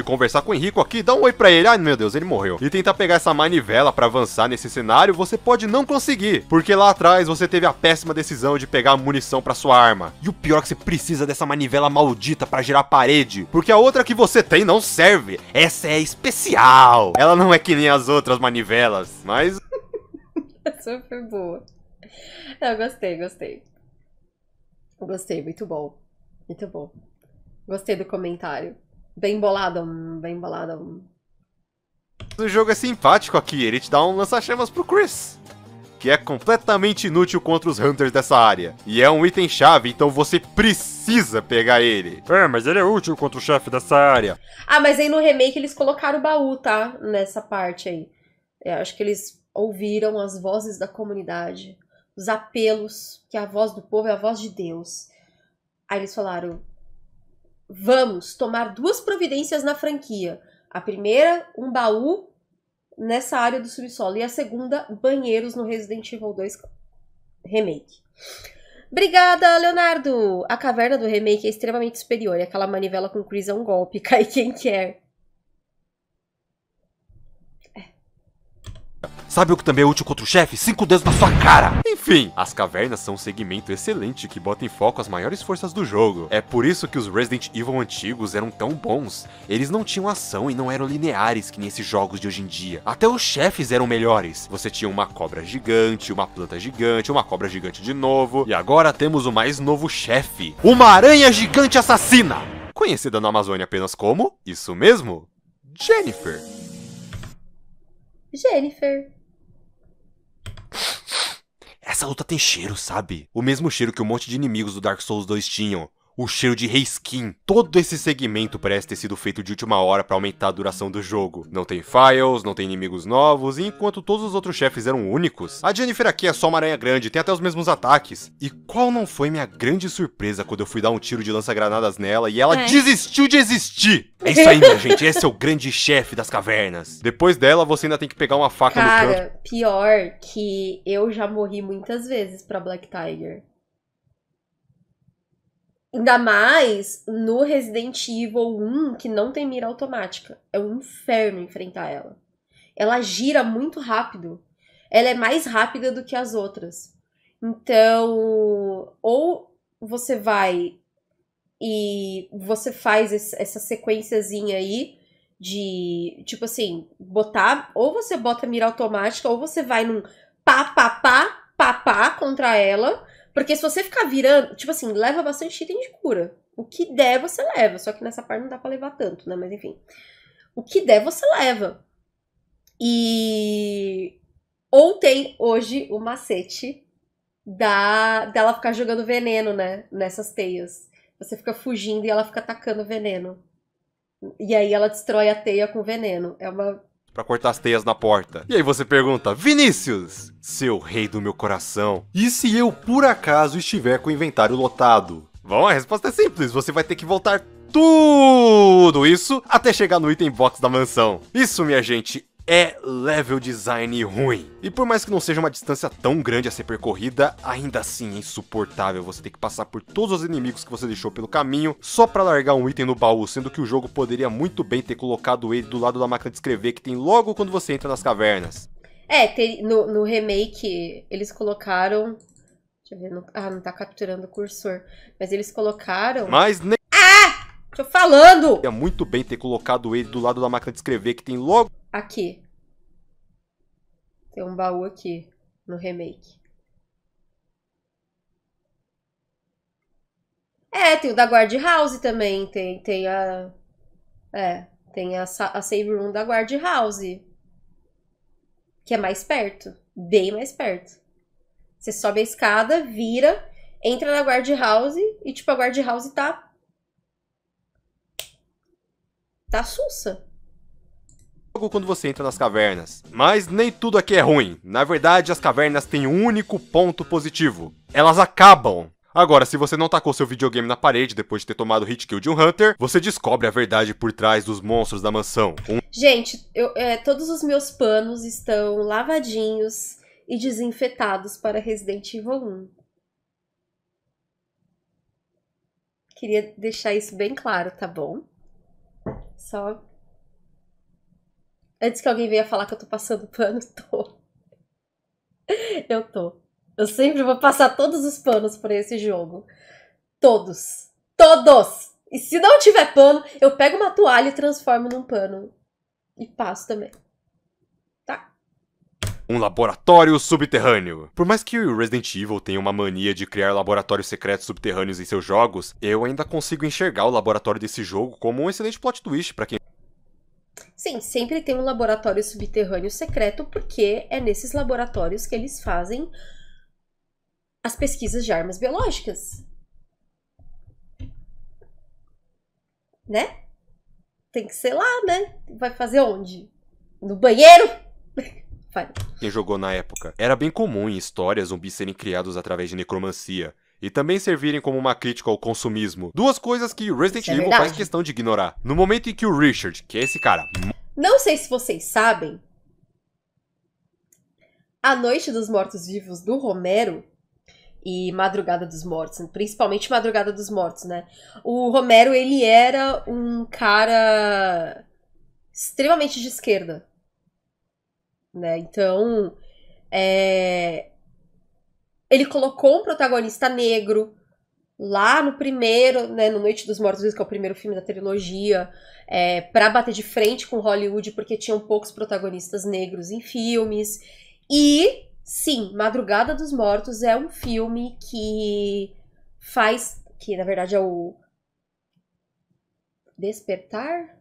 conversar com o Henrico aqui, dá um oi pra ele. Ai meu Deus, ele morreu. E tentar pegar essa manivela para avançar nesse cenário, você pode não conseguir, porque lá atrás você teve a péssima decisão de pegar munição para sua arma. E o pior é que você precisa dessa manivela maldita para a parede, porque a outra que você tem não serve. Essa é especial. Ela não é que nem as outras manivelas, mas Essa foi boa. Eu gostei, gostei. Gostei, muito bom. Muito bom. Gostei do comentário. Bem bolado, bem bolado. O jogo é simpático aqui, ele te dá um lança-chamas pro Chris, que é completamente inútil contra os Hunters dessa área. E é um item-chave, então você precisa pegar ele. É, mas ele é útil contra o chefe dessa área. Ah, mas aí no remake eles colocaram o baú, tá? Nessa parte aí. acho que eles ouviram as vozes da comunidade, os apelos, que a voz do povo é a voz de Deus. Aí eles falaram, Vamos tomar duas providências na franquia. A primeira, um baú nessa área do subsolo. E a segunda, banheiros no Resident Evil 2 Remake. Obrigada, Leonardo! A caverna do remake é extremamente superior. E aquela manivela com Chris é um golpe. Cai quem quer. Sabe o que também é útil contra o chefe? Cinco dedos na sua cara! Enfim, as cavernas são um segmento excelente que bota em foco as maiores forças do jogo. É por isso que os Resident Evil antigos eram tão bons. Eles não tinham ação e não eram lineares que nem esses jogos de hoje em dia. Até os chefes eram melhores. Você tinha uma cobra gigante, uma planta gigante, uma cobra gigante de novo. E agora temos o mais novo chefe. Uma aranha gigante assassina! Conhecida na Amazônia apenas como... Isso mesmo! Jennifer. Jennifer. Essa luta tem cheiro, sabe? O mesmo cheiro que um monte de inimigos do Dark Souls 2 tinham o cheiro de reskin. Todo esse segmento parece ter sido feito de última hora para aumentar a duração do jogo. Não tem files, não tem inimigos novos, e enquanto todos os outros chefes eram únicos, a Jennifer aqui é só uma aranha grande, tem até os mesmos ataques. E qual não foi minha grande surpresa quando eu fui dar um tiro de lança-granadas nela e ela é. desistiu de existir! É isso aí, minha gente, esse é o grande chefe das cavernas. Depois dela, você ainda tem que pegar uma faca Cara, no canto. Cara, pior que eu já morri muitas vezes pra Black Tiger. Ainda mais no Resident Evil 1, que não tem mira automática. É um inferno enfrentar ela. Ela gira muito rápido. Ela é mais rápida do que as outras. Então, ou você vai e você faz essa sequenciazinha aí de, tipo assim, botar, ou você bota mira automática, ou você vai num pá, pá, pá, pá, pá contra ela, porque se você ficar virando, tipo assim, leva bastante item de cura. O que der, você leva. Só que nessa parte não dá pra levar tanto, né? Mas enfim. O que der, você leva. E. ontem hoje o macete da dela ficar jogando veneno, né? Nessas teias. Você fica fugindo e ela fica atacando veneno. E aí ela destrói a teia com veneno. É uma para cortar as teias na porta. E aí você pergunta: Vinícius, seu rei do meu coração, e se eu por acaso estiver com o inventário lotado? Bom, a resposta é simples: você vai ter que voltar tudo isso até chegar no item box da mansão. Isso, minha gente, é level design ruim. E por mais que não seja uma distância tão grande a ser percorrida, ainda assim é insuportável você ter que passar por todos os inimigos que você deixou pelo caminho só para largar um item no baú, sendo que o jogo poderia muito bem ter colocado ele do lado da máquina de escrever que tem logo quando você entra nas cavernas. É, no, no remake eles colocaram. Deixa eu ver, não, ah, não tá capturando o cursor. Mas eles colocaram. Mas nem. Ah! Tô falando! É muito bem ter colocado ele do lado da máquina de escrever que tem logo. Aqui. Tem um baú aqui no remake. É, tem o da Guard House também. Tem, tem a. É, tem a, a Save Room da Guard House. Que é mais perto. Bem mais perto. Você sobe a escada, vira, entra na Guard House e, tipo, a Guard House tá. Tá sussa logo quando você entra nas cavernas. Mas nem tudo aqui é ruim. Na verdade, as cavernas têm um único ponto positivo. Elas acabam. Agora, se você não tacou seu videogame na parede depois de ter tomado hit kill de um Hunter, você descobre a verdade por trás dos monstros da mansão. Um... Gente, eu, é, todos os meus panos estão lavadinhos e desinfetados para Resident Evil 1. Queria deixar isso bem claro, tá bom? Só Antes que alguém venha falar que eu tô passando pano, tô. Eu tô. Eu sempre vou passar todos os panos por esse jogo. Todos. Todos! E se não tiver pano, eu pego uma toalha e transformo num pano. E passo também. Tá? Um laboratório subterrâneo. Por mais que o Resident Evil tenha uma mania de criar laboratórios secretos subterrâneos em seus jogos, eu ainda consigo enxergar o laboratório desse jogo como um excelente plot twist para quem Sim, sempre tem um laboratório subterrâneo secreto, porque é nesses laboratórios que eles fazem as pesquisas de armas biológicas. Né? Tem que ser lá, né? Vai fazer onde? No banheiro? Vai. Quem jogou na época? Era bem comum em histórias zumbis serem criados através de necromancia e também servirem como uma crítica ao consumismo. Duas coisas que Resident é Evil faz questão de ignorar. No momento em que o Richard, que é esse cara. Não sei se vocês sabem. A Noite dos Mortos-Vivos do Romero e Madrugada dos Mortos, principalmente Madrugada dos Mortos, né? O Romero, ele era um cara extremamente de esquerda, né? Então, é, ele colocou um protagonista negro lá no primeiro, né, no Noite dos Mortos, que é o primeiro filme da trilogia, é, para bater de frente com Hollywood, porque tinham poucos protagonistas negros em filmes. E, sim, Madrugada dos Mortos é um filme que faz. que na verdade é o. Despertar?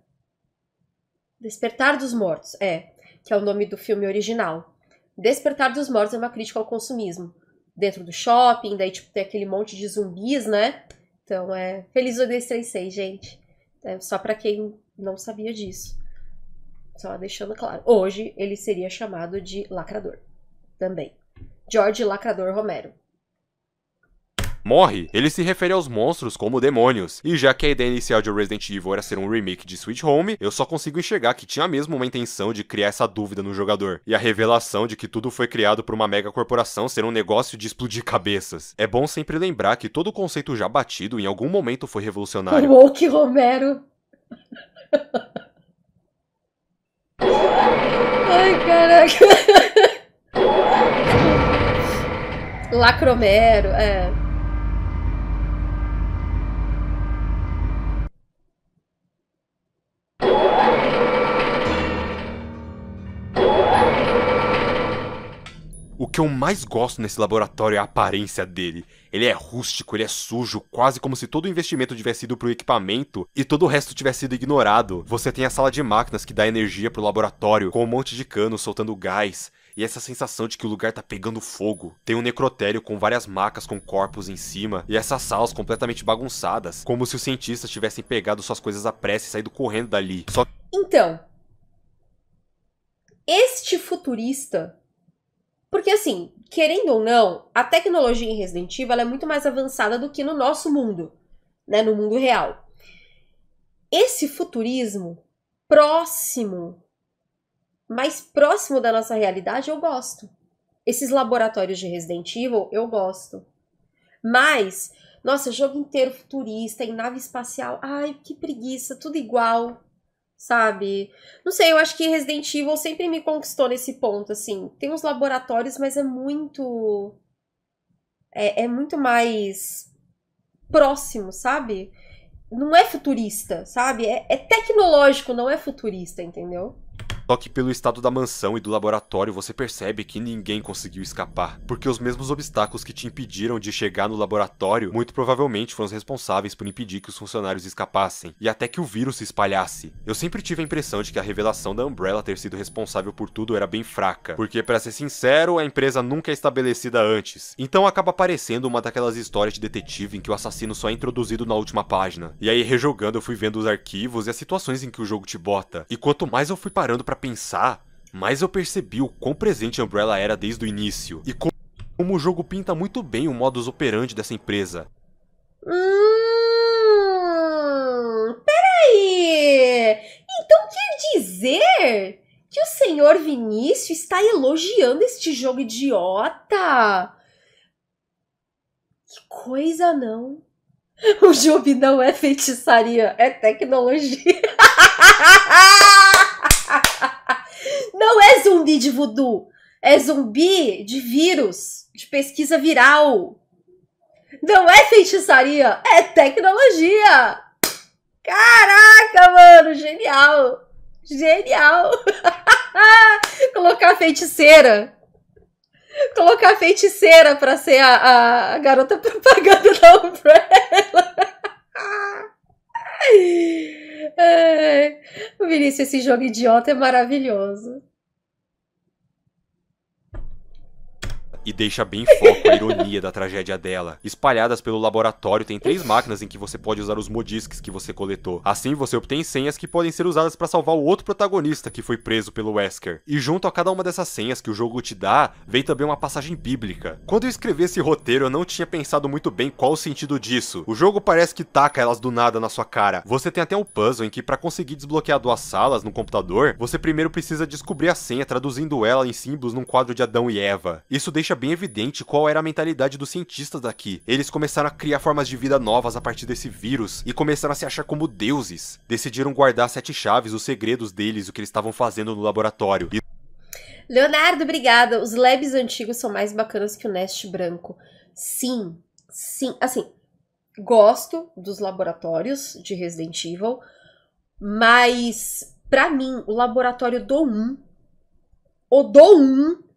Despertar dos Mortos, é, que é o nome do filme original. Despertar dos Mortos é uma crítica ao consumismo dentro do shopping, daí, tipo, tem aquele monte de zumbis, né? Então, é. Feliz 36, gente. É só para quem não sabia disso. Só deixando claro. Hoje ele seria chamado de Lacrador. Também. George Lacrador Romero morre, ele se refere aos monstros como demônios. E já que a ideia inicial de Resident Evil era ser um remake de Sweet Home, eu só consigo enxergar que tinha mesmo uma intenção de criar essa dúvida no jogador. E a revelação de que tudo foi criado por uma mega corporação ser um negócio de explodir cabeças. É bom sempre lembrar que todo o conceito já batido em algum momento foi revolucionário. Woke Romero. Ai, caraca. Lacromero, é. O que eu mais gosto nesse laboratório é a aparência dele. Ele é rústico, ele é sujo, quase como se todo o investimento tivesse ido pro equipamento e todo o resto tivesse sido ignorado. Você tem a sala de máquinas que dá energia pro laboratório, com um monte de cano soltando gás. E essa sensação de que o lugar tá pegando fogo. Tem um necrotério com várias macas com corpos em cima. E essas salas completamente bagunçadas. Como se os cientistas tivessem pegado suas coisas à pressa e saído correndo dali. Só... Então. Este futurista porque assim, querendo ou não, a tecnologia em Resident Evil é muito mais avançada do que no nosso mundo, né, no mundo real. Esse futurismo próximo, mais próximo da nossa realidade, eu gosto. Esses laboratórios de Resident Evil, eu gosto. Mas, nossa, jogo inteiro futurista, em nave espacial, ai, que preguiça, tudo igual sabe? Não sei, eu acho que Resident Evil sempre me conquistou nesse ponto, assim. Tem uns laboratórios, mas é muito. É, é muito mais próximo, sabe? Não é futurista, sabe? É, é tecnológico, não é futurista, entendeu? Só que pelo estado da mansão e do laboratório você percebe que ninguém conseguiu escapar, porque os mesmos obstáculos que te impediram de chegar no laboratório muito provavelmente foram os responsáveis por impedir que os funcionários escapassem e até que o vírus se espalhasse. Eu sempre tive a impressão de que a revelação da Umbrella ter sido responsável por tudo era bem fraca, porque para ser sincero, a empresa nunca é estabelecida antes. Então acaba aparecendo uma daquelas histórias de detetive em que o assassino só é introduzido na última página. E aí rejogando eu fui vendo os arquivos e as situações em que o jogo te bota. E quanto mais eu fui parando para pensar, mas eu percebi o quão presente a Umbrella era desde o início e como o jogo pinta muito bem o modus operandi dessa empresa. Hum, peraí! Então quer dizer que o senhor Vinícius está elogiando este jogo idiota? Que coisa não! O jogo não é feitiçaria, é tecnologia! Não é zumbi de voodoo. É zumbi de vírus, de pesquisa viral. Não é feitiçaria, é tecnologia. Caraca, mano, genial. Genial. Colocar feiticeira. Colocar feiticeira pra ser a, a, a garota propaganda da Umbrella. É. Vinícius, esse jogo idiota é maravilhoso. e deixa bem foco a ironia da tragédia dela. Espalhadas pelo laboratório, tem três máquinas em que você pode usar os modisques que você coletou. Assim, você obtém senhas que podem ser usadas para salvar o outro protagonista que foi preso pelo Wesker. E junto a cada uma dessas senhas que o jogo te dá, vem também uma passagem bíblica. Quando eu escrevi esse roteiro, eu não tinha pensado muito bem qual o sentido disso. O jogo parece que taca elas do nada na sua cara. Você tem até um puzzle em que, para conseguir desbloquear duas salas no computador, você primeiro precisa descobrir a senha traduzindo ela em símbolos num quadro de Adão e Eva. Isso deixa bem evidente qual era a mentalidade dos cientistas daqui. Eles começaram a criar formas de vida novas a partir desse vírus e começaram a se achar como deuses. Decidiram guardar sete chaves, os segredos deles, o que eles estavam fazendo no laboratório. E... Leonardo, obrigada. Os labs antigos são mais bacanas que o Nest branco. Sim, sim. Assim, gosto dos laboratórios de Resident Evil, mas para mim, o laboratório do 1, o do 1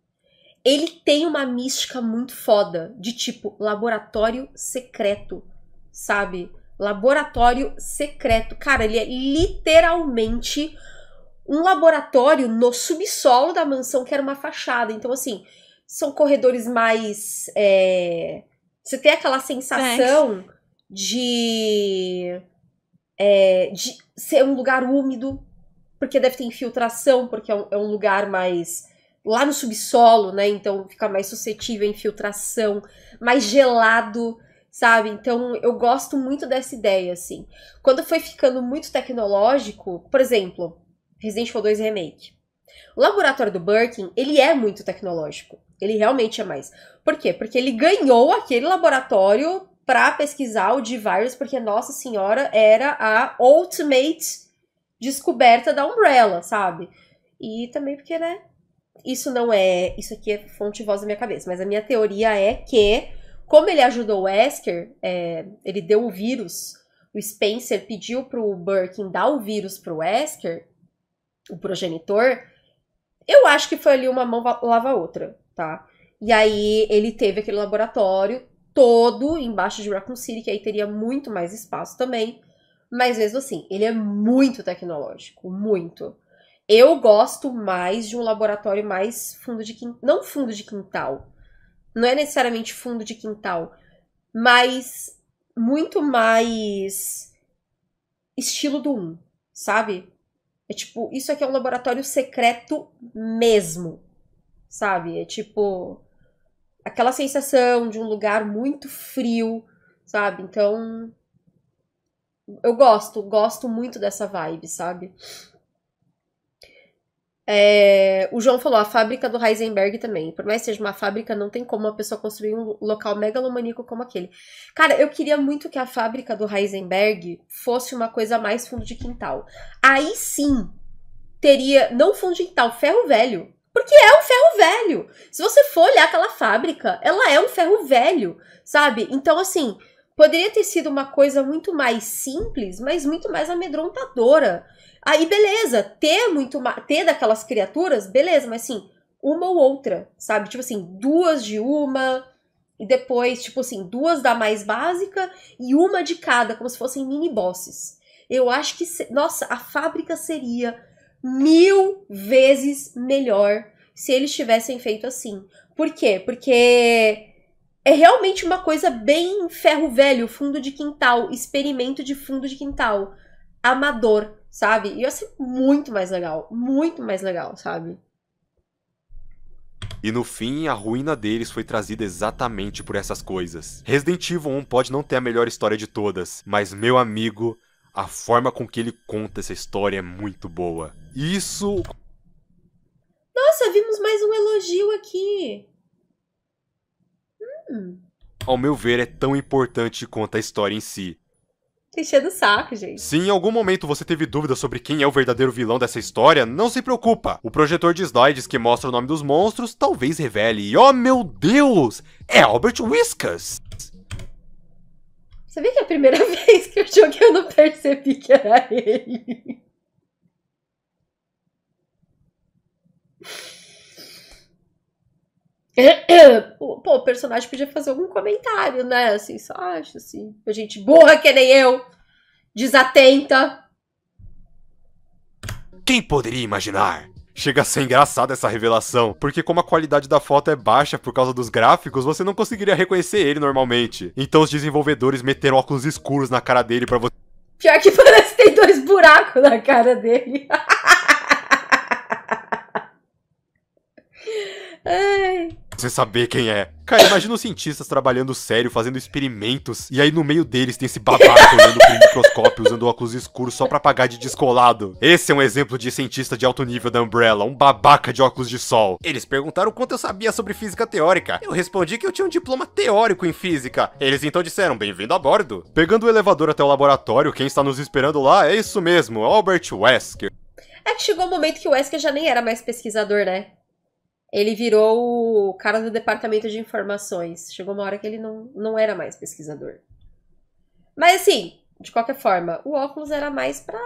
ele tem uma mística muito foda, de tipo laboratório secreto, sabe? Laboratório secreto. Cara, ele é literalmente um laboratório no subsolo da mansão, que era uma fachada. Então, assim, são corredores mais. É... Você tem aquela sensação Thanks. de. É, de ser um lugar úmido, porque deve ter infiltração, porque é um, é um lugar mais lá no subsolo, né? Então fica mais suscetível à infiltração, mais gelado, sabe? Então eu gosto muito dessa ideia, assim. Quando foi ficando muito tecnológico, por exemplo, Resident Evil 2 Remake. O laboratório do Birkin, ele é muito tecnológico. Ele realmente é mais. Por quê? Porque ele ganhou aquele laboratório para pesquisar o D-Virus, porque Nossa Senhora era a ultimate descoberta da Umbrella, sabe? E também porque, né, isso não é. Isso aqui é fonte voz da minha cabeça, mas a minha teoria é que, como ele ajudou o Wesker, é, ele deu o vírus, o Spencer pediu pro Birkin dar o vírus pro Wesker, o progenitor, eu acho que foi ali uma mão lava a outra, tá? E aí ele teve aquele laboratório todo embaixo de Raccoon City, que aí teria muito mais espaço também. Mas mesmo assim, ele é muito tecnológico, muito. Eu gosto mais de um laboratório mais fundo de quintal. Não fundo de quintal. Não é necessariamente fundo de quintal. Mas muito mais estilo do 1, um, sabe? É tipo, isso aqui é um laboratório secreto mesmo. Sabe? É tipo aquela sensação de um lugar muito frio, sabe? Então eu gosto, gosto muito dessa vibe, sabe? É, o João falou, a fábrica do Heisenberg também. Por mais que seja uma fábrica, não tem como uma pessoa construir um local megalomaníaco como aquele. Cara, eu queria muito que a fábrica do Heisenberg fosse uma coisa mais fundo de quintal. Aí sim, teria, não fundo de quintal, ferro velho. Porque é um ferro velho. Se você for olhar aquela fábrica, ela é um ferro velho, sabe? Então, assim, poderia ter sido uma coisa muito mais simples, mas muito mais amedrontadora. Aí, beleza, ter muito ter daquelas criaturas, beleza, mas assim, uma ou outra, sabe? Tipo assim, duas de uma, e depois, tipo assim, duas da mais básica e uma de cada, como se fossem mini bosses. Eu acho que, nossa, a fábrica seria mil vezes melhor se eles tivessem feito assim. Por quê? Porque é realmente uma coisa bem ferro velho, fundo de quintal, experimento de fundo de quintal, amador sabe? E ia ser muito mais legal, muito mais legal, sabe? E no fim, a ruína deles foi trazida exatamente por essas coisas. Resident Evil 1 pode não ter a melhor história de todas, mas meu amigo, a forma com que ele conta essa história é muito boa. Isso. Nossa, vimos mais um elogio aqui. Hum. Ao meu ver, é tão importante quanto a história em si. Tá enchendo o saco, gente. Se em algum momento você teve dúvida sobre quem é o verdadeiro vilão dessa história, não se preocupa. O projetor de slides que mostra o nome dos monstros talvez revele. E oh meu Deus! É Albert Você Sabia que é a primeira vez que eu joguei eu não percebi que era ele? Pô, o personagem podia fazer algum comentário, né? Assim, só acho assim. A gente burra que nem eu, desatenta. Quem poderia imaginar? Chega a ser engraçada essa revelação, porque como a qualidade da foto é baixa por causa dos gráficos, você não conseguiria reconhecer ele normalmente. Então os desenvolvedores meteram óculos escuros na cara dele para você. Pior que parece que tem dois buracos na cara dele. Ai sem saber quem é. Cara, imagina os cientistas trabalhando sério, fazendo experimentos, e aí no meio deles tem esse babaca olhando pro microscópio, usando óculos escuros só pra pagar de descolado. Esse é um exemplo de cientista de alto nível da Umbrella, um babaca de óculos de sol. Eles perguntaram quanto eu sabia sobre física teórica. Eu respondi que eu tinha um diploma teórico em física. Eles então disseram, bem-vindo a bordo. Pegando o elevador até o laboratório, quem está nos esperando lá é isso mesmo, Albert Wesker. É que chegou o um momento que o Wesker já nem era mais pesquisador, né? ele virou o cara do departamento de informações. Chegou uma hora que ele não, não era mais pesquisador. Mas assim, de qualquer forma, o óculos era mais pra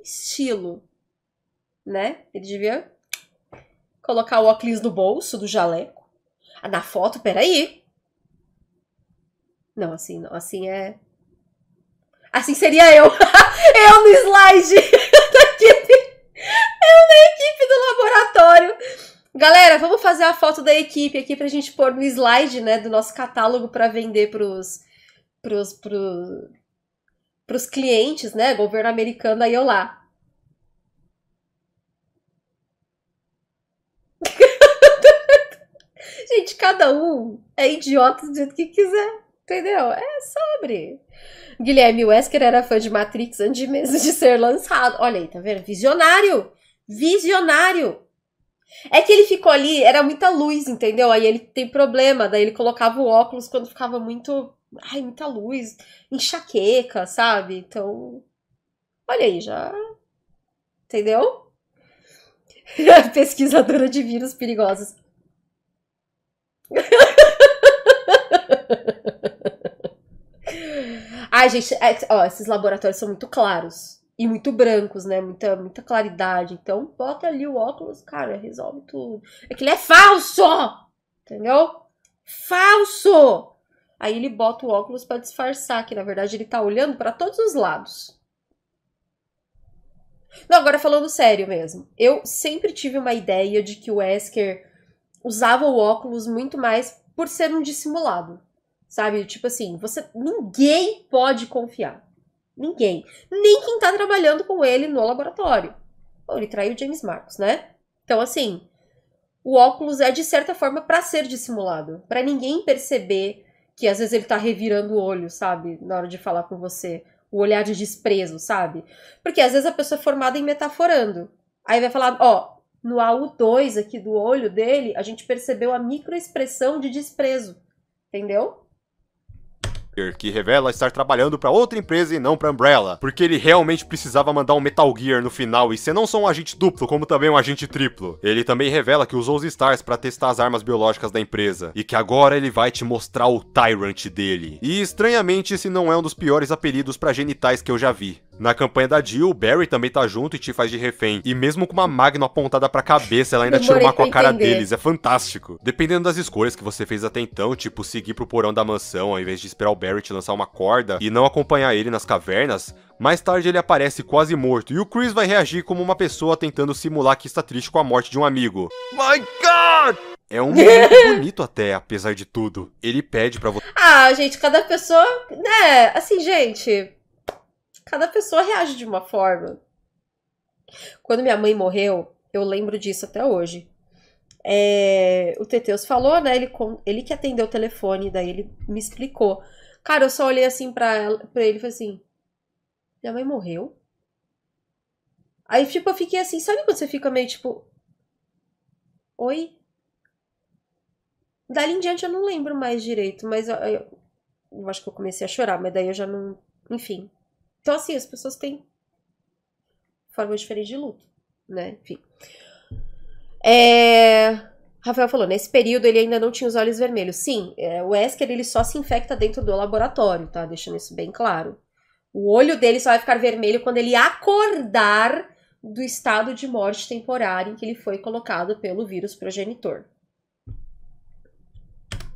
estilo, né? Ele devia colocar o óculos no bolso do jaleco. Ah, na foto, peraí. Não, assim, não, assim é. Assim seria eu. eu no slide. aleatório. Galera, vamos fazer a foto da equipe aqui pra gente pôr no slide, né, do nosso catálogo para vender pros pros pros clientes, né, governo americano aí olá. gente, cada um é idiota do jeito que quiser, entendeu? É sobre. Guilherme Wesker era fã de Matrix antes mesmo de ser lançado. Olha aí, tá vendo? Visionário! Visionário! É que ele ficou ali, era muita luz, entendeu? Aí ele tem problema, daí ele colocava o óculos quando ficava muito. Ai, muita luz, enxaqueca, sabe? Então. Olha aí, já. Entendeu? Pesquisadora de vírus perigosos. Ai, gente, é, ó, esses laboratórios são muito claros e muito brancos, né? Muita, muita claridade. Então, bota ali o óculos, cara, resolve tudo. É que ele é falso! Entendeu? Falso! Aí ele bota o óculos para disfarçar, que na verdade ele tá olhando para todos os lados. Não, agora falando sério mesmo. Eu sempre tive uma ideia de que o Wesker usava o óculos muito mais por ser um dissimulado. Sabe? Tipo assim, você ninguém pode confiar. Ninguém. Nem quem tá trabalhando com ele no laboratório. ele traiu James Marcos, né? Então, assim, o óculos é de certa forma para ser dissimulado, para ninguém perceber que às vezes ele tá revirando o olho, sabe, na hora de falar com você, o olhar de desprezo, sabe? Porque às vezes a pessoa é formada em metaforando. Aí vai falar, ó, no AU2 aqui do olho dele, a gente percebeu a microexpressão de desprezo. Entendeu? que revela estar trabalhando para outra empresa e não para Umbrella, porque ele realmente precisava mandar um Metal Gear no final e ser não só um agente duplo, como também um agente triplo. Ele também revela que usou os Stars para testar as armas biológicas da empresa e que agora ele vai te mostrar o Tyrant dele. E estranhamente esse não é um dos piores apelidos para genitais que eu já vi. Na campanha da Jill, Barry também tá junto e te faz de refém. E mesmo com uma magna apontada pra cabeça, ela ainda tira uma com a cara entender. deles. É fantástico. Dependendo das escolhas que você fez até então, tipo seguir pro porão da mansão ao invés de esperar o Barry te lançar uma corda e não acompanhar ele nas cavernas, mais tarde ele aparece quase morto e o Chris vai reagir como uma pessoa tentando simular que está triste com a morte de um amigo. My God! É um momento bonito até, apesar de tudo. Ele pede para você. Ah, gente, cada pessoa, né? Assim, gente, cada pessoa reage de uma forma. Quando minha mãe morreu, eu lembro disso até hoje. É, o Teteus falou, né? Ele, ele que atendeu o telefone, daí ele me explicou. Cara, eu só olhei assim pra, ela, pra ele e falei assim: Minha mãe morreu? Aí, tipo, eu fiquei assim, sabe quando você fica meio tipo. Oi? Dali em diante eu não lembro mais direito, mas eu, eu, eu acho que eu comecei a chorar, mas daí eu já não. Enfim, então, assim, as pessoas têm formas diferentes de luto, né? Enfim. É... Rafael falou, nesse período ele ainda não tinha os olhos vermelhos. Sim, é, o Esker ele só se infecta dentro do laboratório, tá? Deixando isso bem claro. O olho dele só vai ficar vermelho quando ele acordar do estado de morte temporária em que ele foi colocado pelo vírus progenitor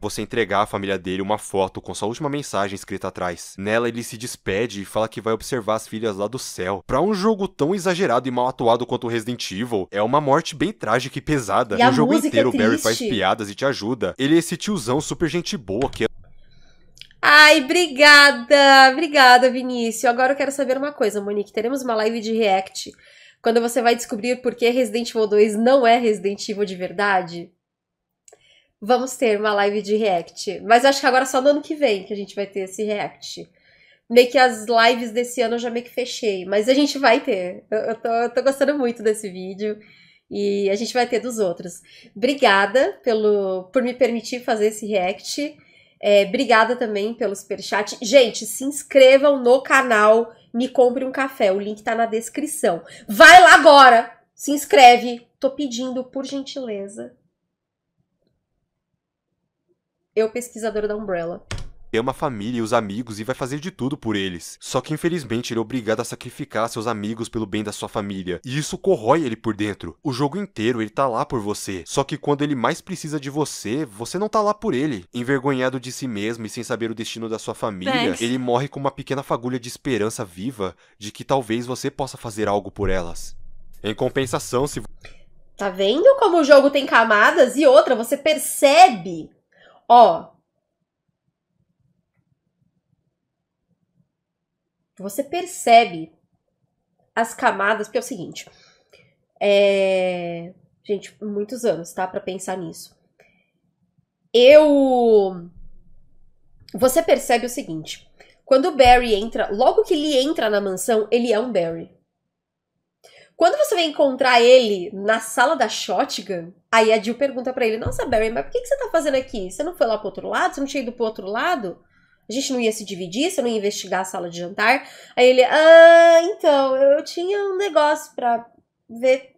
você entregar à família dele uma foto com sua última mensagem escrita atrás. Nela, ele se despede e fala que vai observar as filhas lá do céu. Pra um jogo tão exagerado e mal atuado quanto o Resident Evil, é uma morte bem trágica e pesada. E no jogo é inteiro, é o Barry faz piadas e te ajuda. Ele é esse tiozão super gente boa que Ai, obrigada! Obrigada, Vinícius. Agora eu quero saber uma coisa, Monique. Teremos uma live de react quando você vai descobrir por que Resident Evil 2 não é Resident Evil de verdade? vamos ter uma live de react. Mas acho que agora só no ano que vem que a gente vai ter esse react. Meio que as lives desse ano eu já meio que fechei, mas a gente vai ter. Eu, eu, tô, eu tô gostando muito desse vídeo e a gente vai ter dos outros. Obrigada pelo, por me permitir fazer esse react. É, obrigada também pelo superchat. Gente, se inscrevam no canal Me Compre um Café. O link tá na descrição. Vai lá agora! Se inscreve! Tô pedindo, por gentileza eu é pesquisador da Umbrella tem uma família e os amigos e vai fazer de tudo por eles. Só que infelizmente ele é obrigado a sacrificar seus amigos pelo bem da sua família, e isso corrói ele por dentro. O jogo inteiro ele tá lá por você, só que quando ele mais precisa de você, você não tá lá por ele. Envergonhado de si mesmo e sem saber o destino da sua família, Thanks. ele morre com uma pequena fagulha de esperança viva de que talvez você possa fazer algo por elas. Em compensação, se Tá vendo como o jogo tem camadas e outra, você percebe Ó. Você percebe as camadas, porque é o seguinte. É... Gente, muitos anos, tá? Pra pensar nisso. Eu. Você percebe o seguinte. Quando o Barry entra, logo que ele entra na mansão, ele é um Barry. Quando você vai encontrar ele na sala da Shotgun, aí a Jill pergunta para ele: Nossa, Barry, mas por que, que você tá fazendo aqui? Você não foi lá pro outro lado? Você não tinha ido pro outro lado? A gente não ia se dividir, você não ia investigar a sala de jantar. Aí ele, ah, então, eu tinha um negócio pra ver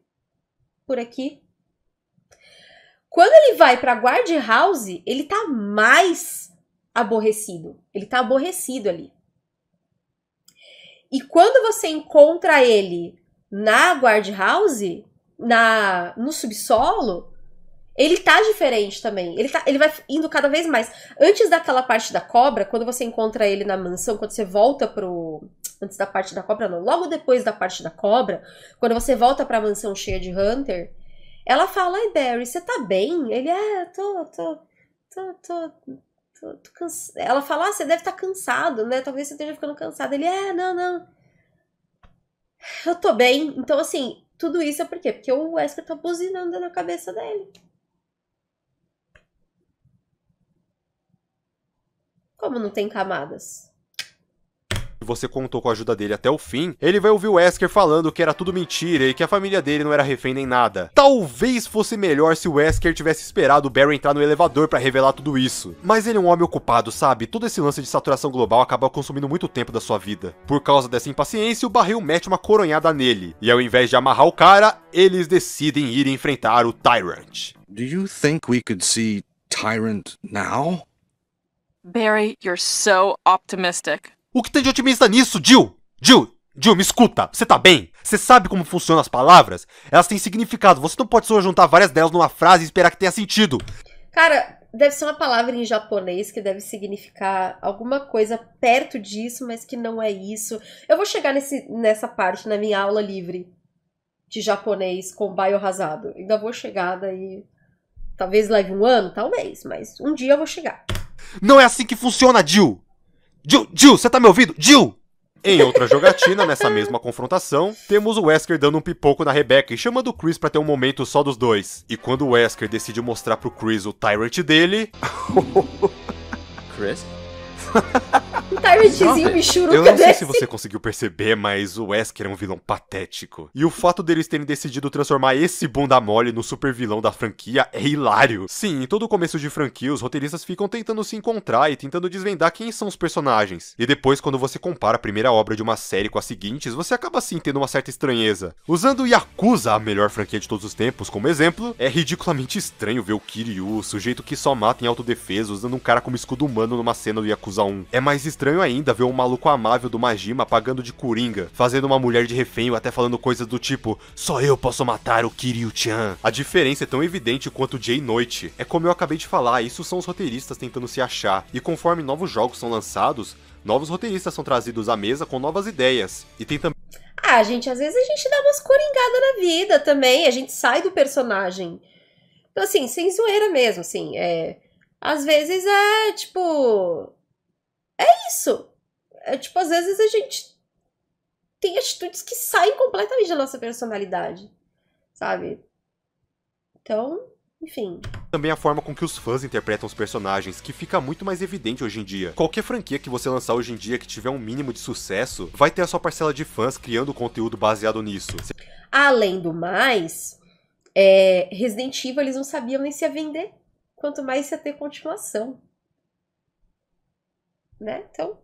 por aqui. Quando ele vai pra guard house, ele tá mais aborrecido. Ele tá aborrecido ali. E quando você encontra ele na guard house, na no subsolo, ele tá diferente também. Ele, tá, ele vai indo cada vez mais. Antes daquela parte da cobra, quando você encontra ele na mansão, quando você volta pro. Antes da parte da cobra, não. Logo depois da parte da cobra, quando você volta pra mansão cheia de Hunter, ela fala: Ai, Barry, você tá bem? Ele é, tô, tô, tô, tô. tô, tô cansa... Ela fala, ah, você deve estar tá cansado, né? Talvez você esteja ficando cansado. Ele, é, não, não eu tô bem. Então, assim, tudo isso é por quê? Porque o Wesker tá buzinando na cabeça dele. Como não tem camadas? você contou com a ajuda dele até o fim, ele vai ouvir o Wesker falando que era tudo mentira e que a família dele não era refém nem nada. Talvez fosse melhor se o Wesker tivesse esperado o Barry entrar no elevador para revelar tudo isso. Mas ele é um homem ocupado, sabe? Todo esse lance de saturação global acaba consumindo muito tempo da sua vida. Por causa dessa impaciência, o Barril mete uma coronhada nele. E ao invés de amarrar o cara, eles decidem ir enfrentar o Tyrant. Do you think we could see Tyrant now? Barry, you're so optimistic. O que tem de otimista nisso, Jill? Jill, Jill, me escuta, você tá bem? Você sabe como funcionam as palavras? Elas têm significado, você não pode só juntar várias delas numa frase e esperar que tenha sentido. Cara, deve ser uma palavra em japonês que deve significar alguma coisa perto disso, mas que não é isso. Eu vou chegar nesse, nessa parte na minha aula livre de japonês com biohazado. Ainda vou chegar daí. Talvez leve um ano, talvez, mas um dia eu vou chegar. Não é assim que funciona, Jill! Jill, Jill, você tá me ouvindo? Jill! Em outra jogatina, nessa mesma confrontação, temos o Wesker dando um pipoco na Rebecca e chamando o Chris para ter um momento só dos dois. E quando o Wesker decide mostrar pro Chris o Tyrant dele. Chris? Um Eu não sei se você conseguiu perceber, mas o Wesker é um vilão patético. E o fato deles terem decidido transformar esse bunda mole no super vilão da franquia é hilário. Sim, em todo começo de franquia, os roteiristas ficam tentando se encontrar e tentando desvendar quem são os personagens. E depois, quando você compara a primeira obra de uma série com as seguintes, você acaba sim tendo uma certa estranheza. Usando Yakuza, a melhor franquia de todos os tempos, como exemplo, é ridiculamente estranho ver o Kiryu, o sujeito que só mata em autodefesa, usando um cara como escudo humano numa cena do Yakuza a um. É mais estranho ainda ver o um maluco amável do Majima pagando de coringa, fazendo uma mulher de refém ou até falando coisas do tipo: só eu posso matar o Kiryu-chan. A diferença é tão evidente quanto dia e noite. É como eu acabei de falar, isso são os roteiristas tentando se achar. E conforme novos jogos são lançados, novos roteiristas são trazidos à mesa com novas ideias. E tem também. Ah, gente, às vezes a gente dá umas coringadas na vida também, a gente sai do personagem. Então, assim, sem zoeira mesmo, assim, é. Às vezes é tipo. É isso. É tipo, às vezes a gente tem atitudes que saem completamente da nossa personalidade, sabe? Então, enfim. Também a forma com que os fãs interpretam os personagens, que fica muito mais evidente hoje em dia. Qualquer franquia que você lançar hoje em dia que tiver um mínimo de sucesso, vai ter a sua parcela de fãs criando conteúdo baseado nisso. Além do mais, é, Resident Evil eles não sabiam nem se ia vender, quanto mais se ia ter continuação né? Então,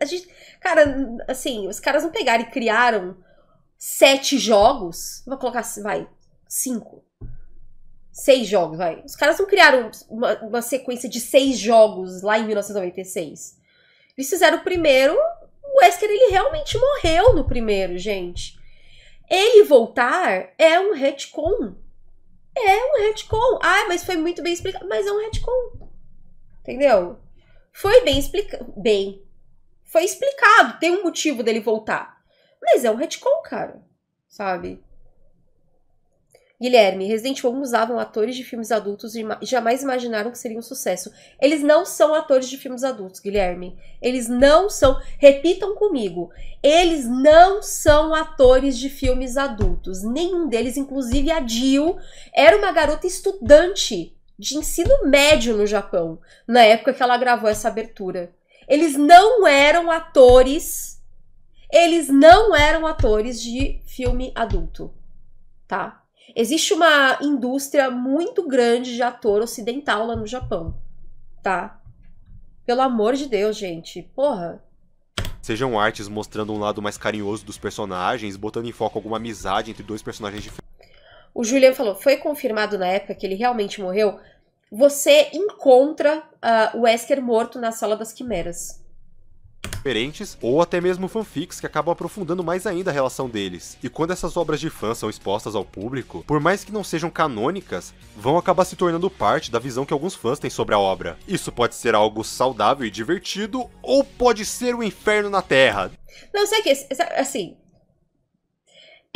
a gente, cara, assim, os caras não pegaram e criaram sete jogos, vou colocar, vai, cinco, seis jogos, vai. Os caras não criaram uma, uma sequência de seis jogos lá em 1996. Eles fizeram o primeiro, o Wesker, ele realmente morreu no primeiro, gente. Ele voltar é um retcon. É um retcon. Ah, mas foi muito bem explicado. Mas é um retcon. Entendeu? foi bem explicado. Bem. Foi explicado, tem um motivo dele voltar. Mas é um retcon, cara. Sabe? Guilherme, Resident Evil usavam atores de filmes adultos e jamais imaginaram que seria um sucesso. Eles não são atores de filmes adultos, Guilherme. Eles não são. Repitam comigo. Eles não são atores de filmes adultos. Nenhum deles, inclusive a Jill, era uma garota estudante de ensino médio no Japão, na época que ela gravou essa abertura. Eles não eram atores. Eles não eram atores de filme adulto, tá? Existe uma indústria muito grande de ator ocidental lá no Japão, tá? Pelo amor de Deus, gente. Porra. Sejam artes mostrando um lado mais carinhoso dos personagens, botando em foco alguma amizade entre dois personagens diferentes. O Julian falou: foi confirmado na época que ele realmente morreu. Você encontra uh, o Wesker morto na Sala das Quimeras diferentes ou até mesmo fanfics que acabam aprofundando mais ainda a relação deles. E quando essas obras de fã são expostas ao público, por mais que não sejam canônicas, vão acabar se tornando parte da visão que alguns fãs têm sobre a obra. Isso pode ser algo saudável e divertido ou pode ser o um inferno na Terra. Não sei que assim,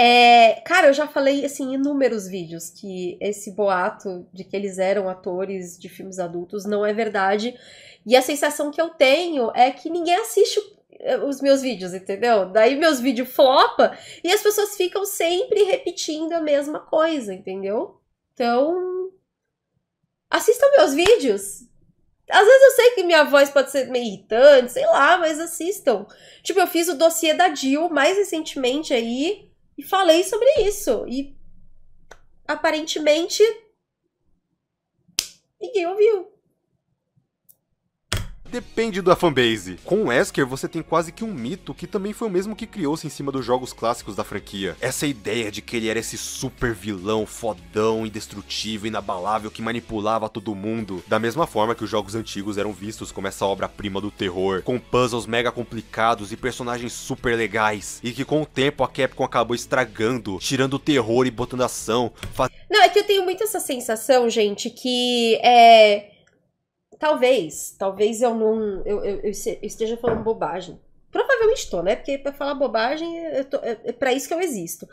é, cara, eu já falei assim inúmeros vídeos que esse boato de que eles eram atores de filmes adultos não é verdade. E a sensação que eu tenho é que ninguém assiste eh, os meus vídeos, entendeu? Daí meus vídeos flopa e as pessoas ficam sempre repetindo a mesma coisa, entendeu? Então, assistam meus vídeos. Às vezes eu sei que minha voz pode ser meio irritante, sei lá, mas assistam. Tipo, eu fiz o dossiê da Jill mais recentemente aí e falei sobre isso. E aparentemente ninguém ouviu depende da fanbase. Com o Wesker, você tem quase que um mito que também foi o mesmo que criou-se em cima dos jogos clássicos da franquia. Essa ideia de que ele era esse super vilão, fodão, indestrutível, inabalável, que manipulava todo mundo. Da mesma forma que os jogos antigos eram vistos como essa obra-prima do terror, com puzzles mega complicados e personagens super legais. E que com o tempo a Capcom acabou estragando, tirando o terror e botando ação. Faz... Não, é que eu tenho muito essa sensação, gente, que é Talvez, talvez eu não. Eu, eu, eu esteja falando bobagem. Provavelmente estou, né? Porque para falar bobagem tô, é, é para isso que eu existo.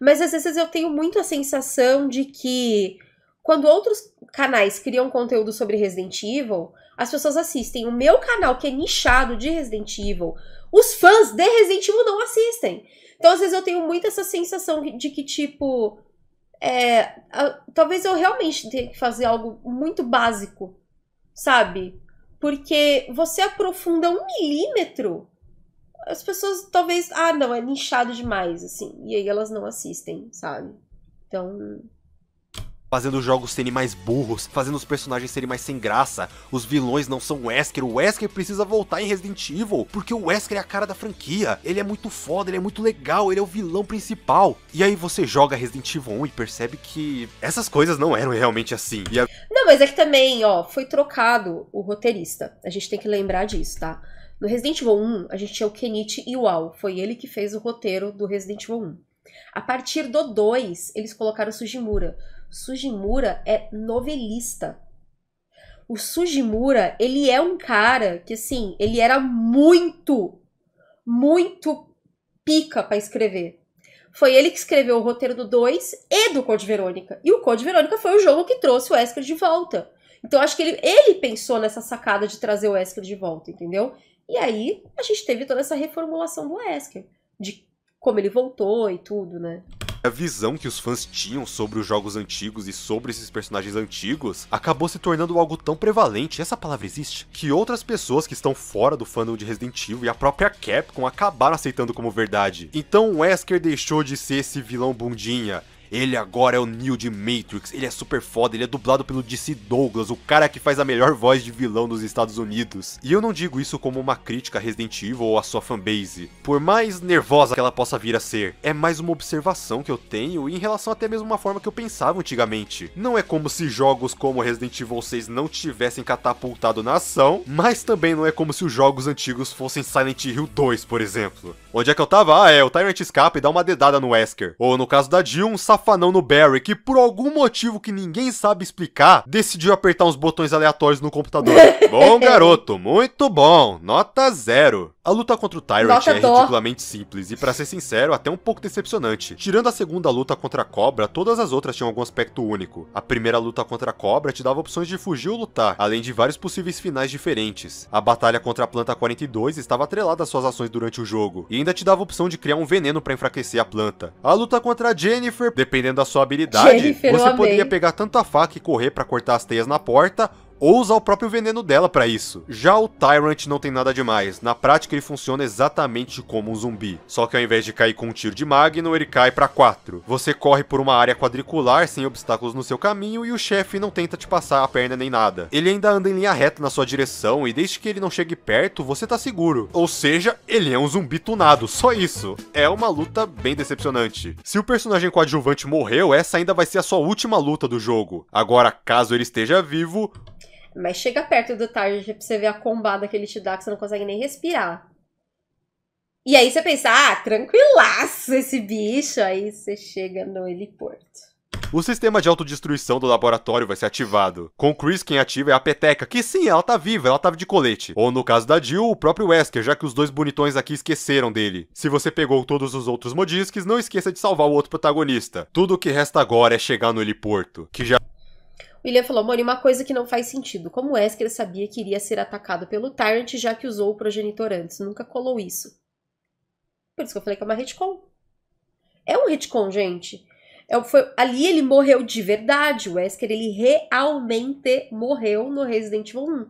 Mas às vezes eu tenho muito a sensação de que quando outros canais criam conteúdo sobre Resident Evil, as pessoas assistem. O meu canal, que é nichado de Resident Evil, os fãs de Resident Evil não assistem. Então, às vezes, eu tenho muito essa sensação de que, tipo. É, a, talvez eu realmente tenha que fazer algo muito básico sabe? Porque você aprofunda um milímetro, as pessoas talvez, ah, não, é nichado demais, assim, e aí elas não assistem, sabe? Então, fazendo os jogos serem mais burros, fazendo os personagens serem mais sem graça. Os vilões não são Wesker, o Wesker precisa voltar em Resident Evil, porque o Wesker é a cara da franquia. Ele é muito foda, ele é muito legal, ele é o vilão principal. E aí você joga Resident Evil 1 e percebe que essas coisas não eram realmente assim. A... Não, mas é que também, ó, foi trocado o roteirista. A gente tem que lembrar disso, tá? No Resident Evil 1, a gente tinha o Kenichi Iwao, foi ele que fez o roteiro do Resident Evil 1. A partir do 2, eles colocaram o Sujimura. Sujimura é novelista. O Sujimura, ele é um cara que, assim, ele era muito, muito pica para escrever. Foi ele que escreveu o roteiro do 2 e do Code Verônica. E o Code Verônica foi o jogo que trouxe o Esker de volta. Então acho que ele, ele pensou nessa sacada de trazer o Esker de volta, entendeu? E aí a gente teve toda essa reformulação do Esker. de como ele voltou e tudo, né? A visão que os fãs tinham sobre os jogos antigos e sobre esses personagens antigos acabou se tornando algo tão prevalente, essa palavra existe, que outras pessoas que estão fora do fandom de Resident Evil e a própria Capcom acabaram aceitando como verdade. Então Wesker deixou de ser esse vilão bundinha ele agora é o Neo de Matrix, ele é super foda, ele é dublado pelo DC Douglas, o cara que faz a melhor voz de vilão dos Estados Unidos. E eu não digo isso como uma crítica a Resident Evil ou a sua fanbase. Por mais nervosa que ela possa vir a ser, é mais uma observação que eu tenho em relação até mesmo uma forma que eu pensava antigamente. Não é como se jogos como Resident Evil 6 não tivessem catapultado na ação, mas também não é como se os jogos antigos fossem Silent Hill 2, por exemplo. Onde é que eu tava? Ah, é, o Tyrant escapa e dá uma dedada no Wesker. Ou no caso da Jill, um safado não no Barry que, por algum motivo que ninguém sabe explicar, decidiu apertar uns botões aleatórios no computador. bom garoto, muito bom. Nota zero. A luta contra o Tyrant Nota é dó. ridiculamente simples e, para ser sincero, até um pouco decepcionante. Tirando a segunda luta contra a Cobra, todas as outras tinham algum aspecto único. A primeira luta contra a Cobra te dava opções de fugir ou lutar, além de vários possíveis finais diferentes. A batalha contra a Planta 42 estava atrelada às suas ações durante o jogo, e ainda te dava a opção de criar um veneno para enfraquecer a planta. A luta contra a Jennifer, dependendo da sua habilidade, Jennifer, você poderia pegar tanto a faca e correr para cortar as teias na porta, ou usar o próprio veneno dela para isso. Já o Tyrant não tem nada demais, na prática ele funciona exatamente como um zumbi, só que ao invés de cair com um tiro de magno, ele cai para 4. Você corre por uma área quadricular sem obstáculos no seu caminho e o chefe não tenta te passar a perna nem nada. Ele ainda anda em linha reta na sua direção e desde que ele não chegue perto, você tá seguro. Ou seja, ele é um zumbi tunado, só isso. É uma luta bem decepcionante. Se o personagem coadjuvante morreu, essa ainda vai ser a sua última luta do jogo. Agora, caso ele esteja vivo, mas chega perto do target pra você ver a combada que ele te dá, que você não consegue nem respirar. E aí você pensa, ah, tranquilaço esse bicho. Aí você chega no heliporto. O sistema de autodestruição do laboratório vai ser ativado. Com Chris, quem ativa é a Peteca, que sim, ela tá viva, ela tava de colete. Ou no caso da Jill, o próprio Wesker, já que os dois bonitões aqui esqueceram dele. Se você pegou todos os outros modisques, não esqueça de salvar o outro protagonista. Tudo o que resta agora é chegar no heliporto, que já William falou: Mori, uma coisa que não faz sentido. Como Wesker sabia que iria ser atacado pelo Tyrant, já que usou o progenitor antes? Nunca colou isso. Por isso que eu falei que é uma retcon. É um retcon, gente. É, foi, ali ele morreu de verdade. O Wesker, ele realmente morreu no Resident Evil 1.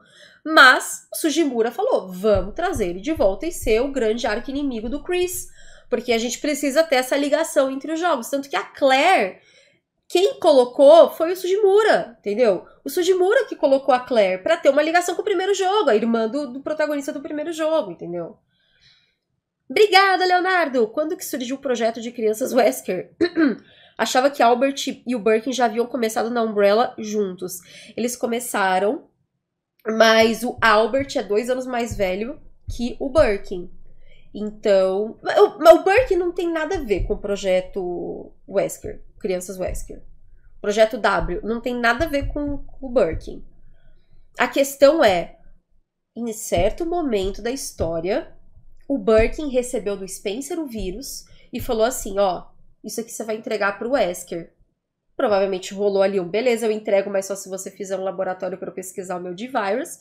Mas o Sujimura falou: vamos trazer ele de volta e ser o grande arco inimigo do Chris. Porque a gente precisa ter essa ligação entre os jogos. Tanto que a Claire quem colocou foi o Sujimura, entendeu? O Sujimura que colocou a Claire para ter uma ligação com o primeiro jogo, a irmã do, do protagonista do primeiro jogo, entendeu? Obrigada, Leonardo! Quando que surgiu o projeto de crianças Wesker? Achava que Albert e o Birkin já haviam começado na Umbrella juntos. Eles começaram, mas o Albert é dois anos mais velho que o Birkin. Então, o, o Birkin não tem nada a ver com o projeto Wesker. Crianças Wesker. Projeto W não tem nada a ver com, com o Birkin. A questão é, em certo momento da história, o Birkin recebeu do Spencer o vírus e falou assim, ó, isso aqui você vai entregar pro Wesker. Provavelmente rolou ali um, beleza, eu entrego, mas só se você fizer um laboratório para pesquisar o meu D-Virus,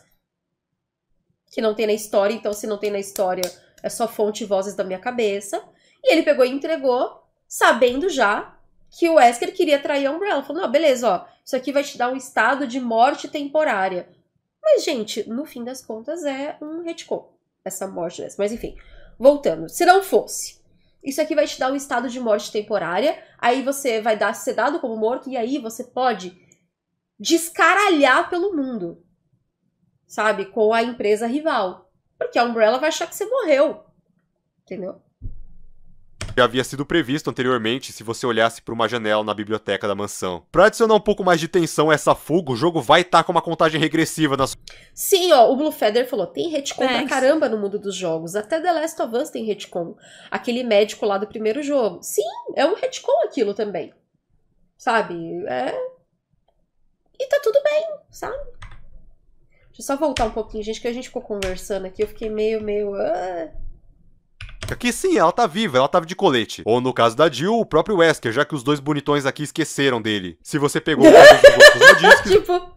que não tem na história, então se não tem na história, é só fonte e vozes da minha cabeça. E ele pegou e entregou, sabendo já que o Wesker queria trair a Umbrella. Falou, não, beleza, ó, isso aqui vai te dar um estado de morte temporária. Mas, gente, no fim das contas é um retcon, essa morte dessa. Mas, enfim, voltando. Se não fosse, isso aqui vai te dar um estado de morte temporária, aí você vai dar, ser dado como morto, e aí você pode descaralhar pelo mundo, sabe? Com a empresa rival. Porque a Umbrella vai achar que você morreu, entendeu? já havia sido previsto anteriormente se você olhasse por uma janela na biblioteca da mansão. Para adicionar um pouco mais de tensão a essa fuga, o jogo vai estar tá com uma contagem regressiva na sua... Sim, ó, o Blue Feather falou, tem retcon pra caramba no mundo dos jogos. Até The Last of Us tem retcon. Aquele médico lá do primeiro jogo. Sim, é um retcon aquilo também. Sabe? É... E tá tudo bem, sabe? Deixa eu só voltar um pouquinho, gente, que a gente ficou conversando aqui, eu fiquei meio, meio. Ah que sim, ela tá viva, ela tava de colete. Ou no caso da Jill, o próprio Wesker, já que os dois bonitões aqui esqueceram dele. Se você pegou o dos que... Tipo.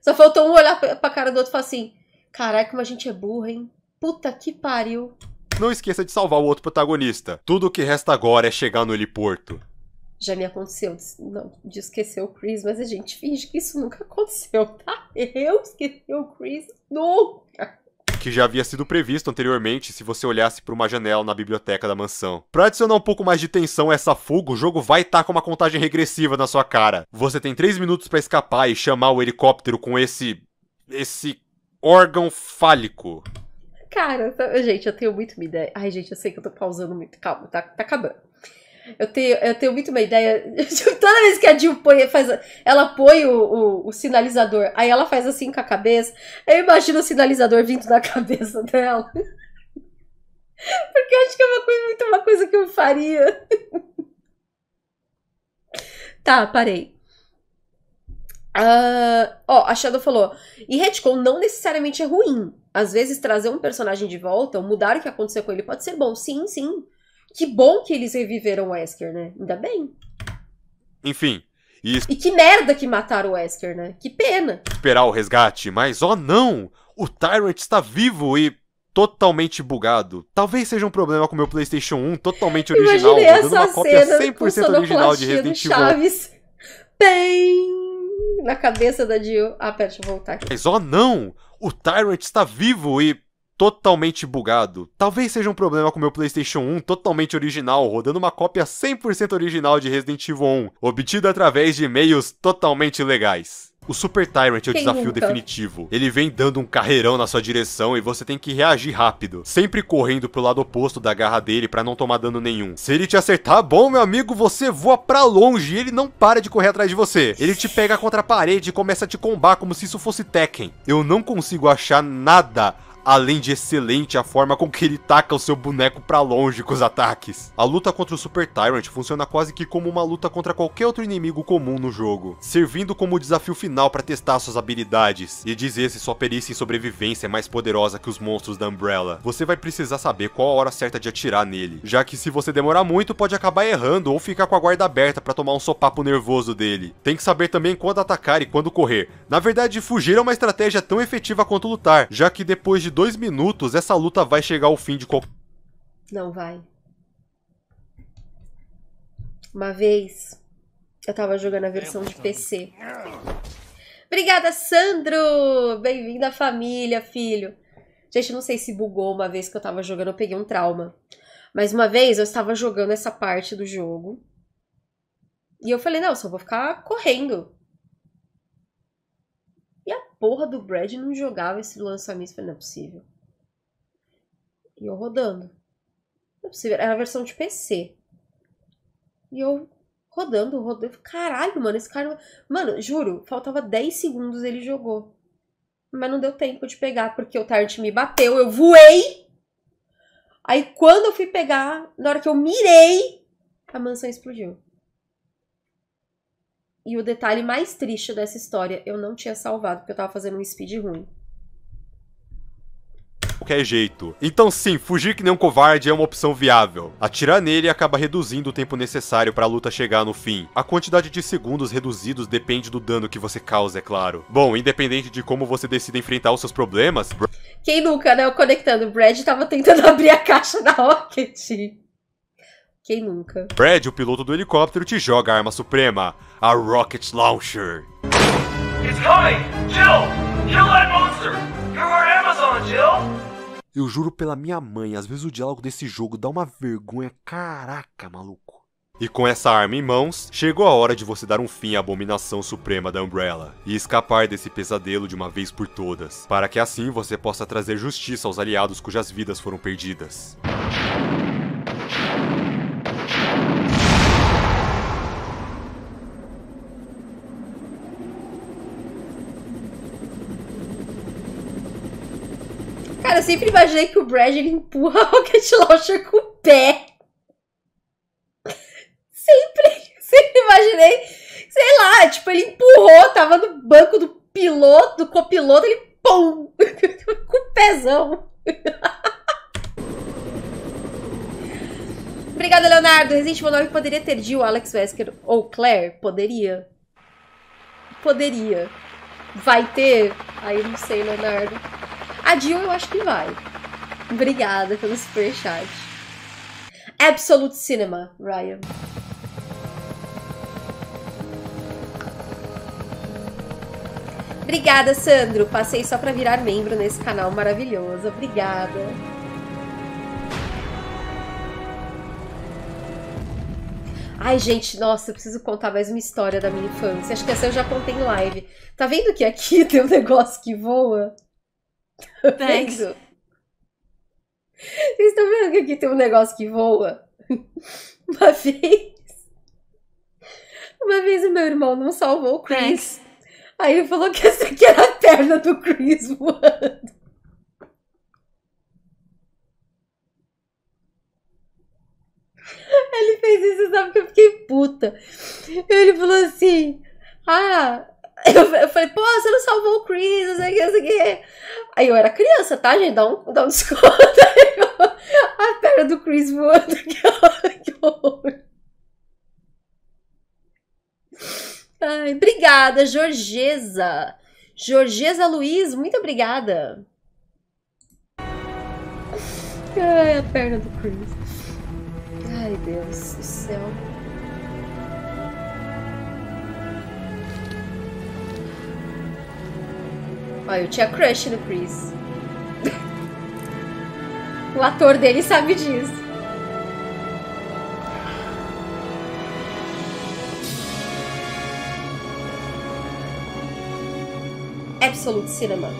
Só faltou um olhar pra cara do outro e falar assim: caraca, como a gente é burro, hein? Puta que pariu. Não esqueça de salvar o outro protagonista. Tudo o que resta agora é chegar no heliporto. Já me aconteceu não, de esquecer o Chris, mas a gente finge que isso nunca aconteceu, tá? Eu esqueci o Chris nunca que já havia sido previsto anteriormente se você olhasse para uma janela na biblioteca da mansão. Para adicionar um pouco mais de tensão a essa fuga, o jogo vai estar tá com uma contagem regressiva na sua cara. Você tem 3 minutos para escapar e chamar o helicóptero com esse esse órgão fálico. Cara, gente, eu tenho muito uma ideia. Ai, gente, eu sei que eu tô pausando muito. Calma, tá, tá acabando. Eu tenho, eu tenho muito uma ideia. Toda vez que a Jill põe, faz, ela põe o, o, o, sinalizador, aí ela faz assim com a cabeça. Eu imagino o sinalizador vindo da cabeça dela. Porque eu acho que é uma coisa, muito uma coisa que eu faria. Tá, parei. Uh, ó, a Shadow falou: e retcon não necessariamente é ruim. Às vezes trazer um personagem de volta ou mudar o que aconteceu com ele pode ser bom. Sim, sim. Que bom que eles reviveram o Wesker, né? Ainda bem. Enfim. E... e que merda que mataram o Wesker, né? Que pena. Esperar o resgate, mas oh não! O Tyrant está vivo e totalmente bugado. Talvez seja um problema com o meu PlayStation 1 totalmente original, Imaginei essa uma cópia 100% original de Resident Evil. Chaves. Bem na cabeça da Jill. Ah, pera, deixa eu voltar aqui. Mas oh não! O Tyrant está vivo e totalmente bugado. Talvez seja um problema com meu PlayStation 1 totalmente original, rodando uma cópia 100% original de Resident Evil 1, obtida através de e-mails totalmente legais. O Super Tyrant é o Quem desafio nunca? definitivo. Ele vem dando um carreirão na sua direção e você tem que reagir rápido, sempre correndo pro lado oposto da garra dele para não tomar dano nenhum. Se ele te acertar, bom, meu amigo, você voa pra longe e ele não para de correr atrás de você. Ele te pega contra a parede e começa a te combar como se isso fosse Tekken. Eu não consigo achar nada além de excelente a forma com que ele taca o seu boneco para longe com os ataques. A luta contra o Super Tyrant funciona quase que como uma luta contra qualquer outro inimigo comum no jogo, servindo como desafio final para testar suas habilidades e dizer se sua perícia em sobrevivência é mais poderosa que os monstros da Umbrella. Você vai precisar saber qual a hora certa de atirar nele, já que se você demorar muito pode acabar errando ou ficar com a guarda aberta para tomar um sopapo nervoso dele. Tem que saber também quando atacar e quando correr. Na verdade, fugir é uma estratégia tão efetiva quanto lutar, já que depois de dois minutos, essa luta vai chegar ao fim de qualquer. Não vai. Uma vez eu tava jogando a versão de PC. Obrigada, Sandro! Bem-vindo à família, filho. Gente, não sei se bugou uma vez que eu tava jogando, eu peguei um trauma. Mas uma vez eu estava jogando essa parte do jogo. E eu falei, não, eu só vou ficar correndo porra do Brad não jogava esse lançamento. Falei, não é possível. E eu rodando. Não é possível. Era a versão de PC. E eu rodando, rodando. Caralho, mano, esse cara. Mano, juro, faltava 10 segundos ele jogou. Mas não deu tempo de pegar, porque o Tart me bateu, eu voei. Aí quando eu fui pegar, na hora que eu mirei, a mansão explodiu. E o detalhe mais triste dessa história, eu não tinha salvado, porque eu tava fazendo um speed ruim. Qualquer jeito. Então sim, fugir que nem um covarde é uma opção viável. Atirar nele acaba reduzindo o tempo necessário para a luta chegar no fim. A quantidade de segundos reduzidos depende do dano que você causa, é claro. Bom, independente de como você decida enfrentar os seus problemas... Quem nunca, né? Eu conectando, o Brad tava tentando abrir a caixa da Rocket. Quem nunca? Brad, o piloto do helicóptero, te joga a arma suprema, a Rocket Launcher. It's coming! Jill! Kill that monster! You're our Amazon, Jill! Eu juro pela minha mãe, às vezes o diálogo desse jogo dá uma vergonha. Caraca, maluco. E com essa arma em mãos, chegou a hora de você dar um fim à abominação suprema da Umbrella e escapar desse pesadelo de uma vez por todas, para que assim você possa trazer justiça aos aliados cujas vidas foram perdidas. Cara, eu sempre imaginei que o Brad ele empurra o Rocket Launcher com o pé. Sempre, sempre imaginei. Sei lá, tipo, ele empurrou, tava no banco do piloto, do copiloto, ele pum! com o pezão. Obrigada, Leonardo. Resident Evil 9 poderia ter Jill, Alex Wesker ou Claire? Poderia. Poderia. Vai ter? Aí não sei, Leonardo. A Jill eu acho que vai. Obrigada pelo superchat. Absolute Cinema, Ryan. Obrigada, Sandro. Passei só para virar membro nesse canal maravilhoso. Obrigada. Ai, gente, nossa, eu preciso contar mais uma história da minha infância. Acho que essa eu já contei em live. Tá vendo que aqui tem um negócio que voa? Thanks. Vocês estão vendo que aqui tem um negócio que voa? Uma vez. Uma vez o meu irmão não salvou o Chris. Thanks. Aí ele falou que essa aqui era a perna do Chris voando. Ele fez isso, sabe que eu fiquei puta. Ele falou assim: Ah, Eu, eu falei, pô, você não salvou o Chris, não sei o que, não sei o que. Aí eu era criança, tá, gente? Dá um, dá um desconto. Aí eu, a perna do Chris voando. Que horror. Ai, obrigada, Jorgesa. Jorgesa Luiz, muito obrigada. Ai, a perna do Chris. Ai, Deus do céu. Ó, eu tinha crush no Chris. o ator dele sabe disso. Absolute Cinema.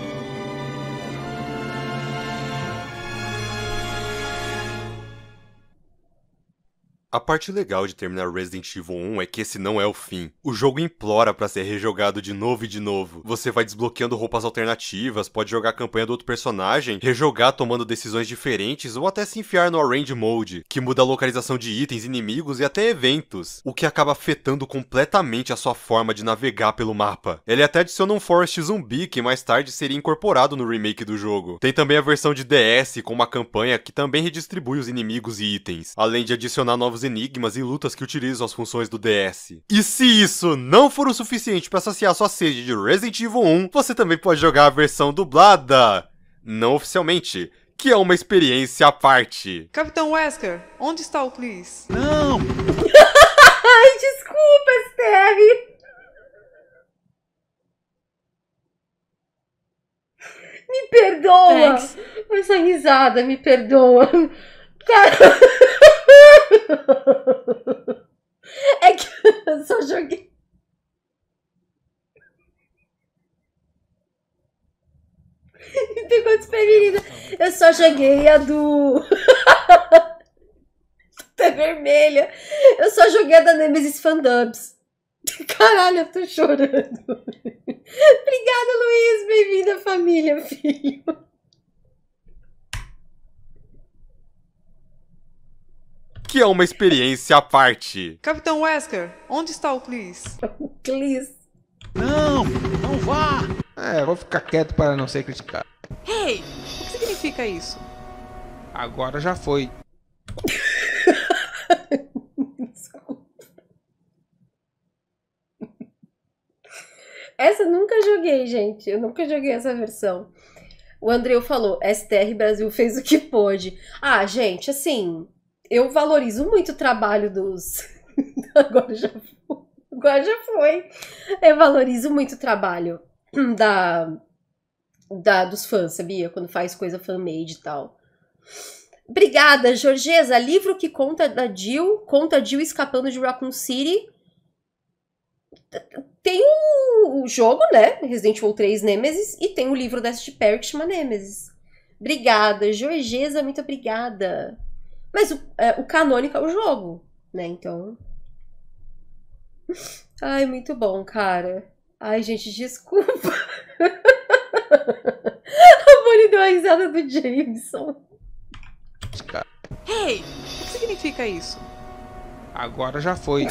A parte legal de terminar Resident Evil 1 é que esse não é o fim. O jogo implora para ser rejogado de novo e de novo. Você vai desbloqueando roupas alternativas, pode jogar a campanha do outro personagem, rejogar tomando decisões diferentes ou até se enfiar no Arrange Mode, que muda a localização de itens, inimigos e até eventos, o que acaba afetando completamente a sua forma de navegar pelo mapa. Ele até adiciona um Forest Zumbi que mais tarde seria incorporado no remake do jogo. Tem também a versão de DS com uma campanha que também redistribui os inimigos e itens, além de adicionar novos novos enigmas e lutas que utilizam as funções do DS. E se isso não for o suficiente para saciar sua sede de Resident Evil 1, você também pode jogar a versão dublada, não oficialmente, que é uma experiência à parte. Capitão Wesker, onde está o Chris? Não! Ai, desculpa, STR! Me perdoa! Thanks. Essa risada, me perdoa. É que eu só joguei. Tem quantos femininos? Eu só joguei a do. tá vermelha. Eu só joguei a da Nemesis Fandubs. Caralho, eu tô chorando. Obrigada, Luiz. Bem-vinda, família, filho. que é uma experiência à parte. Capitão Wesker, onde está o O Clis. Não, não vá! É, vou ficar quieto para não ser criticado. Hey, o que significa isso? Agora já foi. Essa eu nunca joguei, gente. Eu nunca joguei essa versão. O Andreu falou: STR Brasil fez o que pôde. Ah, gente, assim, eu valorizo muito o trabalho dos. Agora já foi. Agora já foi. Eu valorizo muito o trabalho da, da dos fãs, sabia? Quando faz coisa fan-made e tal. Obrigada, Georgesa. Livro que conta da Jill, conta a Jill escapando de Raccoon City. Tem o, jogo, né? Resident Evil 3 Nemesis. E tem o livro da S.G. Perry que chama Nemesis. Obrigada, Georgesa. Muito obrigada. Mas o, é, o canônico é o jogo, né? Então. Ai, muito bom, cara. Ai, gente, desculpa. A Bonnie deu a risada do Jameson. Hey, o que significa isso? Agora já foi.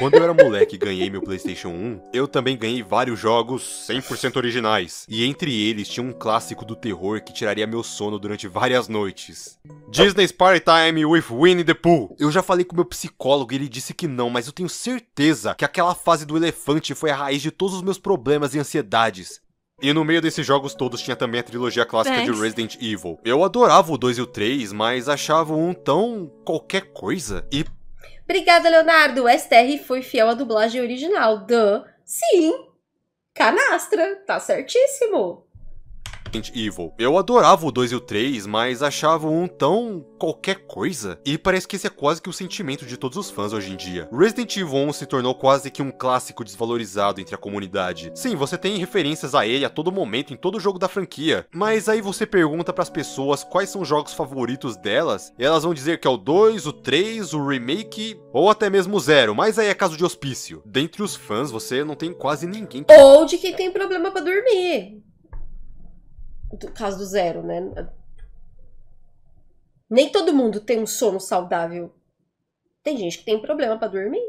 Quando eu era moleque e ganhei meu PlayStation 1, eu também ganhei vários jogos 100% originais. E entre eles tinha um clássico do terror que tiraria meu sono durante várias noites. Disney's Party Time with Winnie the Pooh. Eu já falei com meu psicólogo e ele disse que não, mas eu tenho certeza que aquela fase do elefante foi a raiz de todos os meus problemas e ansiedades. E no meio desses jogos todos tinha também a trilogia clássica Thanks. de Resident Evil. Eu adorava o 2 e o 3, mas achava um tão qualquer coisa. E Obrigada, Leonardo. o STR foi fiel à dublagem original. Duh. Sim. Canastra. Tá certíssimo. Resident Evil. Eu adorava o 2 e o 3, mas achava um tão qualquer coisa. E parece que esse é quase que o sentimento de todos os fãs hoje em dia. Resident Evil 1 se tornou quase que um clássico desvalorizado entre a comunidade. Sim, você tem referências a ele a todo momento em todo jogo da franquia, mas aí você pergunta para as pessoas quais são os jogos favoritos delas, e elas vão dizer que é o 2, o 3, o remake ou até mesmo o 0, mas aí é caso de hospício. Dentre os fãs, você não tem quase ninguém. Que... Ou de quem tem problema para dormir caso do zero, né? Nem todo mundo tem um sono saudável. Tem gente que tem problema para dormir.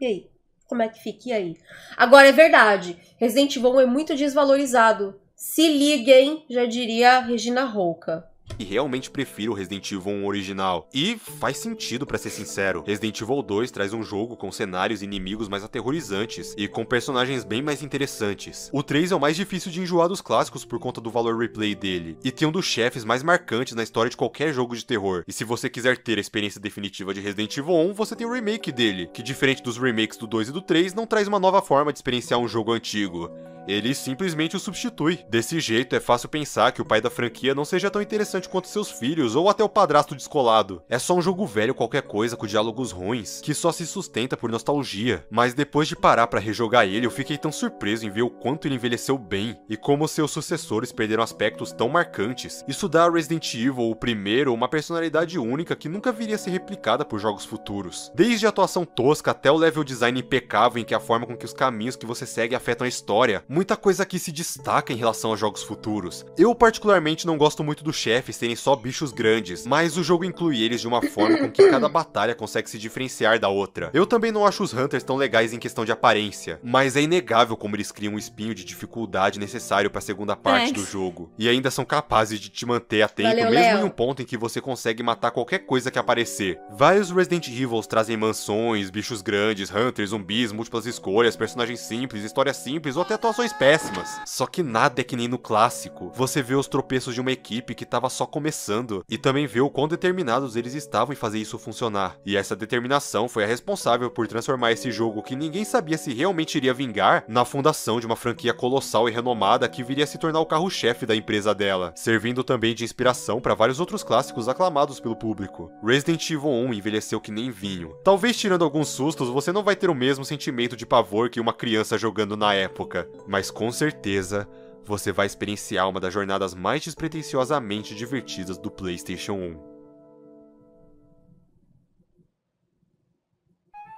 E aí? Como é que fica? E aí? Agora é verdade, Resident Evil é muito desvalorizado. Se liguem, já diria Regina Rouca que realmente prefiro o Resident Evil 1 original. E faz sentido, para ser sincero. Resident Evil 2 traz um jogo com cenários e inimigos mais aterrorizantes e com personagens bem mais interessantes. O 3 é o mais difícil de enjoar dos clássicos por conta do valor replay dele, e tem um dos chefes mais marcantes na história de qualquer jogo de terror. E se você quiser ter a experiência definitiva de Resident Evil 1, você tem o remake dele, que diferente dos remakes do 2 e do 3, não traz uma nova forma de experienciar um jogo antigo ele simplesmente o substitui. Desse jeito, é fácil pensar que o pai da franquia não seja tão interessante quanto seus filhos ou até o padrasto descolado. É só um jogo velho qualquer coisa com diálogos ruins, que só se sustenta por nostalgia. Mas depois de parar para rejogar ele, eu fiquei tão surpreso em ver o quanto ele envelheceu bem e como seus sucessores perderam aspectos tão marcantes. Isso dá a Resident Evil, o primeiro, uma personalidade única que nunca viria a ser replicada por jogos futuros. Desde a atuação tosca até o level design impecável em que a forma com que os caminhos que você segue afetam a história, muita coisa aqui se destaca em relação aos jogos futuros. Eu particularmente não gosto muito do chefe, ataques terem só bichos grandes, mas o jogo inclui eles de uma forma com que cada batalha consegue se diferenciar da outra. Eu também não acho os Hunters tão legais em questão de aparência, mas é inegável como eles criam um espinho de dificuldade necessário para a segunda parte Thanks. do jogo, e ainda são capazes de te manter atento, Valeu, mesmo Leo. em um ponto em que você consegue matar qualquer coisa que aparecer. Vários Resident Evils trazem mansões, bichos grandes, Hunters, zumbis, múltiplas escolhas, personagens simples, histórias simples ou até atuações péssimas. Só que nada é que nem no clássico. Você vê os tropeços de uma equipe que tava só só começando, e também viu o quão determinados eles estavam em fazer isso funcionar. E essa determinação foi a responsável por transformar esse jogo que ninguém sabia se realmente iria vingar na fundação de uma franquia colossal e renomada que viria a se tornar o carro-chefe da empresa dela, servindo também de inspiração para vários outros clássicos aclamados pelo público. Resident Evil 1 envelheceu que nem vinho. Talvez tirando alguns sustos, você não vai ter o mesmo sentimento de pavor que uma criança jogando na época, mas com certeza você vai experienciar uma das jornadas mais despretensiosamente divertidas do PlayStation 1.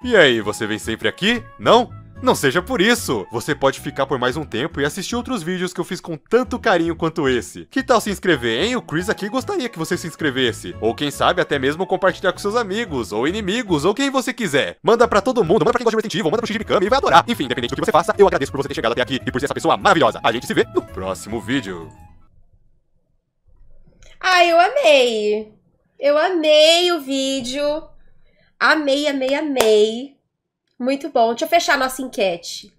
E aí, você vem sempre aqui? Não? Não seja por isso! Você pode ficar por mais um tempo e assistir outros vídeos que eu fiz com tanto carinho quanto esse. Que tal se inscrever, hein? O Chris aqui gostaria que você se inscrevesse. Ou quem sabe até mesmo compartilhar com seus amigos, ou inimigos, ou quem você quiser. Manda pra todo mundo, manda pra quem gosta de Resident Evil, manda pro Shinji e vai adorar. Enfim, independente do que você faça, eu agradeço por você ter chegado até aqui e por ser essa pessoa maravilhosa. A gente se vê no próximo vídeo. Ah, eu amei! Eu amei o vídeo. Amei, amei, amei. Muito bom. Deixa eu fechar a nossa enquete.